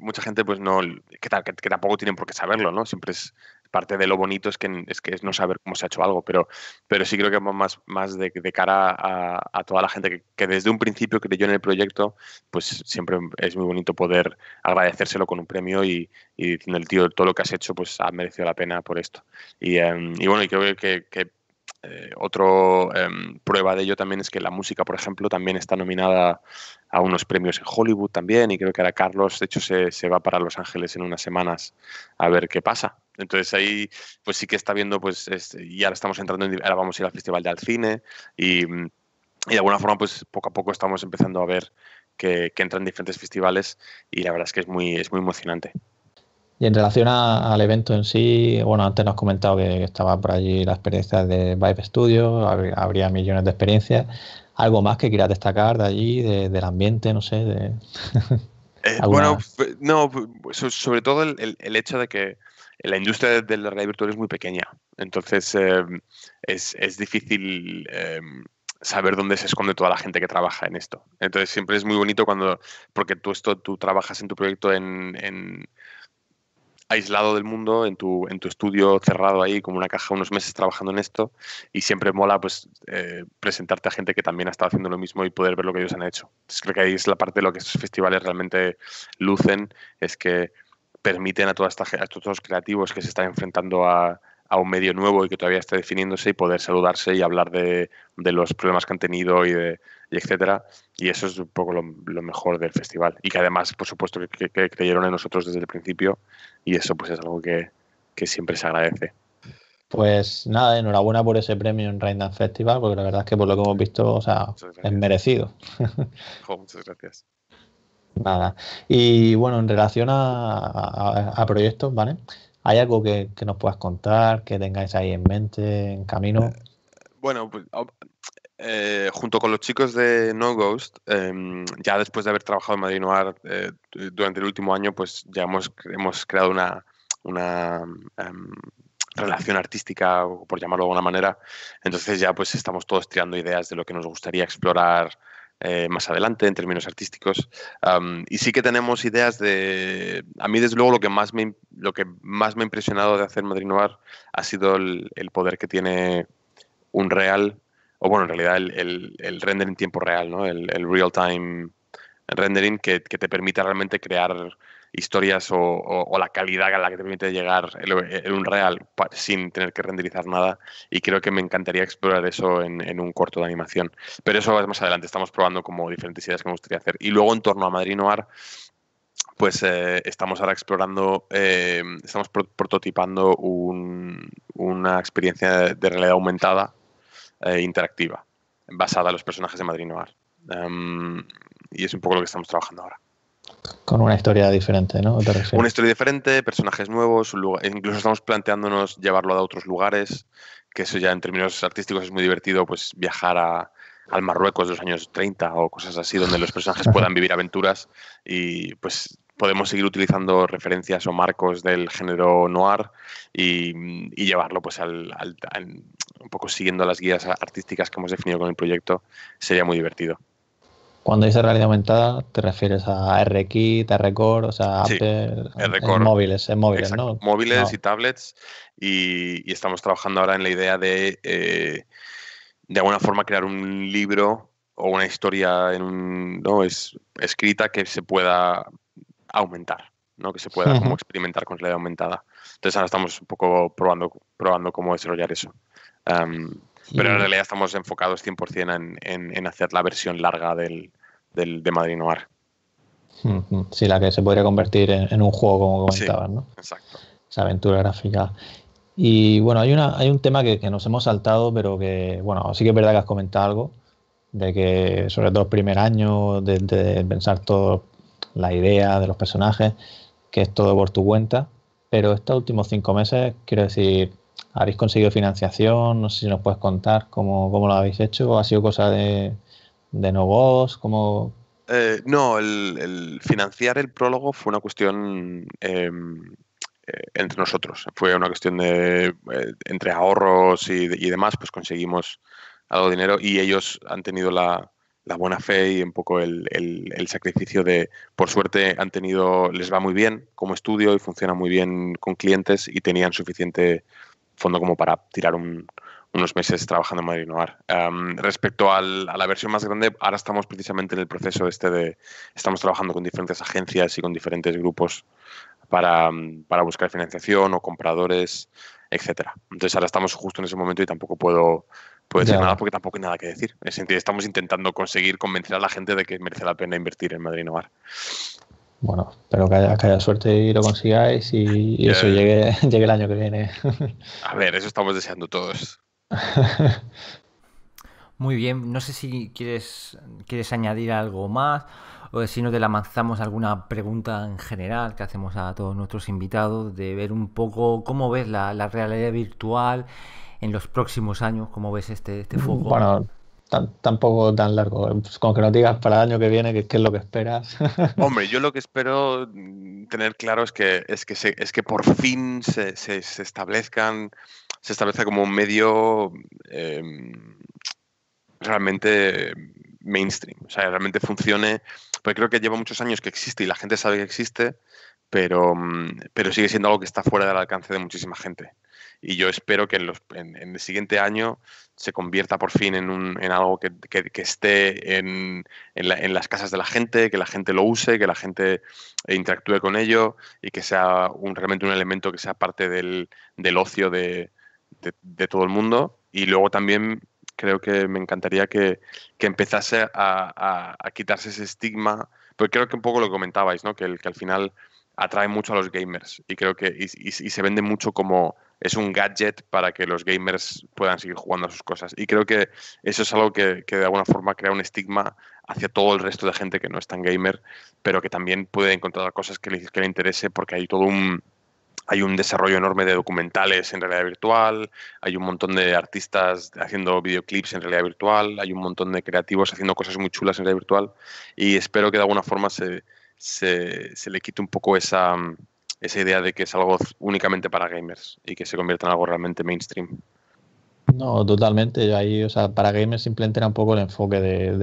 mucha gente pues no, que, tampoco tienen por qué saberlo, ¿no? Siempre es parte de lo bonito es que es, que es no saber cómo se ha hecho algo, pero, pero sí creo que más, más de, de cara a, toda la gente que, desde un principio creyó en el proyecto, pues siempre es muy bonito poder agradecérselo con un premio y, diciendo el tío, todo lo que has hecho, pues ha merecido la pena por esto. Y, em, bueno, y creo que, que eh, em, prueba de ello también es que la música, por ejemplo, también está nominada a unos premios en Hollywood también y creo que ahora Carlos, de hecho, se, se va para Los Ángeles en unas semanas a ver qué pasa. Entonces ahí pues sí que está viendo, pues, este, y ahora estamos entrando, ahora vamos a ir al Festival de Alcine mm, y, de alguna forma pues poco a poco estamos empezando a ver que, entran diferentes festivales y la verdad es que es muy, es muy emocionante. Y en relación al evento en sí, bueno, antes nos has comentado que estaba por allí la experiencia de Vibe Studio, habría millones de experiencias. ¿Algo más que quieras destacar de allí, del ambiente, no sé? De... Eh, bueno, no, sobre todo el hecho de que la industria de la realidad virtual es muy pequeña, entonces em, es, difícil em, saber dónde se esconde toda la gente que trabaja en esto. Entonces siempre es muy bonito cuando, porque tú esto, tú trabajas en tu proyecto en, aislado del mundo, en tu, en tu estudio cerrado ahí, como una caja, unos meses trabajando en esto, y siempre mola pues eh, presentarte a gente que también ha estado haciendo lo mismo y poder ver lo que ellos han hecho. creo que ahí es la parte de lo que estos festivales realmente lucen, es que permiten a, todos los creativos que se están enfrentando a, un medio nuevo y que todavía está definiéndose y poder saludarse y hablar de, los problemas que han tenido y, de, y etcétera. Y eso es un poco lo, mejor del festival. Y que además, por supuesto, que, creyeron en nosotros desde el principio y eso pues es algo que, siempre se agradece. Pues nada, enhorabuena por ese premio en Rindan Festival, porque la verdad es que por lo que hemos visto, o sea, es merecido. muchas gracias. Nada. Y bueno, en relación a, proyectos, ¿vale? ¿Hay algo que, nos puedas contar, que tengáis ahí en mente, en camino? Eh, bueno, pues, eh, junto con los chicos de No Ghost, em, ya después de haber trabajado en Madrid Noir eh, durante el último año, pues ya hemos, hemos creado una, una em, relación artística, por llamarlo de alguna manera. Entonces ya pues estamos todos tirando ideas de lo que nos gustaría explorar eh, más adelante en términos artísticos. y sí que tenemos ideas de... A mí, desde luego, lo que más me, lo que más me ha impresionado de hacer Madrid Noir ha sido el, poder que tiene un real, o bueno, en realidad el, rendering en tiempo real, ¿no? el, real-time rendering que, que, te permita realmente crear historias o, la calidad a la que te permite llegar en un Unreal sin tener que renderizar nada y creo que me encantaría explorar eso en, un corto de animación. Pero eso más adelante, estamos probando como diferentes ideas que me gustaría hacer. Y luego en torno a Madrid Noir, pues eh, estamos ahora explorando, eh, estamos prototipando una experiencia de, realidad aumentada e interactiva basada en los personajes de Madrid Noir. Em, y es un poco lo que estamos trabajando ahora. Con una historia diferente, ¿no? una historia diferente, personajes nuevos, incluso estamos planteándonos llevarlo a otros lugares, que eso ya en términos artísticos es muy divertido, pues viajar a, al Marruecos de los años 30 o cosas así, donde los personajes puedan vivir aventuras y pues podemos seguir utilizando referencias o marcos del género noir y, llevarlo pues al, un poco siguiendo las guías artísticas que hemos definido con el proyecto, sería muy divertido. Cuando dices realidad aumentada, te refieres a RK, a Record, o sea, móviles, móviles, Móviles y tablets. Y, estamos trabajando ahora en la idea de, eh, de alguna forma, crear un libro o una historia en ¿no? es, escrita que se pueda aumentar, ¿no? que se pueda como experimentar con realidad aumentada. Entonces ahora estamos un poco probando, probando cómo desarrollar eso. pero en realidad estamos enfocados 100% en hacer la versión larga del, de Madrid Noir. Sí, la que se podría convertir en, un juego, como comentabas, ¿no? Exacto. Esa aventura gráfica. Y bueno, hay, una, hay un tema que, nos hemos saltado, pero que, bueno, sí que es verdad que has comentado algo, de que sobre todo el primer año, de, pensar toda la idea de los personajes, que es todo por tu cuenta, pero estos últimos cinco meses, quiero decir, ¿habéis conseguido financiación? No sé si nos puedes contar cómo, cómo lo habéis hecho, ha sido cosa de, de como eh, no, el, financiar el prólogo fue una cuestión em, eh, entre nosotros. Fue una cuestión de eh, entre ahorros y, y, demás, pues conseguimos algo de dinero y ellos han tenido la, buena fe y un poco el, el, sacrificio de, por suerte, han tenido, les va muy bien como estudio y funciona muy bien con clientes y tenían suficiente fondo como para tirar un, unos meses trabajando en Madrid Noir. Em, respecto a la versión más grande, ahora estamos precisamente en el proceso este de, estamos trabajando con diferentes agencias y con diferentes grupos para, em, buscar financiación o compradores, etcétera. Entonces ahora estamos justo en ese momento y tampoco puedo, decir nada porque tampoco hay nada que decir. En sentido, estamos intentando conseguir convencer a la gente de que merece la pena invertir en Madrid Noir. Bueno, espero que haya, suerte y lo consigáis y, eso eh. llegue, llegue el año que viene. A ver, eso estamos deseando todos. Muy bien, no sé si quieres, quieres añadir algo más o si nos te lanzamos alguna pregunta en general que hacemos a todos nuestros invitados de ver un poco cómo ves la, realidad virtual en los próximos años, cómo ves este, este foco. Bueno, tampoco tan largo. Pues como que no digas para el año que viene qué, es lo que esperas. Hombre, yo lo que espero mm, tener claro es que, es que, es que por fin se, se establezcan se establece como un medio em, realmente mainstream, o sea, realmente funcione, porque creo que lleva muchos años que existe y la gente sabe que existe, pero, mm, pero sigue siendo algo que está fuera del alcance de muchísima gente. Y yo espero que en, los, en, el siguiente año se convierta por fin en, un, en algo que, que, esté en, en, las casas de la gente, que la gente lo use, que la gente interactúe con ello y que sea un, realmente un elemento que sea parte del, del ocio de, de, todo el mundo. Y luego también creo que me encantaría que, empezase a, quitarse ese estigma, porque creo que un poco lo comentabais, ¿no? que, el, que al final atrae mucho a los gamers y creo que y, se vende mucho como es un gadget para que los gamers puedan seguir jugando a sus cosas. Y creo que eso es algo que, de alguna forma crea un estigma hacia todo el resto de gente que no es tan gamer, pero que también puede encontrar cosas que le, que le interese porque hay todo un, hay un desarrollo enorme de documentales en realidad virtual, hay un montón de artistas haciendo videoclips en realidad virtual, hay un montón de creativos haciendo cosas muy chulas en realidad virtual y espero que de alguna forma se, le quite un poco esa, mm, esa idea de que es algo únicamente para gamers y que se convierta en algo realmente mainstream. No, totalmente. ahí, o sea, para gamers simplemente era un poco el enfoque de,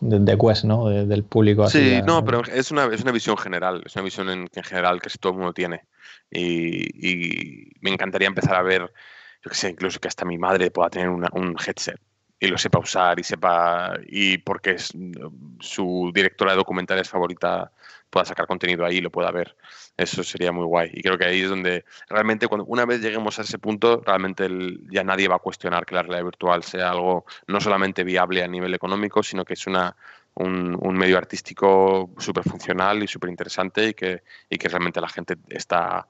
de, Quest, ¿no? del público. Sí, no, pero es una, es una visión general, es una visión en, general que todo el mundo tiene. Y, me encantaría empezar a ver, yo que sé, incluso que hasta mi madre pueda tener un headset y lo sepa usar y sepa, y porque es, su directora de documentales favorita pueda sacar contenido ahí y lo pueda ver. Eso sería muy guay. Y creo que ahí es donde realmente cuando una vez lleguemos a ese punto, realmente ya nadie va a cuestionar que la realidad virtual sea algo no solamente viable a nivel económico, sino que es una un, medio artístico súper funcional y súper interesante y que, que realmente la gente está,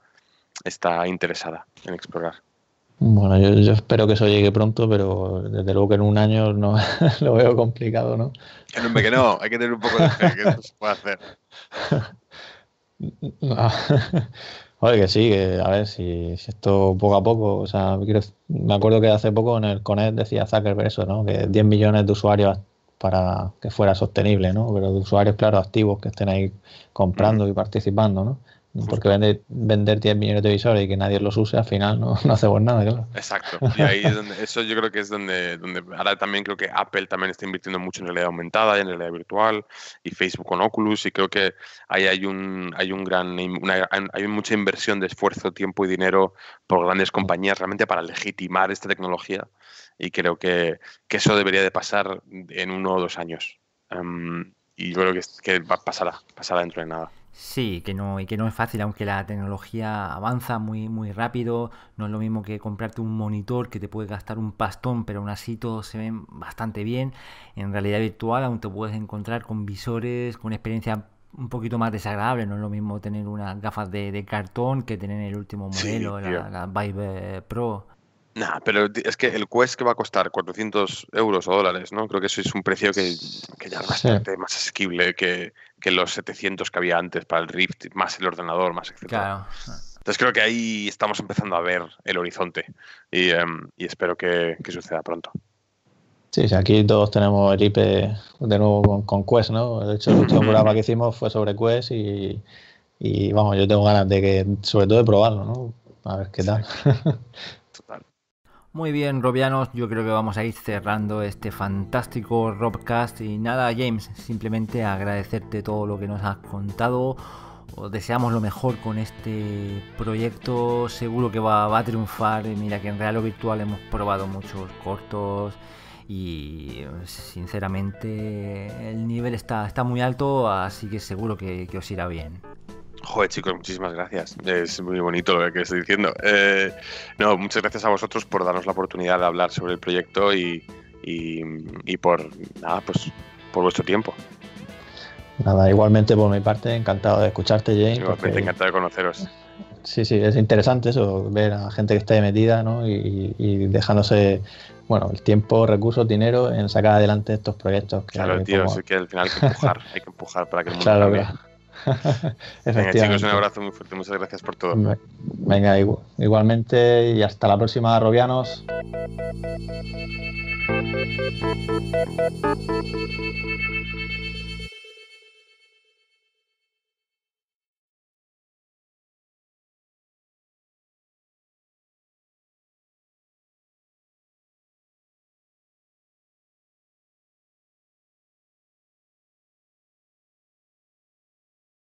está interesada en explorar. Bueno, yo, espero que eso llegue pronto, pero desde luego que en un año no lo veo complicado, ¿no? Que no, hay que tener un poco de fe, que se puede hacer. Oye, que sí, a ver si, esto poco a poco, o sea, me acuerdo que hace poco en el CONET decía Zuckerberg eso, ¿no? Que 10 millones de usuarios para que fuera sostenible, ¿no? Pero de usuarios, claro, activos que estén ahí comprando y participando, ¿no? Porque vender, vender 10 millones de visores y que nadie los use, al final no, no buen nada, Exacto. Y ahí es donde, eso yo creo que es donde, donde ahora también creo que Apple también está invirtiendo mucho en realidad aumentada y en realidad virtual y Facebook con Oculus y creo que ahí hay un hay un gran hay mucha inversión de esfuerzo, tiempo y dinero por grandes compañías realmente para legitimar esta tecnología y creo que, que eso debería de pasar en uno o dos años. Em, y yo creo que, que pasará, pasará dentro de nada. Sí, que no, y que no es fácil, aunque la tecnología avanza muy, muy rápido, no es lo mismo que comprarte un monitor que te puede gastar un pastón, pero aún así todo se ven bastante bien. En realidad virtual aún te puedes encontrar con visores, con experiencia un poquito más desagradable, no es lo mismo tener unas gafas de, cartón que tener el último modelo, la, la Vive Pro. Nah, pero es que el Quest que va a costar 400 euros o dólares, ¿no? Creo que eso es un precio que, ya es bastante más asequible que, los 700 que había antes para el Rift, más el ordenador, más etc. Claro. Entonces creo que ahí estamos empezando a ver el horizonte y, em, espero que, suceda pronto. Sí, sí, aquí todos tenemos el IP de nuevo con, Quest, ¿no? De hecho, el último programa que hicimos fue sobre Quest y, y vamos, yo tengo ganas de que, sobre todo, de probarlo, ¿no? A ver qué tal. Total. Muy bien, Robianos, yo creo que vamos a ir cerrando este fantástico Robcast. Y nada, James, simplemente agradecerte todo lo que nos has contado. Os deseamos lo mejor con este proyecto. Seguro que va, a triunfar. Mira que en Real o Virtual hemos probado muchos cortos. Y sinceramente el nivel está, muy alto, así que seguro que os irá bien. Joder, chicos, muchísimas gracias. Es muy bonito lo que estoy diciendo. Eh, no, muchas gracias a vosotros por darnos la oportunidad de hablar sobre el proyecto y, por nada, pues por vuestro tiempo. Nada, igualmente por mi parte, encantado de escucharte, Jane. Igualmente encantado de conoceros. Sí, sí, es interesante eso, ver a gente que está metida ¿no? y, dejándose bueno, el tiempo, recursos, dinero en sacar adelante estos proyectos. Que claro, tío, como... que al final hay que empujar, hay que empujar para que el mundo Venga, chicos, un abrazo muy fuerte. Muchas gracias por todo. Venga, igualmente y hasta la próxima, Robianos.